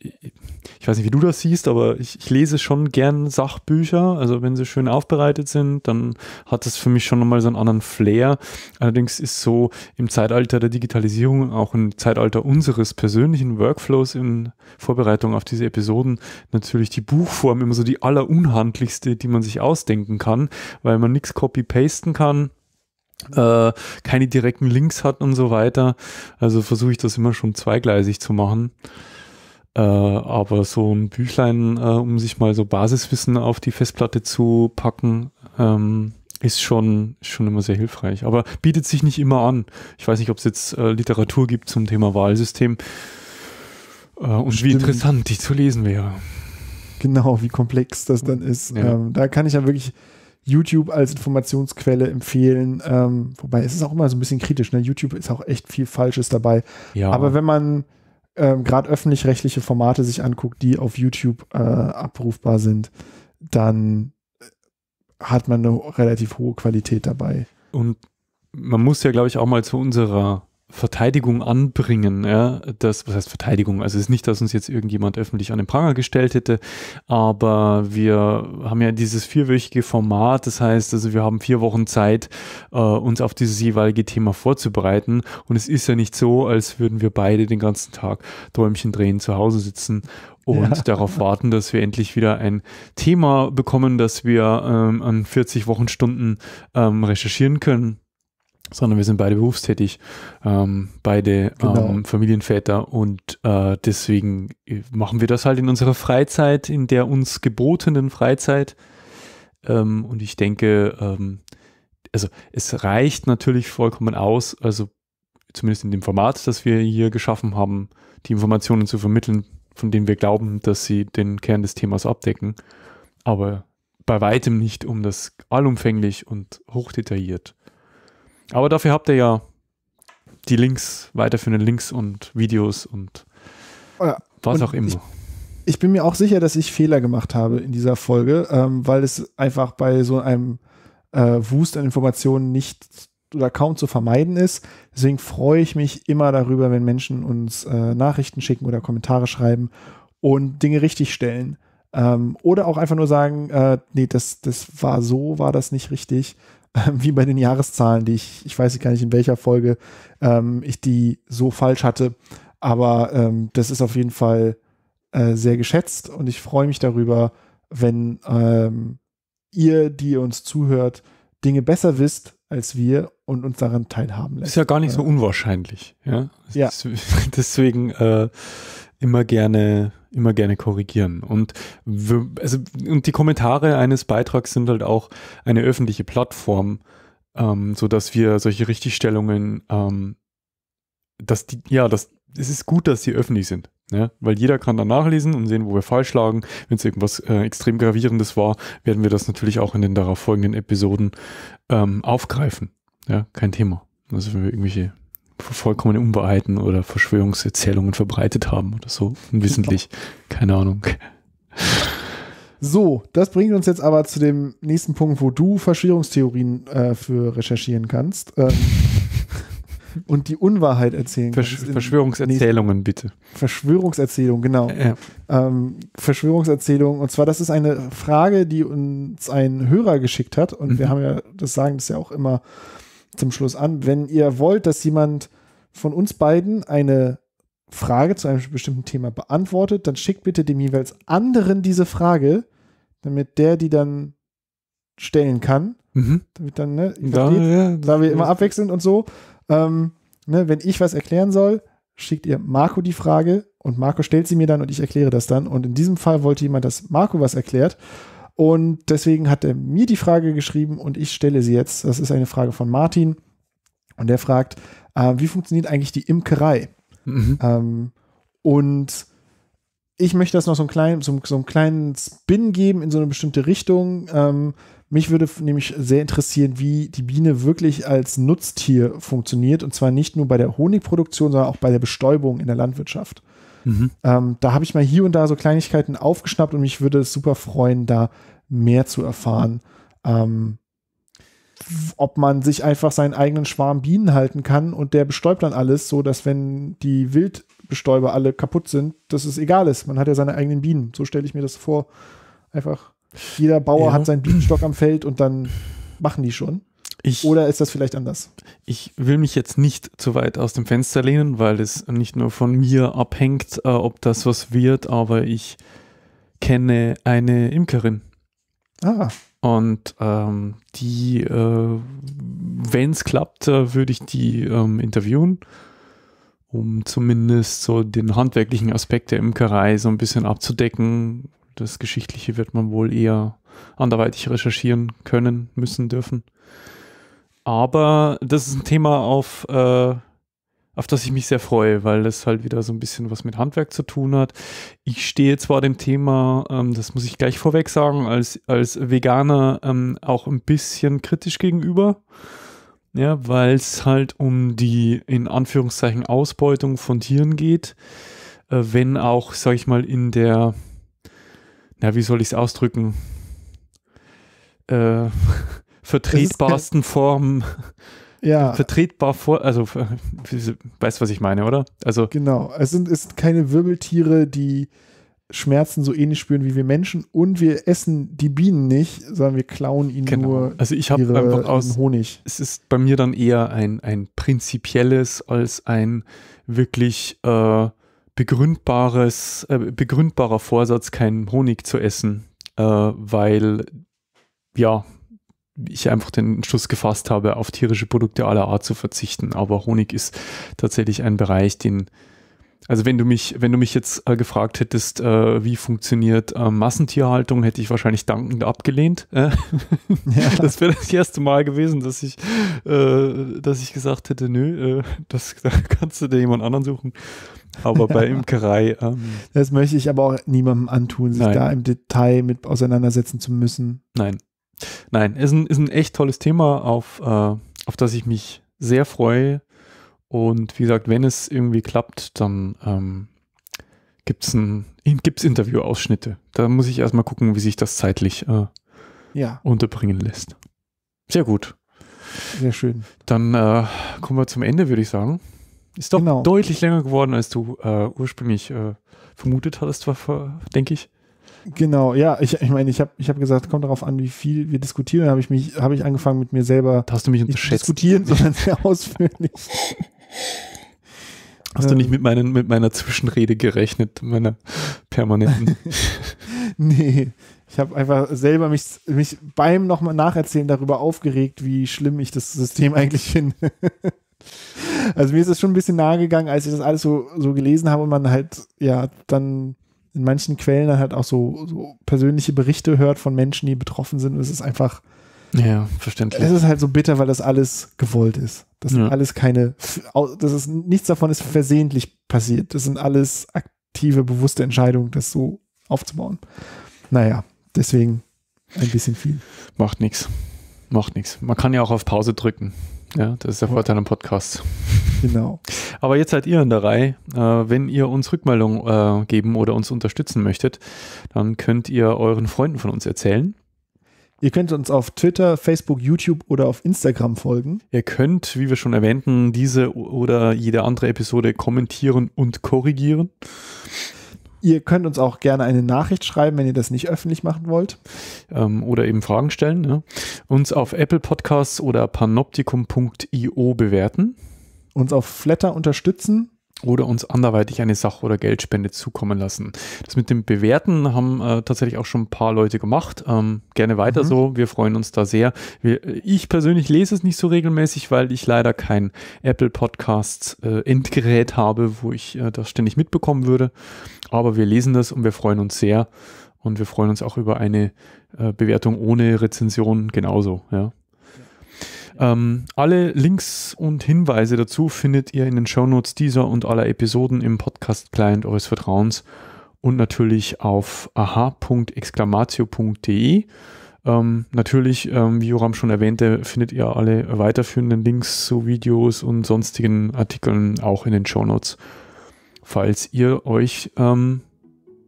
ich weiß nicht, wie du das siehst, aber ich, ich lese schon gern Sachbücher. Also wenn sie schön aufbereitet sind, dann hat das für mich schon nochmal so einen anderen Flair. Allerdings ist so im Zeitalter der Digitalisierung, auch im Zeitalter unseres persönlichen Workflows in Vorbereitung auf diese Episoden natürlich die Buchform immer so die allerunhandlichste, die man sich ausdenken kann, weil man nichts copy-pasten kann äh, keine direkten Links hat und so weiter. Also versuche ich das immer schon zweigleisig zu machen. Äh, aber so ein Büchlein, äh, um sich mal so Basiswissen auf die Festplatte zu packen, ähm, ist schon, schon immer sehr hilfreich. Aber bietet sich nicht immer an. Ich weiß nicht, ob es jetzt äh, Literatur gibt zum Thema Wahlsystem äh, und Stimmt. wie interessant die zu lesen wäre. Genau, wie komplex das dann ist. Ja. Ähm, da kann ich ja wirklich YouTube als Informationsquelle empfehlen. Ähm, wobei es ist auch immer so ein bisschen kritisch. Ne? YouTube ist auch echt viel Falsches dabei. Ja. Aber wenn man ähm, gerade öffentlich-rechtliche Formate sich anguckt, die auf YouTube äh, abrufbar sind, dann äh, hat man eine relativ hohe Qualität dabei. Und man muss ja, glaube ich, auch mal zu unserer Verteidigung anbringen, ja, das, was heißt Verteidigung? Also es ist nicht, dass uns jetzt irgendjemand öffentlich an den Pranger gestellt hätte, aber wir haben ja dieses vierwöchige Format, das heißt, also wir haben vier Wochen Zeit, äh, uns auf dieses jeweilige Thema vorzubereiten und es ist ja nicht so, als würden wir beide den ganzen Tag Däumchen drehen, zu Hause sitzen und ja. darauf warten, dass wir endlich wieder ein Thema bekommen, das wir ähm, an 40 Wochenstunden ähm, recherchieren können sondern wir sind beide berufstätig, ähm, beide genau. ähm, Familienväter und äh, deswegen äh, machen wir das halt in unserer Freizeit, in der uns gebotenen Freizeit. Ähm, und ich denke, ähm, also es reicht natürlich vollkommen aus, also zumindest in dem Format, das wir hier geschaffen haben, die Informationen zu vermitteln, von denen wir glauben, dass sie den Kern des Themas abdecken, aber bei weitem nicht um das allumfänglich und hochdetailliert aber dafür habt ihr ja die Links, weiterführenden Links und Videos und oh ja. was und auch immer. Ich, ich, bin mir auch sicher, dass ich Fehler gemacht habe in dieser Folge, ähm, weil es einfach bei so einem äh, Wust an Informationen nicht oder kaum zu vermeiden ist. Deswegen freue ich mich immer darüber, wenn Menschen uns äh, Nachrichten schicken oder Kommentare schreiben und Dinge richtigstellen. Ähm, oder auch einfach nur sagen, äh, nee, das, das war so, war das nicht richtig. wie bei den Jahreszahlen, die ich, ich weiß gar nicht in welcher Folge ähm, ich die so falsch hatte, aber ähm, das ist auf jeden Fall äh, sehr geschätzt und ich freue mich darüber, wenn ähm, ihr, die ihr uns zuhört, Dinge besser wisst als wir und uns daran teilhaben lässt. Ist ja gar nicht so unwahrscheinlich, ja. ja. Deswegen äh, immer gerne, immer gerne korrigieren. Und, wir, also, und die Kommentare eines Beitrags sind halt auch eine öffentliche Plattform, ähm, sodass wir solche Richtigstellungen, ähm, dass die, ja, das, es ist gut, dass sie öffentlich sind. Ja, ne? weil jeder kann dann nachlesen und sehen, wo wir falsch lagen. Wenn es irgendwas äh, extrem Gravierendes war, werden wir das natürlich auch in den darauffolgenden Episoden ähm, aufgreifen. Ja, kein Thema. Also wenn wir irgendwelche vollkommene Unwahrheiten oder Verschwörungserzählungen verbreitet haben oder so. Unwissentlich. Keine Ahnung. So, das bringt uns jetzt aber zu dem nächsten Punkt, wo du Verschwörungstheorien äh, für recherchieren kannst ähm, und die Unwahrheit erzählen Versch kannst. Verschwörungserzählungen, bitte. Verschwörungserzählung, genau. Ja. Ähm, Verschwörungserzählung. Und zwar, das ist eine Frage, die uns ein Hörer geschickt hat. Und mhm. wir haben ja, das sagen das ja auch immer zum Schluss an. Wenn ihr wollt, dass jemand von uns beiden eine Frage zu einem bestimmten Thema beantwortet, dann schickt bitte dem jeweils anderen diese Frage, damit der die dann stellen kann. Mhm. Damit dann, ne, da, ja, da wir immer abwechselnd und so. Ähm, ne, wenn ich was erklären soll, schickt ihr Marco die Frage und Marco stellt sie mir dann und ich erkläre das dann. Und in diesem Fall wollte jemand, dass Marco was erklärt. Und deswegen hat er mir die Frage geschrieben und ich stelle sie jetzt. Das ist eine Frage von Martin. Und er fragt, äh, wie funktioniert eigentlich die Imkerei? Mhm. Ähm, und ich möchte das noch so einen kleinen, so, so einen kleinen Spin geben in so eine bestimmte Richtung. Ähm, mich würde nämlich sehr interessieren, wie die Biene wirklich als Nutztier funktioniert. Und zwar nicht nur bei der Honigproduktion, sondern auch bei der Bestäubung in der Landwirtschaft. Mhm. Ähm, da habe ich mal hier und da so Kleinigkeiten aufgeschnappt und mich würde es super freuen, da mehr zu erfahren. Ähm, ob man sich einfach seinen eigenen Schwarm Bienen halten kann und der bestäubt dann alles, so dass wenn die Wildbestäuber alle kaputt sind, dass es egal ist. Man hat ja seine eigenen Bienen. So stelle ich mir das vor. Einfach jeder Bauer ja. hat seinen Bienenstock am Feld und dann machen die schon. Ich, Oder ist das vielleicht anders? Ich will mich jetzt nicht zu weit aus dem Fenster lehnen, weil es nicht nur von mir abhängt, äh, ob das was wird, aber ich kenne eine Imkerin. Ah. Und ähm, die, äh, wenn es klappt, äh, würde ich die ähm, interviewen, um zumindest so den handwerklichen Aspekt der Imkerei so ein bisschen abzudecken. Das Geschichtliche wird man wohl eher anderweitig recherchieren können, müssen, dürfen. Aber das ist ein Thema, auf, äh, auf das ich mich sehr freue, weil das halt wieder so ein bisschen was mit Handwerk zu tun hat. Ich stehe zwar dem Thema, ähm, das muss ich gleich vorweg sagen, als, als Veganer ähm, auch ein bisschen kritisch gegenüber. Ja, weil es halt um die in Anführungszeichen Ausbeutung von Tieren geht, äh, wenn auch, sag ich mal, in der, na, wie soll ich es ausdrücken? Äh, vertretbarsten Formen. Ja. Vertretbar vor, also weißt du, was ich meine, oder? Also genau, es sind, es sind keine Wirbeltiere, die Schmerzen so ähnlich spüren wie wir Menschen und wir essen die Bienen nicht, sondern wir klauen ihnen genau. nur also ich ihre, einfach aus, Honig. Es ist bei mir dann eher ein, ein prinzipielles als ein wirklich äh, begründbares, äh, begründbarer Vorsatz, keinen Honig zu essen, äh, weil ja, ich einfach den Schluss gefasst habe, auf tierische Produkte aller Art zu verzichten. Aber Honig ist tatsächlich ein Bereich, den, also wenn du mich, wenn du mich jetzt äh, gefragt hättest, äh, wie funktioniert äh, Massentierhaltung, hätte ich wahrscheinlich dankend abgelehnt. Äh. Ja. Das wäre das erste Mal gewesen, dass ich, äh, dass ich gesagt hätte, nö, äh, das da kannst du dir jemand anderen suchen. Aber bei Imkerei. Ähm, das möchte ich aber auch niemandem antun, sich nein. da im Detail mit auseinandersetzen zu müssen. Nein. Nein, ist ein, ist ein echt tolles Thema, auf, äh, auf das ich mich sehr freue. Und wie gesagt, wenn es irgendwie klappt, dann ähm, gibt es Interviewausschnitte. Da muss ich erstmal gucken, wie sich das zeitlich äh, ja. unterbringen lässt. Sehr gut. Sehr schön. Dann äh, kommen wir zum Ende, würde ich sagen. Ist doch genau. deutlich länger geworden, als du äh, ursprünglich äh, vermutet hattest, denke ich. Genau, ja, ich, ich meine, ich habe ich hab gesagt, kommt darauf an, wie viel wir diskutieren. Da habe ich, mich, hab ich angefangen mit mir selber Hast du mich nicht diskutieren, sondern sehr ausführlich. Hast ähm, du nicht mit, meinen, mit meiner Zwischenrede gerechnet, meiner permanenten? nee, ich habe einfach selber mich, mich beim nochmal nacherzählen darüber aufgeregt, wie schlimm ich das System eigentlich finde. also mir ist es schon ein bisschen nahe gegangen, als ich das alles so, so gelesen habe und man halt, ja, dann in manchen Quellen dann halt auch so, so persönliche Berichte hört von Menschen, die betroffen sind. Und es ist einfach. Ja, verständlich. Es ist halt so bitter, weil das alles gewollt ist. Das ja. alles keine, das ist, nichts davon ist versehentlich passiert. Das sind alles aktive, bewusste Entscheidungen, das so aufzubauen. Naja, deswegen ein bisschen viel. Macht nichts. Macht nichts. Man kann ja auch auf Pause drücken. Ja, das ist der Vorteil am Podcast. Genau. Aber jetzt seid ihr in der Reihe. Äh, wenn ihr uns Rückmeldung äh, geben oder uns unterstützen möchtet, dann könnt ihr euren Freunden von uns erzählen. Ihr könnt uns auf Twitter, Facebook, YouTube oder auf Instagram folgen. Ihr könnt, wie wir schon erwähnten, diese oder jede andere Episode kommentieren und korrigieren. Ihr könnt uns auch gerne eine Nachricht schreiben, wenn ihr das nicht öffentlich machen wollt. Ähm, oder eben Fragen stellen. Ne? Uns auf Apple Podcasts oder panoptikum.io bewerten. Uns auf Flatter unterstützen. Oder uns anderweitig eine Sach- oder Geldspende zukommen lassen. Das mit dem Bewerten haben äh, tatsächlich auch schon ein paar Leute gemacht. Ähm, gerne weiter mhm. so. Wir freuen uns da sehr. Wir, ich persönlich lese es nicht so regelmäßig, weil ich leider kein Apple Podcasts äh, Endgerät habe, wo ich äh, das ständig mitbekommen würde. Aber wir lesen das und wir freuen uns sehr. Und wir freuen uns auch über eine äh, Bewertung ohne Rezension genauso. Ja. Ähm, alle Links und Hinweise dazu findet ihr in den Shownotes dieser und aller Episoden im Podcast-Client eures Vertrauens und natürlich auf aha.exclamatio.de. Ähm, natürlich, ähm, wie Joram schon erwähnte, findet ihr alle weiterführenden Links zu Videos und sonstigen Artikeln auch in den Shownotes. Notes falls ihr euch ähm,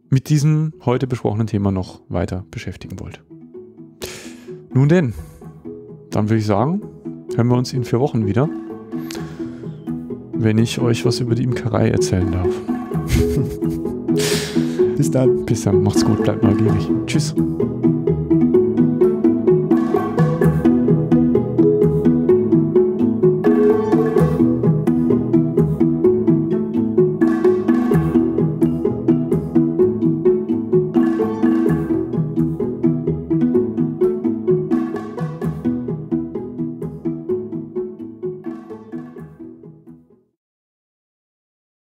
mit diesem heute besprochenen Thema noch weiter beschäftigen wollt. Nun denn, dann würde ich sagen, hören wir uns in vier Wochen wieder, wenn ich euch was über die Imkerei erzählen darf. Bis dann. Bis dann. Macht's gut, bleibt neugierig. Tschüss.